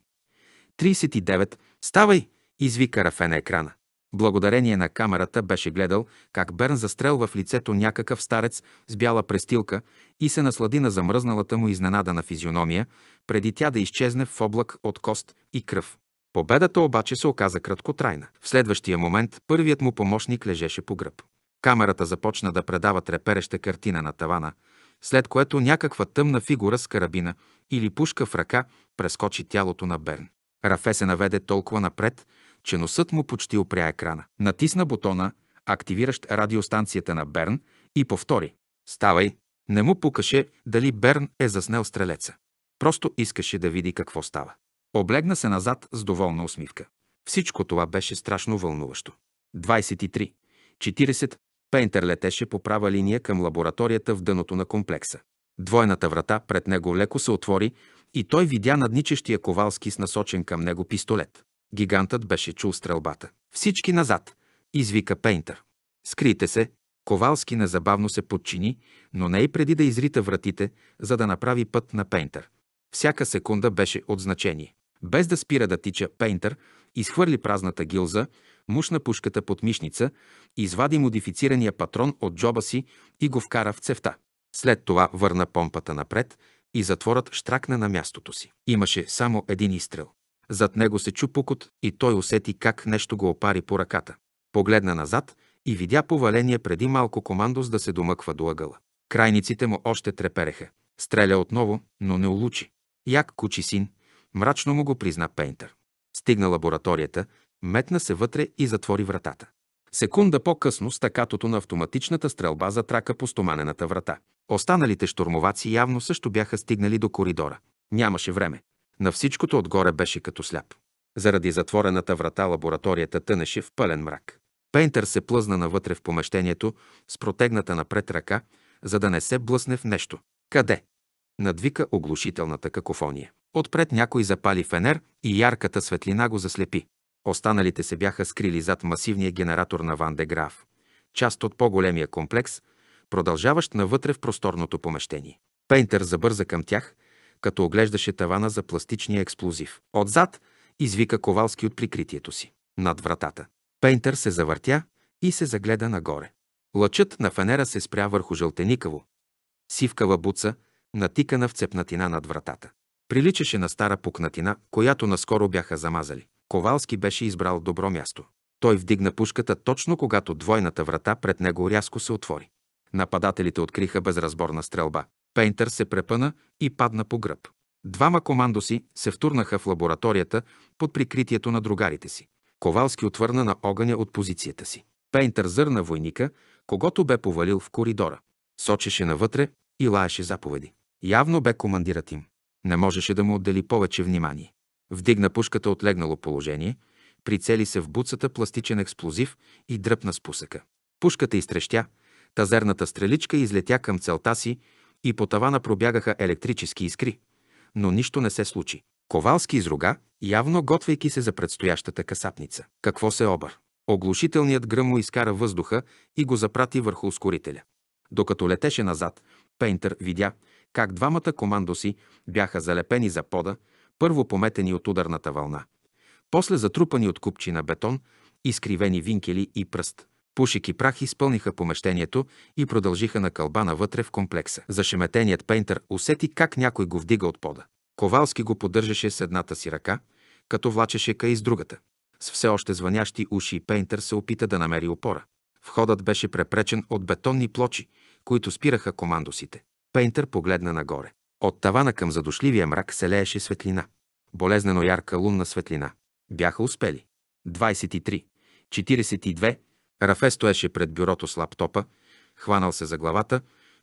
39. Ставай! извика Рафе на екрана. Благодарение на камерата беше гледал как Берн застрел в лицето някакъв старец с бяла престилка и се наслади на замръзналата му изненадана физиономия, преди тя да изчезне в облак от кост и кръв. Победата обаче се оказа краткотрайна. В следващия момент първият му помощник лежеше по гръб. Камерата започна да предава трепереща картина на тавана – след което някаква тъмна фигура с карабина или пушка в ръка прескочи тялото на Берн. Рафе се наведе толкова напред, че носът му почти опря екрана. Натисна бутона, активиращ радиостанцията на Берн и повтори. Ставай! Не му пукаше дали Берн е заснел стрелеца. Просто искаше да види какво става. Облегна се назад с доволна усмивка. Всичко това беше страшно вълнуващо. 23, 40, Пейнтер летеше по права линия към лабораторията в дъното на комплекса. Двойната врата пред него леко се отвори и той видя надничещия Ковалски с насочен към него пистолет. Гигантът беше чул стрелбата. Всички назад! извика Пейнтер. Скрийте се! Ковалски незабавно се подчини, но не и преди да изрита вратите, за да направи път на Пейнтер. Всяка секунда беше от значение. Без да спира да тича, Пейнтър изхвърли празната гилза, мушна пушката под мишница, извади модифицирания патрон от джоба си и го вкара в цевта. След това върна помпата напред и затворът штракна на мястото си. Имаше само един изстрел. Зад него се чу пукот и той усети как нещо го опари по ръката. Погледна назад и видя поваление преди малко командос да се домъква до ъгъла. Крайниците му още трепереха. Стреля отново, но не улучи. Як кучи син, мрачно му го призна Пейнтер. Стигна лабораторията, метна се вътре и затвори вратата. Секунда по-късно стакатото на автоматичната стрелба затрака по стоманената врата. Останалите штурмоваци явно също бяха стигнали до коридора. Нямаше време. На всичкото отгоре беше като сляп. Заради затворената врата лабораторията тънеше в пълен мрак. Пейнтър се плъзна навътре в помещението с протегната напред ръка, за да не се блъсне в нещо. Къде? Надвика оглушителната какофония. Отпред някой запали фенер и ярката светлина го заслепи. Останалите се бяха скрили зад масивния генератор на Ван де Граф, част от по-големия комплекс, продължаващ навътре в просторното помещение. Пейнтер забърза към тях, като оглеждаше тавана за пластичния експлозив. Отзад извика Ковалски от прикритието си. Над вратата. Пейнтер се завъртя и се загледа нагоре. Лъчът на фенера се спря върху жълтеникаво, сивкава буца, натикана в цепнатина над вратата. Приличаше на стара пукнатина, която наскоро бяха замазали. Ковалски беше избрал добро място. Той вдигна пушката точно когато двойната врата пред него рязко се отвори. Нападателите откриха безразборна стрелба. Пейнтър се препъна и падна по гръб. Двама командоси се втурнаха в лабораторията под прикритието на другарите си. Ковалски отвърна на огъня от позицията си. Пейнтър зърна войника, когато бе повалил в коридора. Сочеше навътре и лаеше заповеди. Явно бе командират им. Не можеше да му отдели повече внимание. Вдигна пушката от легнало положение, прицели се в буцата пластичен експлозив и дръпна спусъка. Пушката изтрещя, тазерната стреличка излетя към целта си и по тавана пробягаха електрически искри. Но нищо не се случи. Ковалски изруга, явно готвейки се за предстоящата касапница. Какво се обър? Оглушителният гръм му изкара въздуха и го запрати върху ускорителя. Докато летеше назад, Пейнтър видя, как двамата командоси бяха залепени за пода, първо пометени от ударната вълна, после затрупани от купчи на бетон, изкривени винкели и пръст. Пушек и прах изпълниха помещението и продължиха на кълба навътре в комплекса. Зашеметеният пейнтър усети как някой го вдига от пода. Ковалски го поддържаше с едната си ръка, като влачеше кай с другата. С все още звънящи уши пейнтър се опита да намери опора. Входът беше препречен от бетонни плочи, които спираха командосите. Пейнтър погледна нагоре. От тавана към задушливия мрак се лееше светлина. Болезнено ярка лунна светлина. Бяха успели. 23. 42. Рафе стоеше пред бюрото с лаптопа, хванал се за главата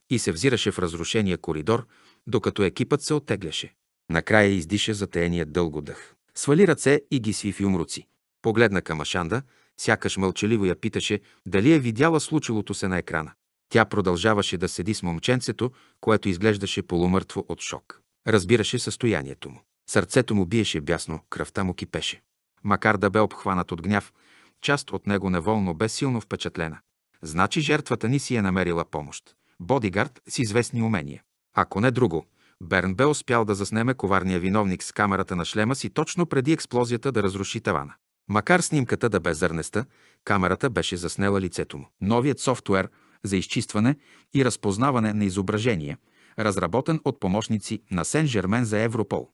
и се взираше в разрушения коридор, докато екипът се оттегляше. Накрая издиша затеения дълго дъх. Свали ръце и ги сви в юмруци. Погледна към Ашанда, сякаш мълчаливо я питаше дали е видяла случилото се на екрана. Тя продължаваше да седи с момченцето, което изглеждаше полумъртво от шок. Разбираше състоянието му. Сърцето му биеше бясно, кръвта му кипеше. Макар да бе обхванат от гняв, част от него неволно бе силно впечатлена. Значи жертвата ни си е намерила помощ. Бодигард с известни умения. Ако не друго, Берн бе успял да заснеме коварния виновник с камерата на шлема си точно преди експлозията да разруши тавана. Макар снимката да бе зърнеста, камерата беше заснела лицето му. Новият софтуер – за изчистване и разпознаване на изображение, разработен от помощници на Сен-Жермен за Европол.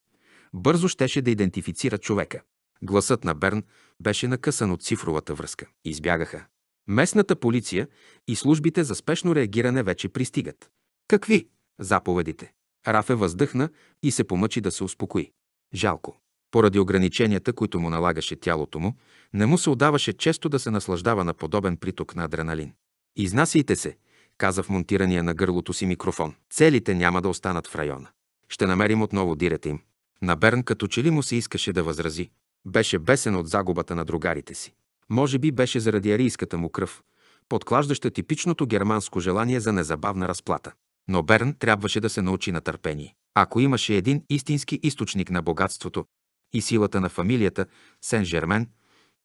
Бързо щеше да идентифицира човека. Гласът на Берн беше накъсан от цифровата връзка. Избягаха. Местната полиция и службите за спешно реагиране вече пристигат. Какви? Заповедите. Рафе въздъхна и се помъчи да се успокои. Жалко. Поради ограниченията, които му налагаше тялото му, не му се отдаваше често да се наслаждава на подобен приток на адреналин. Изнасяйте се, каза в монтирания на гърлото си микрофон. Целите няма да останат в района. Ще намерим отново дирете им. На Берн като че ли му се искаше да възрази. Беше бесен от загубата на другарите си. Може би беше заради арийската му кръв, подклаждаща типичното германско желание за незабавна разплата. Но Берн трябваше да се научи на търпение. Ако имаше един истински източник на богатството и силата на фамилията Сен-Жермен,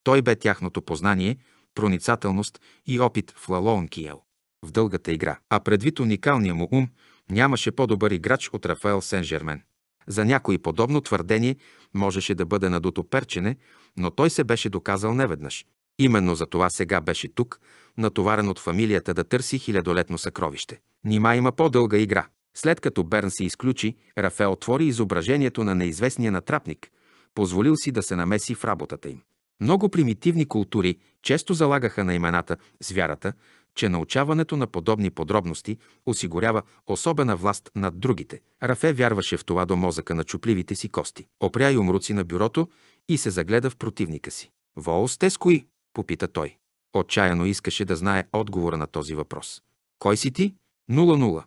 той бе тяхното познание проницателност и опит в Киел. в дългата игра. А предвид уникалния му ум, нямаше по-добър играч от Рафаел Сен-Жермен. За някои подобно твърдение можеше да бъде надуто перчене, но той се беше доказал неведнъж. Именно за това сега беше тук, натоварен от фамилията да търси хилядолетно съкровище. Нима има по-дълга игра. След като Берн се изключи, Рафе отвори изображението на неизвестния натрапник, позволил си да се намеси в работата им. Много примитивни култури често залагаха на имената с вярата, че научаването на подобни подробности осигурява особена власт над другите. Рафе вярваше в това до мозъка на чупливите си кости. Опря и умруци на бюрото и се загледа в противника си. «Воо сте с кои?» – попита той. Отчаяно искаше да знае отговора на този въпрос. «Кой си ти нула «Нула-нула».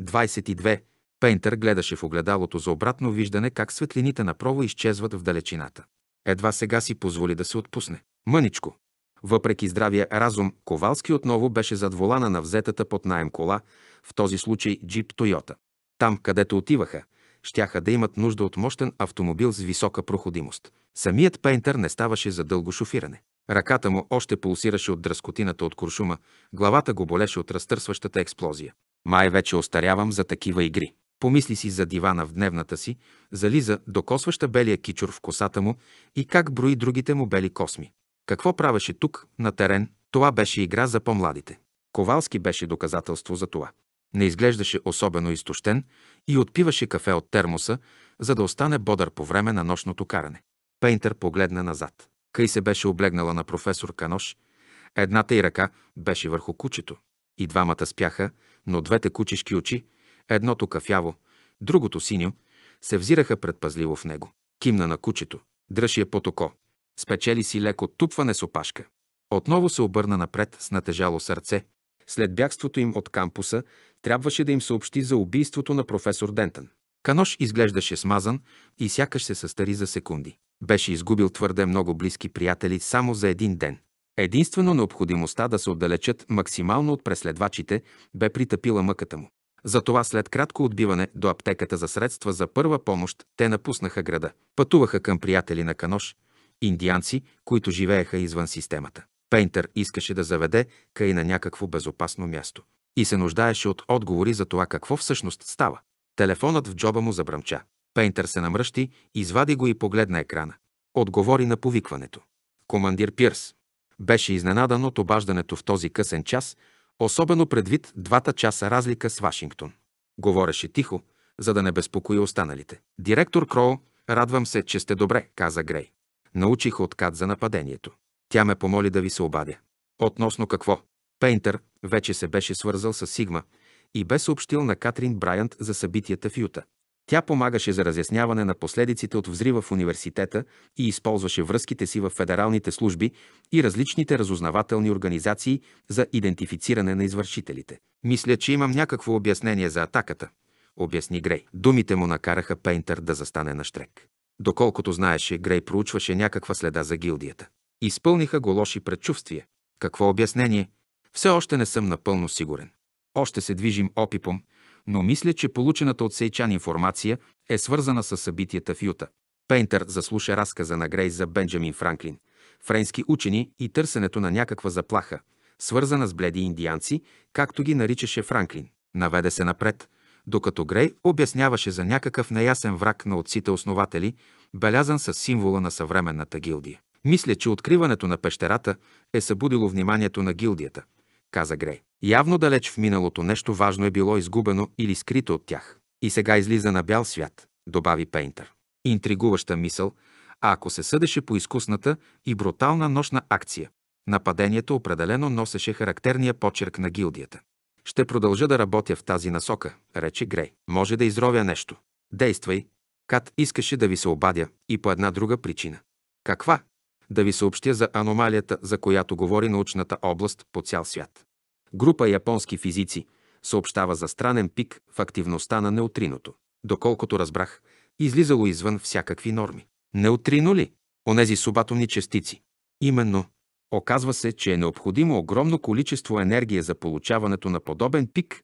22. Пейнтър гледаше в огледалото за обратно виждане как светлините направо изчезват в далечината. Едва сега си позволи да се отпусне. Мъничко. Въпреки здравия разум, Ковалски отново беше зад волана на взетата под найем кола, в този случай джип Тойота. Там, където отиваха, щяха да имат нужда от мощен автомобил с висока проходимост. Самият пейнтер не ставаше за дълго шофиране. Ръката му още пулсираше от дръскотината от куршума, главата го болеше от разтърсващата експлозия. Май вече остарявам за такива игри. Помисли си за дивана в дневната си, за Лиза, докосваща белия кичур в косата му и как брои другите му бели косми. Какво правеше тук, на терен, това беше игра за по-младите. Ковалски беше доказателство за това. Не изглеждаше особено изтощен и отпиваше кафе от термоса, за да остане бодър по време на нощното каране. Пейнтър погледна назад. Кай се беше облегнала на професор Канош. Едната й ръка беше върху кучето. И двамата спяха, но двете кучешки очи – Едното кафяво, другото синьо, се взираха предпазливо в него. Кимна на кучето. Дръж я под око. Спечели си леко тупване с опашка. Отново се обърна напред с натежало сърце. След бягството им от кампуса, трябваше да им съобщи за убийството на професор Дентън. Канош изглеждаше смазан и сякаш се състари за секунди. Беше изгубил твърде много близки приятели само за един ден. Единствено необходимостта да се отдалечат максимално от преследвачите бе притъпила мъката му. Затова след кратко отбиване до аптеката за средства за първа помощ те напуснаха града. Пътуваха към приятели на Канош, индианци, които живееха извън системата. Пейнтър искаше да заведе Кай на някакво безопасно място и се нуждаеше от отговори за това какво всъщност става. Телефонът в джоба му забръмча. Пейнтър се намръщи, извади го и погледна екрана. Отговори на повикването. Командир Пирс. Беше изненадан от обаждането в този късен час – особено предвид двата часа разлика с Вашингтон. Говореше тихо, за да не безпокои останалите. Директор Кроу, радвам се, че сте добре, каза Грей. Научих откат за нападението. Тя ме помоли да ви се обадя. Относно какво? Пейнтър вече се беше свързал с Сигма и бе съобщил на Катрин Брайант за събитията в Юта. Тя помагаше за разясняване на последиците от взрива в университета и използваше връзките си в федералните служби и различните разузнавателни организации за идентифициране на извършителите. Мисля, че имам някакво обяснение за атаката, обясни Грей. Думите му накараха Пейнтър да застане на штрек. Доколкото знаеше, Грей проучваше някаква следа за гилдията. Изпълниха го лоши предчувствия. Какво обяснение? Все още не съм напълно сигурен. Още се движим опипом – но мисля, че получената от Сейчан информация е свързана с събитията в Юта. Пейнтър заслуша разказа на Грей за Бенджамин Франклин, френски учени и търсенето на някаква заплаха, свързана с бледи индианци, както ги наричаше Франклин. Наведе се напред, докато Грей обясняваше за някакъв неясен враг на отците основатели, белязан с символа на съвременната гилдия. Мисля, че откриването на пещерата е събудило вниманието на гилдията – каза Грей. Явно далеч в миналото нещо важно е било изгубено или скрито от тях. И сега излиза на бял свят, добави Пейнтър. Интригуваща мисъл, а ако се съдеше по изкусната и брутална нощна акция. Нападението определено носеше характерния почерк на гилдията. Ще продължа да работя в тази насока, рече Грей. Може да изровя нещо. Действай. Кат искаше да ви се обадя и по една друга причина. Каква? Да ви съобщя за аномалията, за която говори научната област по цял свят. Група японски физици съобщава за странен пик в активността на неутриното. Доколкото разбрах, излизало извън всякакви норми. Неутрино ли? Онези субатомни частици. Именно. Оказва се, че е необходимо огромно количество енергия за получаването на подобен пик,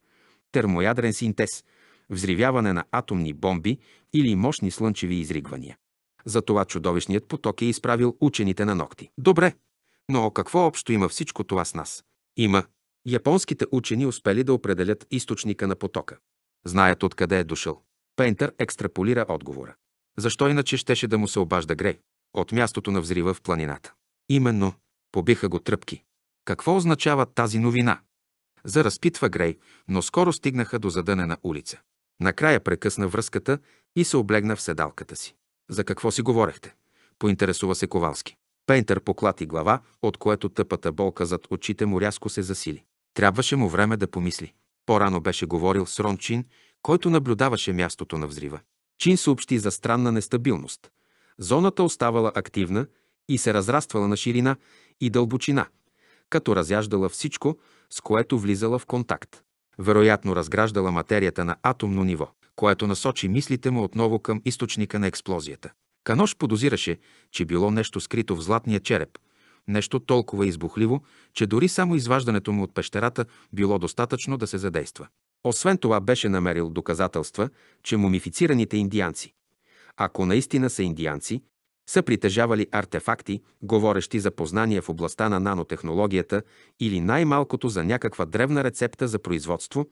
термоядрен синтез, взривяване на атомни бомби или мощни слънчеви изригвания. Затова чудовищният поток е изправил учените на ногти. Добре, но какво общо има всичко това с нас? Има, Японските учени успели да определят източника на потока. Знаят откъде е дошъл. Пейнтър екстраполира отговора. Защо иначе щеше да му се обажда Грей? От мястото на взрива в планината. Именно, побиха го тръпки. Какво означава тази новина? Заразпитва Грей, но скоро стигнаха до задънена улица. Накрая прекъсна връзката и се облегна в седалката си. За какво си говорехте? Поинтересува се Ковалски. Пейнтър поклати глава, от което тъпата болка зад очите му рязко се засили. Трябваше му време да помисли. По-рано беше говорил с Рон Чин, който наблюдаваше мястото на взрива. Чин съобщи за странна нестабилност. Зоната оставала активна и се разраствала на ширина и дълбочина, като разяждала всичко, с което влизала в контакт. Вероятно разграждала материята на атомно ниво, което насочи мислите му отново към източника на експлозията. Канош подозираше, че било нещо скрито в златния череп – Нещо толкова избухливо, че дори само изваждането му от пещерата било достатъчно да се задейства. Освен това беше намерил доказателства, че мумифицираните индианци, ако наистина са индианци, са притежавали артефакти, говорещи за познания в областта на нанотехнологията или най-малкото за някаква древна рецепта за производство,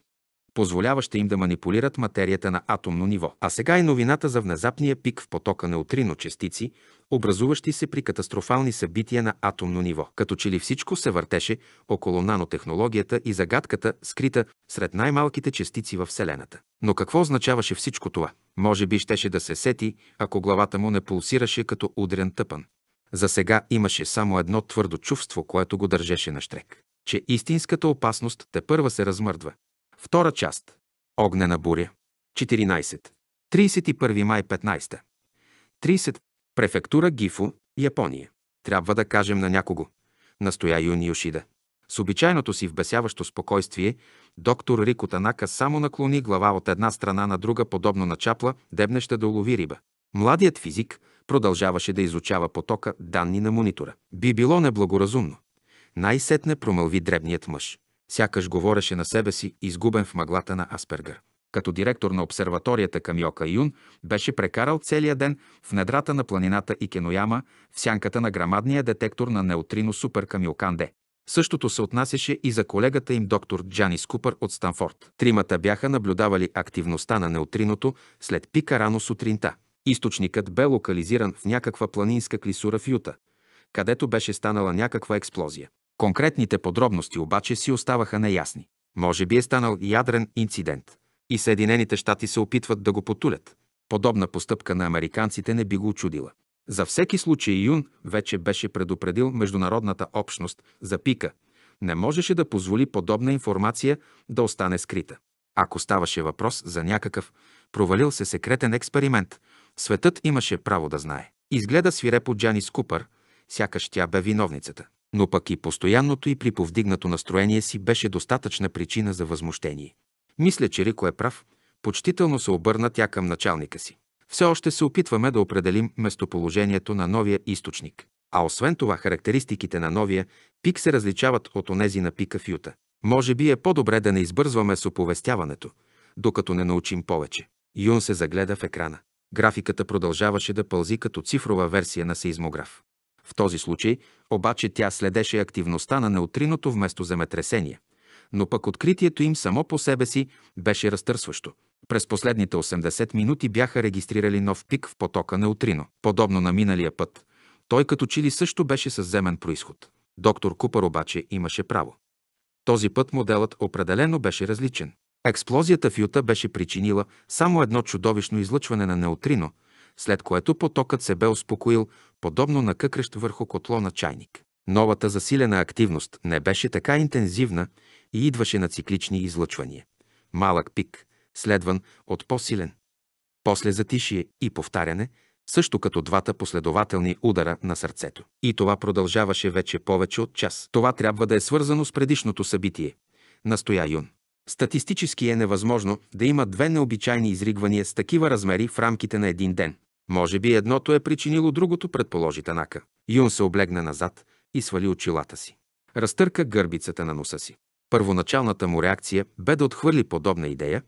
позволяваща им да манипулират материята на атомно ниво. А сега и новината за внезапния пик в потока неутрино частици, образуващи се при катастрофални събития на атомно ниво. Като че ли всичко се въртеше около нанотехнологията и загадката, скрита сред най-малките частици във Вселената. Но какво означаваше всичко това? Може би щеше да се сети, ако главата му не пулсираше като удрен тъпан. За сега имаше само едно твърдо чувство, което го държеше на штрек. Че истинската опасност те първа се размърдва. Втора част. Огнена буря. 14. 31 май 15. 30. Префектура Гифу, Япония. Трябва да кажем на някого. Настоя Юни Йошида. С обичайното си вбесяващо спокойствие, доктор Рико Танака само наклони глава от една страна на друга, подобно на чапла, дебнеща да улови риба. Младият физик продължаваше да изучава потока данни на монитора. Би било неблагоразумно. Най-сетне промълви дребният мъж. Сякаш говореше на себе си, изгубен в мъглата на Аспергър. Като директор на обсерваторията Камиока Юн беше прекарал целия ден в недрата на планината Икенояма, в сянката на грамадния детектор на неутрино Супер Камиоканде. Същото се отнасяше и за колегата им доктор Джанис Купър от Станфорд. Тримата бяха наблюдавали активността на неутриното след пика рано сутринта. Източникът бе локализиран в някаква планинска клисура в Юта, където беше станала някаква експлозия. Конкретните подробности обаче си оставаха неясни. Може би е станал ядрен инцидент и Съединените щати се опитват да го потулят. Подобна постъпка на американците не би го очудила. За всеки случай Юн вече беше предупредил международната общност за пика. Не можеше да позволи подобна информация да остане скрита. Ако ставаше въпрос за някакъв провалил се секретен експеримент, светът имаше право да знае. Изгледа свирепо Джанис Купър, сякаш тя бе виновницата. Но пък и постоянното и при повдигнато настроение си беше достатъчна причина за възмущение. Мисля, че Рико е прав. Почтително се обърна тя към началника си. Все още се опитваме да определим местоположението на новия източник. А освен това, характеристиките на новия пик се различават от онези на пика в Юта. Може би е по-добре да не избързваме с оповестяването, докато не научим повече. Юн се загледа в екрана. Графиката продължаваше да пълзи като цифрова версия на сейзмограф. В този случай обаче тя следеше активността на неутриното вместо земетресение но пък откритието им само по себе си беше разтърсващо. През последните 80 минути бяха регистрирали нов пик в потока на утрино. Подобно на миналия път, той като че ли също беше със земен происход. Доктор Купър обаче имаше право. Този път моделът определено беше различен. Експлозията в Юта беше причинила само едно чудовищно излъчване на неутрино, след което потокът се бе успокоил, подобно на къкрещ върху котло на чайник. Новата засилена активност не беше така интензивна и идваше на циклични излъчвания. Малък пик, следван от по-силен. После затишие и повтаряне, също като двата последователни удара на сърцето. И това продължаваше вече повече от час. Това трябва да е свързано с предишното събитие, настоя Юн. Статистически е невъзможно да има две необичайни изригвания с такива размери в рамките на един ден. Може би едното е причинило другото, предположи Танака. Юн се облегна назад и свали очилата си. Разтърка гърбицата на носа си. Първоначалната му реакция бе да отхвърли подобна идея,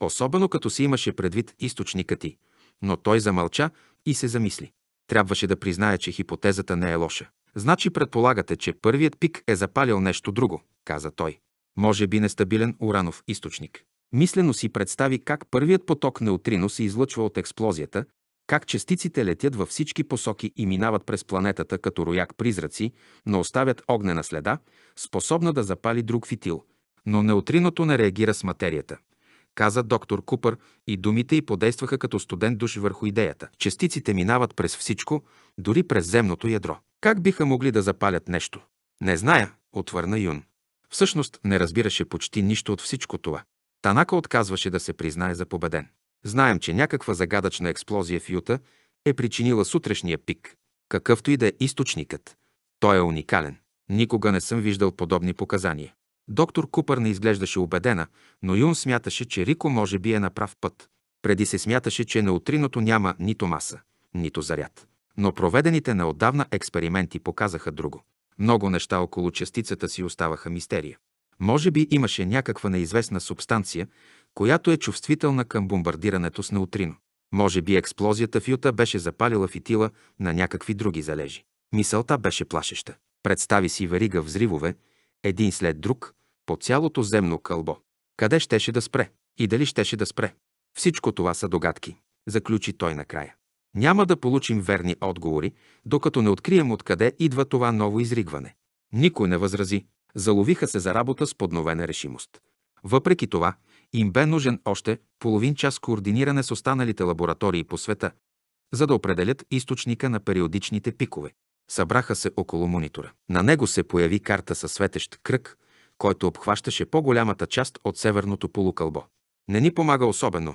особено като се имаше предвид източника ти, но той замълча и се замисли. Трябваше да признае, че хипотезата не е лоша. Значи предполагате, че първият пик е запалил нещо друго, каза той. Може би нестабилен уранов източник. Мислено си представи как първият поток неутрино се излъчва от експлозията, как частиците летят във всички посоки и минават през планетата като рояк призраци, но оставят огнена следа, способна да запали друг фитил. Но неутриното не реагира с материята каза доктор Купър и думите й подействаха като студен душ върху идеята. Частиците минават през всичко, дори през земното ядро. Как биха могли да запалят нещо? Не зная, отвърна Юн. Всъщност не разбираше почти нищо от всичко това. Танака отказваше да се признае за победен. Знаем, че някаква загадъчна експлозия в Юта е причинила сутрешния пик. Какъвто и да е източникът, той е уникален. Никога не съм виждал подобни показания. Доктор Купър не изглеждаше убедена, но Юн смяташе, че Рико може би е на прав път. Преди се смяташе, че неутриното няма нито маса, нито заряд. Но проведените неотдавна експерименти показаха друго. Много неща около частицата си оставаха мистерия. Може би имаше някаква неизвестна субстанция, която е чувствителна към бомбардирането с неутрино. Може би експлозията в Юта беше запалила фитила на някакви други залежи. Мисълта беше плашеща. Представи си верига взривове, един след друг, по цялото земно кълбо. Къде щеше да спре? И дали щеше да спре? Всичко това са догадки, заключи той накрая. Няма да получим верни отговори, докато не открием откъде идва това ново изригване. Никой не възрази. Заловиха се за работа с подновена решимост. Въпреки това, им бе нужен още половин час координиране с останалите лаборатории по света, за да определят източника на периодичните пикове. Събраха се около монитора. На него се появи карта със светещ кръг, който обхващаше по-голямата част от северното полукълбо. Не ни помага особено,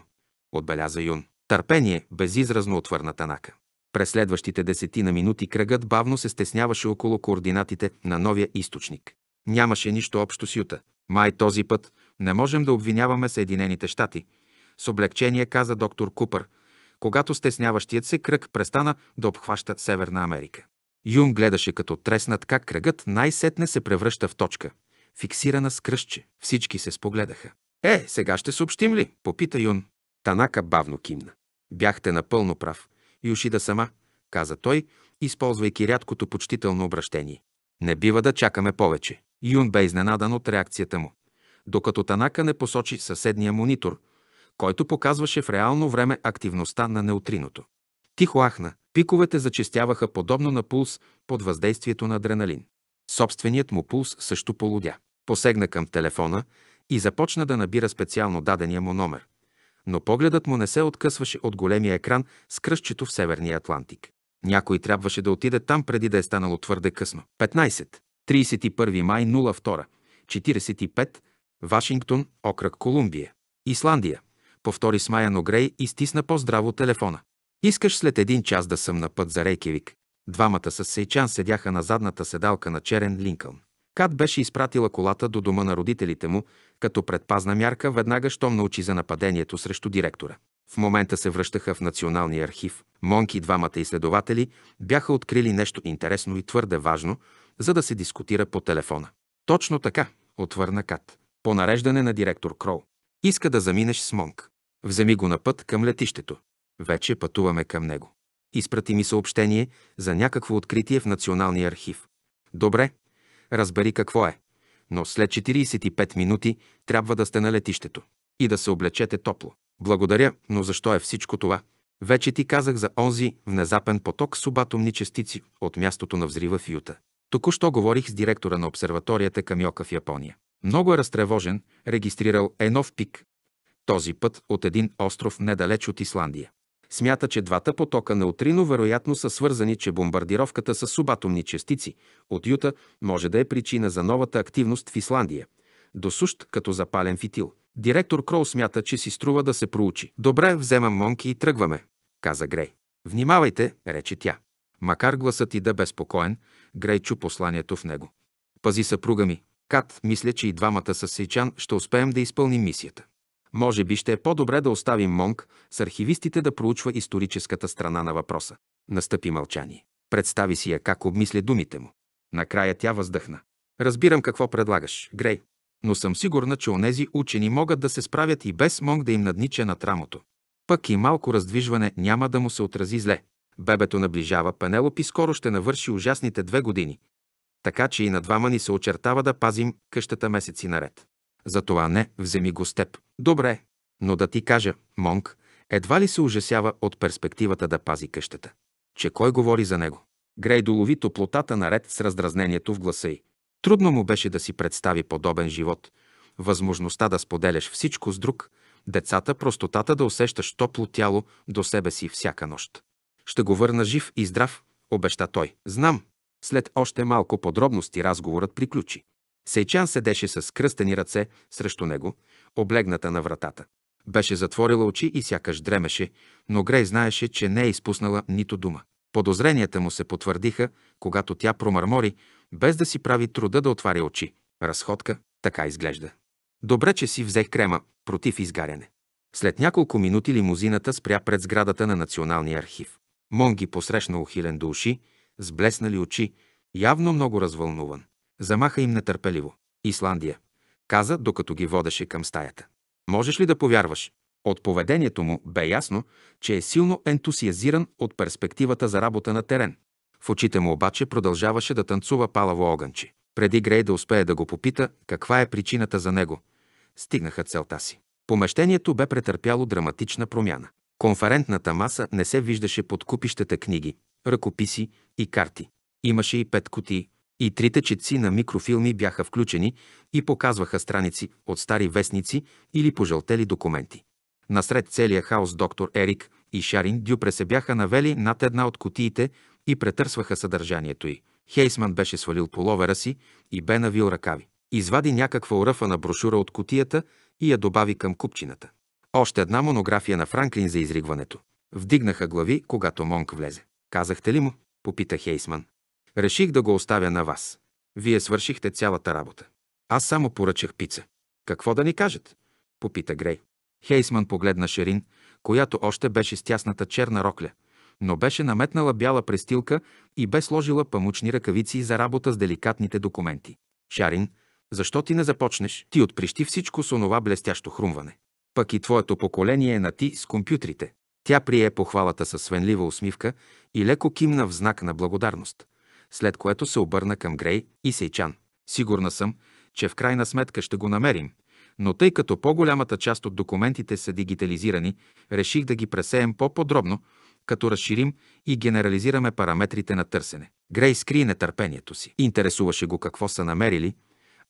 отбеляза Юн. Търпение безизразно отвърна Танака. През следващите десетина минути кръгът бавно се стесняваше около координатите на новия източник. Нямаше нищо общо с Юта. Май този път не можем да обвиняваме Съединените щати, с облегчение каза доктор Купър, когато стесняващият се кръг престана да обхваща Северна Америка. Юм гледаше като треснат как кръгът най-сетне се превръща в точка, фиксирана с кръстче. Всички се спогледаха. Е, сега ще съобщим ли? попита Юн. Танака бавно кимна. Бяхте напълно прав. Юшида сама, каза той, използвайки рядкото почтително обращение. Не бива да чакаме повече. Юн бе изненадан от реакцията му докато Танака не посочи съседния монитор, който показваше в реално време активността на неутриното. Тихо ахна, пиковете зачистяваха подобно на пулс под въздействието на адреналин. Собственият му пулс също полудя. Посегна към телефона и започна да набира специално дадения му номер. Но погледът му не се откъсваше от големия екран с кръстчето в Северния Атлантик. Някой трябваше да отиде там преди да е станало твърде късно. 15. 31 май 02. 45. Вашингтон, окръг Колумбия. Исландия. Повтори смаяно Грей и стисна по-здраво телефона. Искаш след един час да съм на път за Рейкевик. Двамата с Сейчан седяха на задната седалка на черен Линкълн. Кат беше изпратила колата до дома на родителите му, като предпазна мярка веднага, щом научи за нападението срещу директора. В момента се връщаха в Националния архив. Монки и двамата изследователи бяха открили нещо интересно и твърде важно, за да се дискутира по телефона. Точно така, отвърна Кат по нареждане на директор Крол. Иска да заминеш с Монг. Вземи го на път към летището. Вече пътуваме към него. Изпрати ми съобщение за някакво откритие в Националния архив. Добре, разбери какво е. Но след 45 минути трябва да сте на летището и да се облечете топло. Благодаря, но защо е всичко това? Вече ти казах за онзи внезапен поток с обатомни частици от мястото на взрива в Юта. Току-що говорих с директора на обсерваторията Камиока в Япония. Много е разтревожен, регистрирал е нов пик. Този път от един остров недалеч от Исландия. Смята, че двата потока неутрино вероятно са свързани, че бомбардировката с субатомни частици от Юта може да е причина за новата активност в Исландия. до сущ като запален фитил. Директор Кроу смята, че си струва да се проучи. Добре, вземам монки и тръгваме, каза Грей. Внимавайте, рече тя. Макар гласът и да е безпокоен, Грей чу посланието в него. Пази съпруга ми, Кат, мисля, че и двамата с Сейчан ще успеем да изпълним мисията. Може би ще е по-добре да оставим Монг с архивистите да проучва историческата страна на въпроса. Настъпи мълчание. Представи си я как обмисля думите му. Накрая тя въздъхна. Разбирам какво предлагаш, Грей, но съм сигурна, че онези учени могат да се справят и без Монг да им наднича над рамото. Пък и малко раздвижване няма да му се отрази зле. Бебето наближава Пенелоп и скоро ще навърши ужасните две години така че и на двама ни се очертава да пазим къщата месеци наред. Затова не, вземи го с теб. Добре, но да ти кажа, Монг, едва ли се ужасява от перспективата да пази къщата. Че кой говори за него? Грей долови топлотата наред с раздразнението в гласа й. Трудно му беше да си представи подобен живот, възможността да споделяш всичко с друг, децата, простотата да усещаш топло тяло до себе си всяка нощ. Ще го върна жив и здрав, обеща той. Знам, след още малко подробности разговорът приключи. Сейчан седеше с кръстени ръце срещу него, облегната на вратата. Беше затворила очи и сякаш дремеше, но Грей знаеше, че не е изпуснала нито дума. Подозренията му се потвърдиха, когато тя промърмори, без да си прави труда да отваря очи. Разходка така изглежда. Добре, че си взех крема против изгаряне. След няколко минути лимузината спря пред сградата на Националния архив. Монги посрещна ухилен до уши, с блеснали очи, явно много развълнуван. Замаха им нетърпеливо. Исландия. Каза, докато ги водеше към стаята. Можеш ли да повярваш? От поведението му бе ясно, че е силно ентусиазиран от перспективата за работа на терен. В очите му обаче продължаваше да танцува палаво огънче. Преди Грей да успее да го попита каква е причината за него, стигнаха целта си. Помещението бе претърпяло драматична промяна. Конферентната маса не се виждаше под купищата книги, ръкописи и карти. Имаше и пет кутии. И трите четци на микрофилми бяха включени и показваха страници от стари вестници или пожълтели документи. Насред целия хаос доктор Ерик и Шарин Дюпре се бяха навели над една от кутиите и претърсваха съдържанието й. Хейсман беше свалил половера си и бе навил ръкави. Извади някаква уръфана брошура от кутията и я добави към купчината. Още една монография на Франклин за изригването. Вдигнаха глави, когато Монк влезе. Казахте ли му? Попита Хейсман. Реших да го оставя на вас. Вие свършихте цялата работа. Аз само поръчах пица. Какво да ни кажат? Попита Грей. Хейсман погледна Шерин, която още беше с тясната черна рокля, но беше наметнала бяла престилка и бе сложила памучни ръкавици за работа с деликатните документи. Шарин, защо ти не започнеш? Ти отприщи всичко с онова блестящо хрумване. Пък и твоето поколение е на ти с компютрите. Тя прие похвалата със свенлива усмивка и леко кимна в знак на благодарност, след което се обърна към Грей и Сейчан. Сигурна съм, че в крайна сметка ще го намерим, но тъй като по-голямата част от документите са дигитализирани, реших да ги пресеем по-подробно, като разширим и генерализираме параметрите на търсене. Грей скри нетърпението си. Интересуваше го какво са намерили,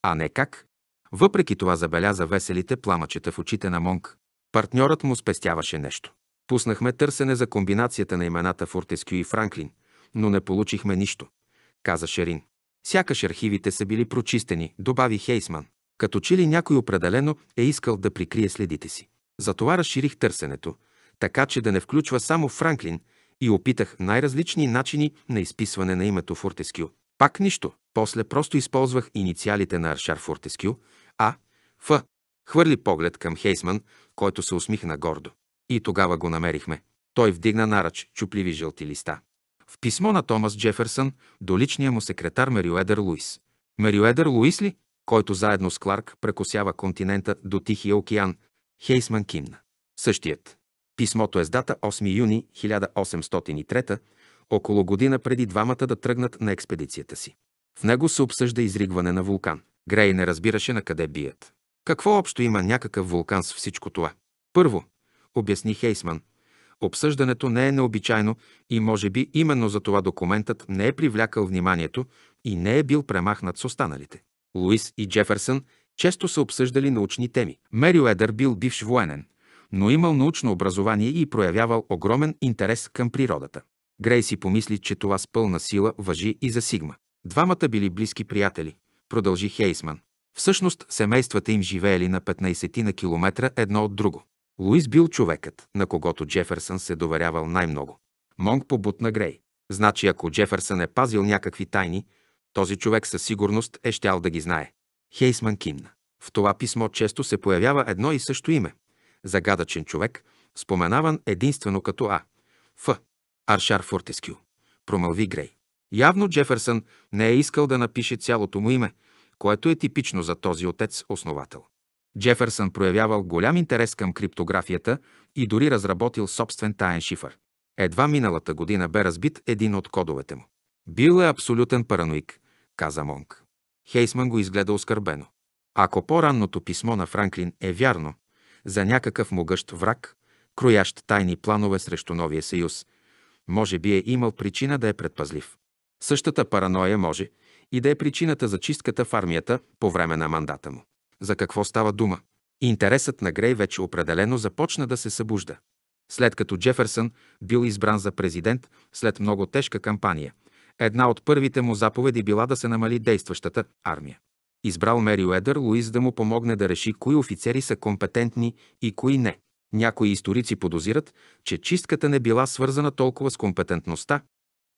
а не как. Въпреки това забеляза веселите пламъчета в очите на Монг. Партньорът му спестяваше нещо. Пуснахме търсене за комбинацията на имената Фортескю и Франклин, но не получихме нищо, каза Шерин. Сякаш архивите са били прочистени, добави Хейсман. Като че ли някой определено е искал да прикрие следите си. Затова разширих търсенето, така че да не включва само Франклин и опитах най-различни начини на изписване на името Фортескю. Пак нищо. После просто използвах инициалите на Аршар Фортескю, А, Ф. Хвърли поглед към Хейсман, който се усмихна гордо. И тогава го намерихме. Той вдигна наръч чупливи жълти листа. В писмо на Томас Джеферсън до личния му секретар Мериоедър Луис. Мериоедър Луис ли, който заедно с Кларк прекосява континента до Тихия океан, Хейсман кимна. Същият. Писмото е с дата 8 юни 1803, около година преди двамата да тръгнат на експедицията си. В него се обсъжда изригване на вулкан. Грей не разбираше на къде бият. Какво общо има някакъв вулкан с всичко това? Първо, обясни Хейсман. Обсъждането не е необичайно и може би именно за това документът не е привлякал вниманието и не е бил премахнат с останалите. Луис и Джеферсън често са обсъждали научни теми. Мери Едър бил бивш военен, но имал научно образование и проявявал огромен интерес към природата. Грей си помисли, че това с пълна сила въжи и за Сигма. Двамата били близки приятели, продължи Хейсман. Всъщност семействата им живеели на 15 на километра едно от друго. Луис бил човекът, на когото Джеферсън се доверявал най-много. Монг побутна Грей. Значи, ако Джеферсън е пазил някакви тайни, този човек със сигурност е щял да ги знае. Хейсман кимна. В това писмо често се появява едно и също име. Загадъчен човек, споменаван единствено като А. Ф. Аршар Фортескю. Промълви Грей. Явно Джеферсън не е искал да напише цялото му име, което е типично за този отец-основател. Джеферсън проявявал голям интерес към криптографията и дори разработил собствен таен шифър. Едва миналата година бе разбит един от кодовете му. Бил е абсолютен параноик, каза Монк. Хейсман го изгледа оскърбено. Ако по-ранното писмо на Франклин е вярно, за някакъв могъщ враг, кроящ тайни планове срещу новия съюз, може би е имал причина да е предпазлив. Същата параноя може и да е причината за чистката в армията по време на мандата му. За какво става дума? Интересът на Грей вече определено започна да се събужда. След като Джеферсън бил избран за президент след много тежка кампания, една от първите му заповеди била да се намали действащата армия. Избрал Мери Уедър Луис да му помогне да реши кои офицери са компетентни и кои не. Някои историци подозират, че чистката не била свързана толкова с компетентността,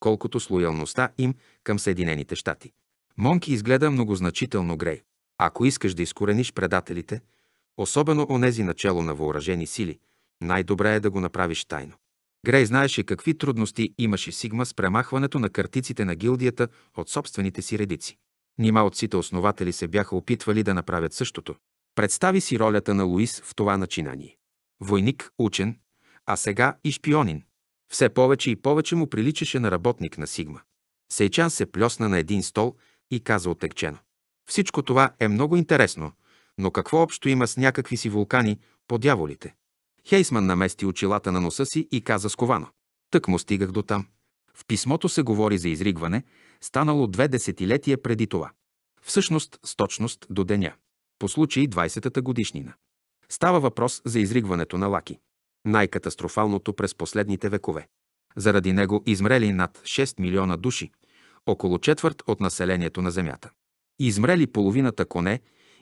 колкото с лоялността им към Съединените щати. Монки изгледа многозначително Грей. Ако искаш да изкорениш предателите, особено онези начало на въоръжени сили, най-добре е да го направиш тайно. Грей знаеше какви трудности имаше Сигма с премахването на картиците на гилдията от собствените си редици. Нима отците основатели се бяха опитвали да направят същото. Представи си ролята на Луис в това начинание. Войник, учен, а сега и шпионин. Все повече и повече му приличаше на работник на Сигма. Сейчан се плесна на един стол и каза отекчено. Всичко това е много интересно, но какво общо има с някакви си вулкани, по дяволите? Хейсман намести очилата на носа си и каза сковано. Тък му стигах до там. В писмото се говори за изригване, станало две десетилетия преди това. Всъщност с точност до деня. По случай 20-та годишнина. Става въпрос за изригването на Лаки. Най-катастрофалното през последните векове. Заради него измрели над 6 милиона души, около четвърт от населението на Земята измрели половината коне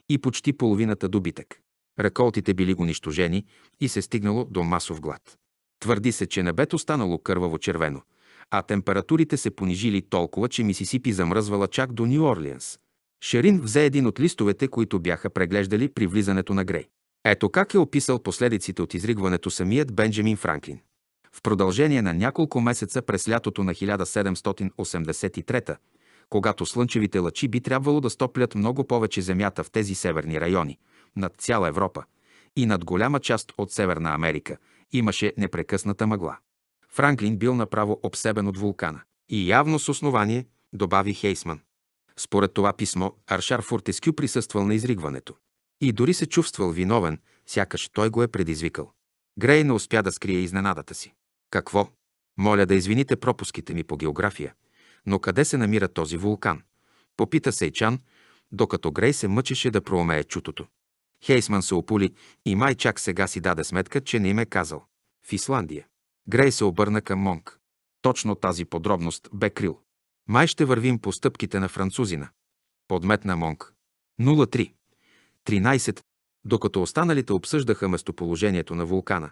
и почти половината добитък. Реколтите били унищожени и се стигнало до масов глад. Твърди се, че небето станало кърваво червено, а температурите се понижили толкова, че Мисисипи замръзвала чак до Нью Орлианс. Шерин взе един от листовете, които бяха преглеждали при влизането на Грей. Ето как е описал последиците от изригването самият Бенджамин Франклин. В продължение на няколко месеца през лятото на 1783 когато слънчевите лъчи би трябвало да стоплят много повече земята в тези северни райони, над цяла Европа и над голяма част от Северна Америка, имаше непрекъсната мъгла. Франклин бил направо обсебен от вулкана. И явно с основание, добави Хейсман. Според това писмо, Аршар Фортескю присъствал на изригването. И дори се чувствал виновен, сякаш той го е предизвикал. Грей не успя да скрие изненадата си. Какво? Моля да извините пропуските ми по география, но къде се намира този вулкан? Попита Сейчан, докато Грей се мъчеше да проумее чутото. Хейсман се опули и май чак сега си даде сметка, че не им е казал. В Исландия. Грей се обърна към Монг. Точно тази подробност бе крил. Май ще вървим по стъпките на французина. Подметна Монг. 03. 13. Докато останалите обсъждаха местоположението на вулкана,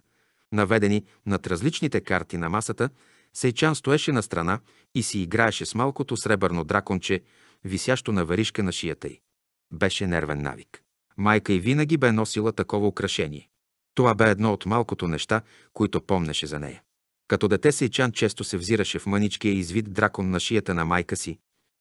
наведени над различните карти на масата, Сейчан стоеше на страна и си играеше с малкото сребърно драконче, висящо на варишка на шията й. Беше нервен навик. Майка й винаги бе носила такова украшение. Това бе едно от малкото неща, които помнеше за нея. Като дете Сейчан често се взираше в мъничкия извид дракон на шията на майка си,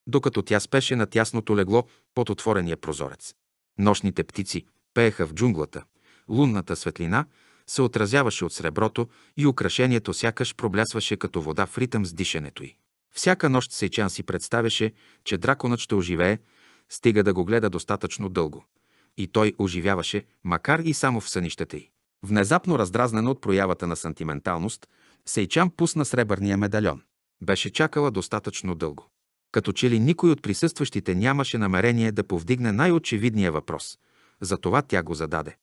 докато тя спеше на тясното легло под отворения прозорец. Нощните птици пееха в джунглата, лунната светлина се отразяваше от среброто и украшението сякаш проблясваше като вода в ритъм с дишането й. Всяка нощ Сейчан си представяше, че драконът ще оживее, стига да го гледа достатъчно дълго. И той оживяваше, макар и само в сънищата й. Внезапно раздразнена от проявата на сантименталност, Сейчан пусна сребърния медальон. Беше чакала достатъчно дълго. Като че ли никой от присъстващите нямаше намерение да повдигне най-очевидния въпрос. Затова тя го зададе.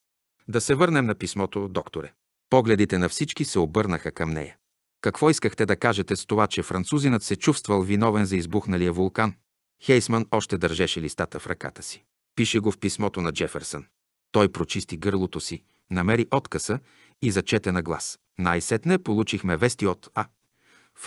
Да се върнем на писмото, докторе. Погледите на всички се обърнаха към нея. Какво искахте да кажете с това, че французинът се чувствал виновен за избухналия вулкан? Хейсман още държеше листата в ръката си. Пише го в писмото на Джефърсън. Той прочисти гърлото си, намери откъса и зачете на глас. Най-сетне получихме вести от А. Ф.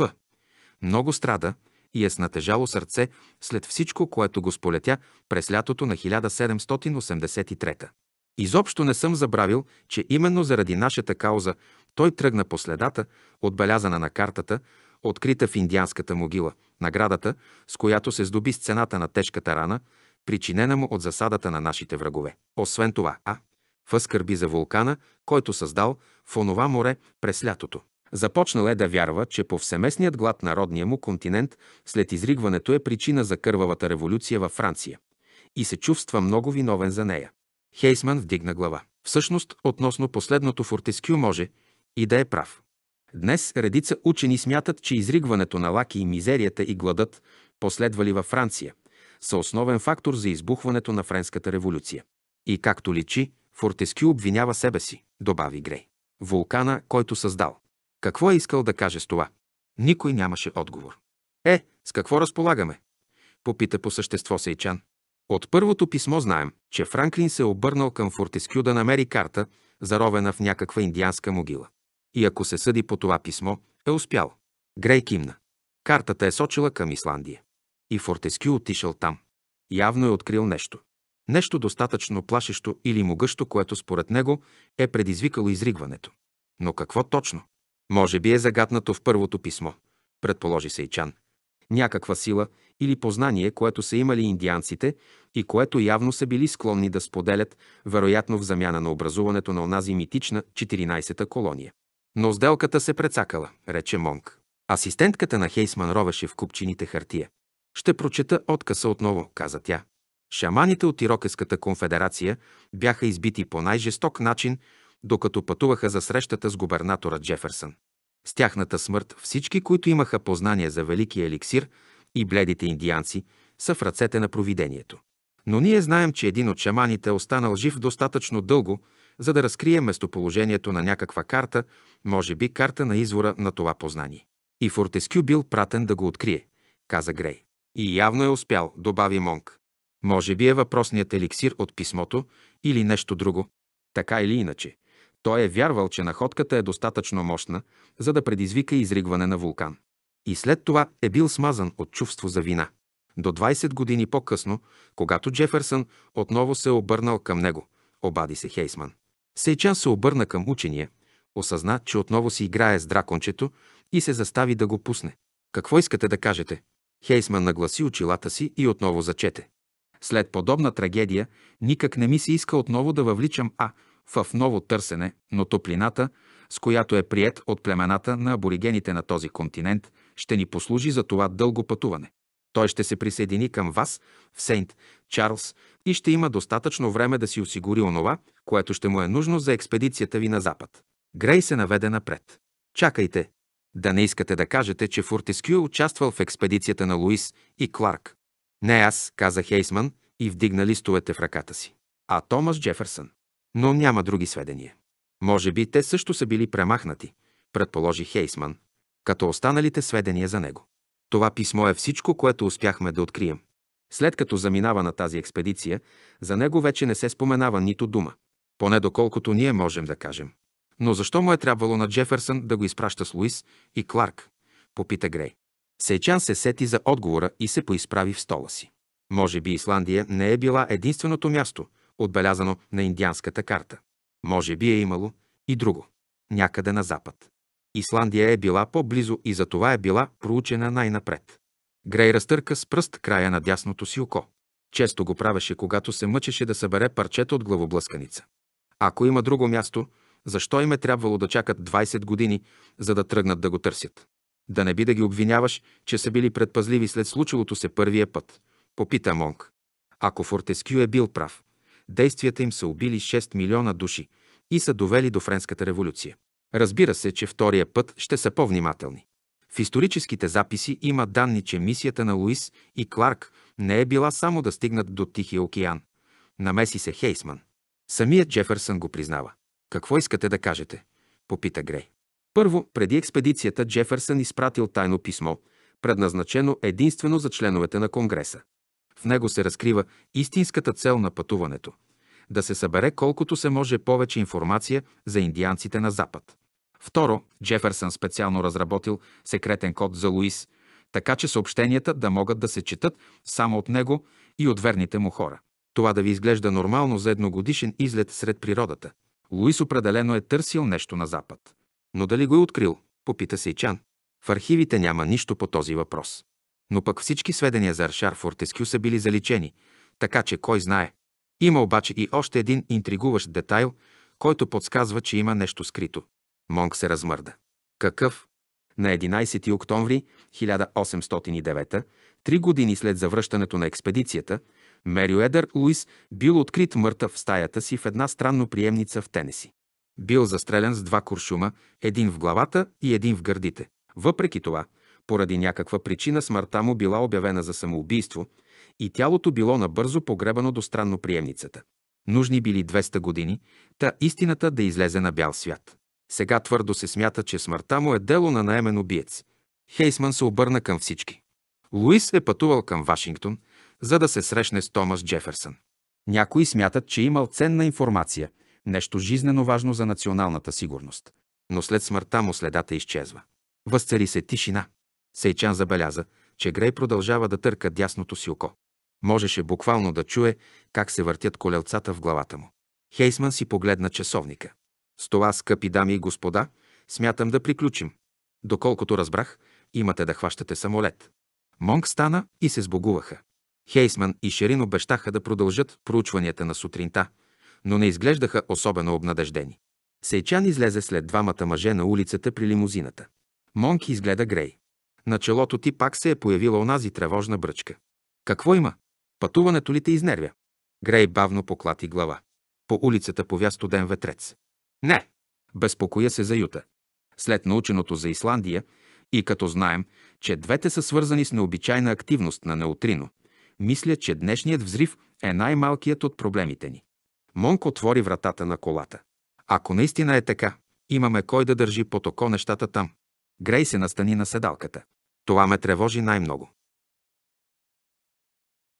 Много страда и е с натежало сърце след всичко, което го сполетя през лятото на 1783. Изобщо не съм забравил, че именно заради нашата кауза той тръгна по следата, отбелязана на картата, открита в индианската могила, наградата, с която се здоби сцената на тежката рана, причинена му от засадата на нашите врагове. Освен това, а, възкърби за вулкана, който създал в онова море през лятото. Започнал е да вярва, че повсеместният глад народния му континент след изригването е причина за кървавата революция във Франция и се чувства много виновен за нея. Хейсман вдигна глава. Всъщност, относно последното Фортескю може и да е прав. Днес редица учени смятат, че изригването на лаки и мизерията и гладът, последвали във Франция, са основен фактор за избухването на Френската революция. И както личи, Фортескю обвинява себе си, добави Грей. Вулкана, който създал. Какво е искал да каже с това? Никой нямаше отговор. Е, с какво разполагаме? Попита по същество Сейчан. От първото писмо знаем, че Франклин се е обърнал към Фортескю да намери карта, заровена в някаква индианска могила. И ако се съди по това писмо, е успял. Грей кимна. Картата е сочила към Исландия. И Фортескю отишъл там. Явно е открил нещо. Нещо достатъчно плашещо или могъщо, което според него е предизвикало изригването. Но какво точно? Може би е загаднато в първото писмо, предположи Сейчан някаква сила или познание, което са имали индианците и което явно са били склонни да споделят, вероятно в замяна на образуването на онази митична 14-та колония. Но сделката се прецакала, рече Монг. Асистентката на Хейсман ровеше в купчините хартия. Ще прочета откъса отново, каза тя. Шаманите от Ирокеската конфедерация бяха избити по най-жесток начин, докато пътуваха за срещата с губернатора Джеферсън. С тяхната смърт всички, които имаха познание за великия еликсир и бледите индианци, са в ръцете на провидението. Но ние знаем, че един от шаманите е останал жив достатъчно дълго, за да разкрие местоположението на някаква карта, може би карта на извора на това познание. И Фортескю бил пратен да го открие, каза Грей. И явно е успял, добави Монк. Може би е въпросният еликсир от писмото или нещо друго. Така или иначе, той е вярвал, че находката е достатъчно мощна, за да предизвика изригване на вулкан. И след това е бил смазан от чувство за вина. До 20 години по-късно, когато Джеферсън отново се е обърнал към него, обади се Хейсман. Сейчан се обърна към учения, осъзна, че отново си играе с дракончето и се застави да го пусне. Какво искате да кажете? Хейсман нагласи очилата си и отново зачете. След подобна трагедия, никак не ми се иска отново да въвличам А, в ново търсене, но топлината, с която е прият от племената на аборигените на този континент, ще ни послужи за това дълго пътуване. Той ще се присъедини към вас в Сейнт Чарлз и ще има достатъчно време да си осигури онова, което ще му е нужно за експедицията ви на запад. Грей се наведе напред. Чакайте, да не искате да кажете, че Фортескю е участвал в експедицията на Луис и Кларк. Не аз, каза Хейсман и вдигна листовете в ръката си, а Томас Джеферсън но няма други сведения. Може би те също са били премахнати, предположи Хейсман, като останалите сведения за него. Това писмо е всичко, което успяхме да открием. След като заминава на тази експедиция, за него вече не се споменава нито дума. Поне доколкото ние можем да кажем. Но защо му е трябвало на Джеферсън да го изпраща с Луис и Кларк? Попита Грей. Сейчан се сети за отговора и се поизправи в стола си. Може би Исландия не е била единственото място, отбелязано на индианската карта. Може би е имало и друго. Някъде на запад. Исландия е била по-близо и за това е била проучена най-напред. Грей разтърка с пръст края на дясното си око. Често го правеше, когато се мъчеше да събере парчето от главоблъсканица. Ако има друго място, защо им е трябвало да чакат 20 години, за да тръгнат да го търсят? Да не би да ги обвиняваш, че са били предпазливи след случилото се първия път, попита Монг. Ако Фортескю е бил прав, действията им са убили 6 милиона души и са довели до Френската революция. Разбира се, че втория път ще са по-внимателни. В историческите записи има данни, че мисията на Луис и Кларк не е била само да стигнат до Тихия океан. Намеси се Хейсман. Самият Джефърсън го признава. Какво искате да кажете? Попита Грей. Първо, преди експедицията Джефърсън изпратил тайно писмо, предназначено единствено за членовете на Конгреса. В него се разкрива истинската цел на пътуването – да се събере колкото се може повече информация за индианците на Запад. Второ, Джеферсън специално разработил секретен код за Луис, така че съобщенията да могат да се четат само от него и от верните му хора. Това да ви изглежда нормално за едногодишен излет сред природата. Луис определено е търсил нещо на Запад. Но дали го е открил, попита Сейчан. В архивите няма нищо по този въпрос но пък всички сведения за Аршар Фортескю са били заличени, така че кой знае. Има обаче и още един интригуващ детайл, който подсказва, че има нещо скрито. Монг се размърда. Какъв? На 11 октомври 1809, три години след завръщането на експедицията, Мерио Едър Луис бил открит мъртъв в стаята си в една странно приемница в Тенеси. Бил застрелян с два куршума, един в главата и един в гърдите. Въпреки това, поради някаква причина смъртта му била обявена за самоубийство и тялото било набързо погребано до странно приемницата. Нужни били 200 години, та истината да излезе на бял свят. Сега твърдо се смята, че смъртта му е дело на наемен убиец. Хейсман се обърна към всички. Луис е пътувал към Вашингтон, за да се срещне с Томас Джеферсън. Някои смятат, че имал ценна информация, нещо жизнено важно за националната сигурност. Но след смъртта му следата изчезва. Възцари се тишина. Сейчан забеляза, че Грей продължава да търка дясното си око. Можеше буквално да чуе как се въртят колелцата в главата му. Хейсман си погледна часовника. С това, скъпи дами и господа, смятам да приключим. Доколкото разбрах, имате да хващате самолет. Монг стана и се сбогуваха. Хейсман и Шерин обещаха да продължат проучванията на сутринта, но не изглеждаха особено обнадеждени. Сейчан излезе след двамата мъже на улицата при лимузината. Монг изгледа Грей. На челото ти пак се е появила онази тревожна бръчка. Какво има? Пътуването ли те изнервя? Грей бавно поклати глава. По улицата повя студен ветрец. Не! Безпокоя се за Юта. След наученото за Исландия и като знаем, че двете са свързани с необичайна активност на неутрино, мисля, че днешният взрив е най-малкият от проблемите ни. Монк отвори вратата на колата. Ако наистина е така, имаме кой да държи потоко нещата там. Грей се настани на седалката. Това ме тревожи най-много.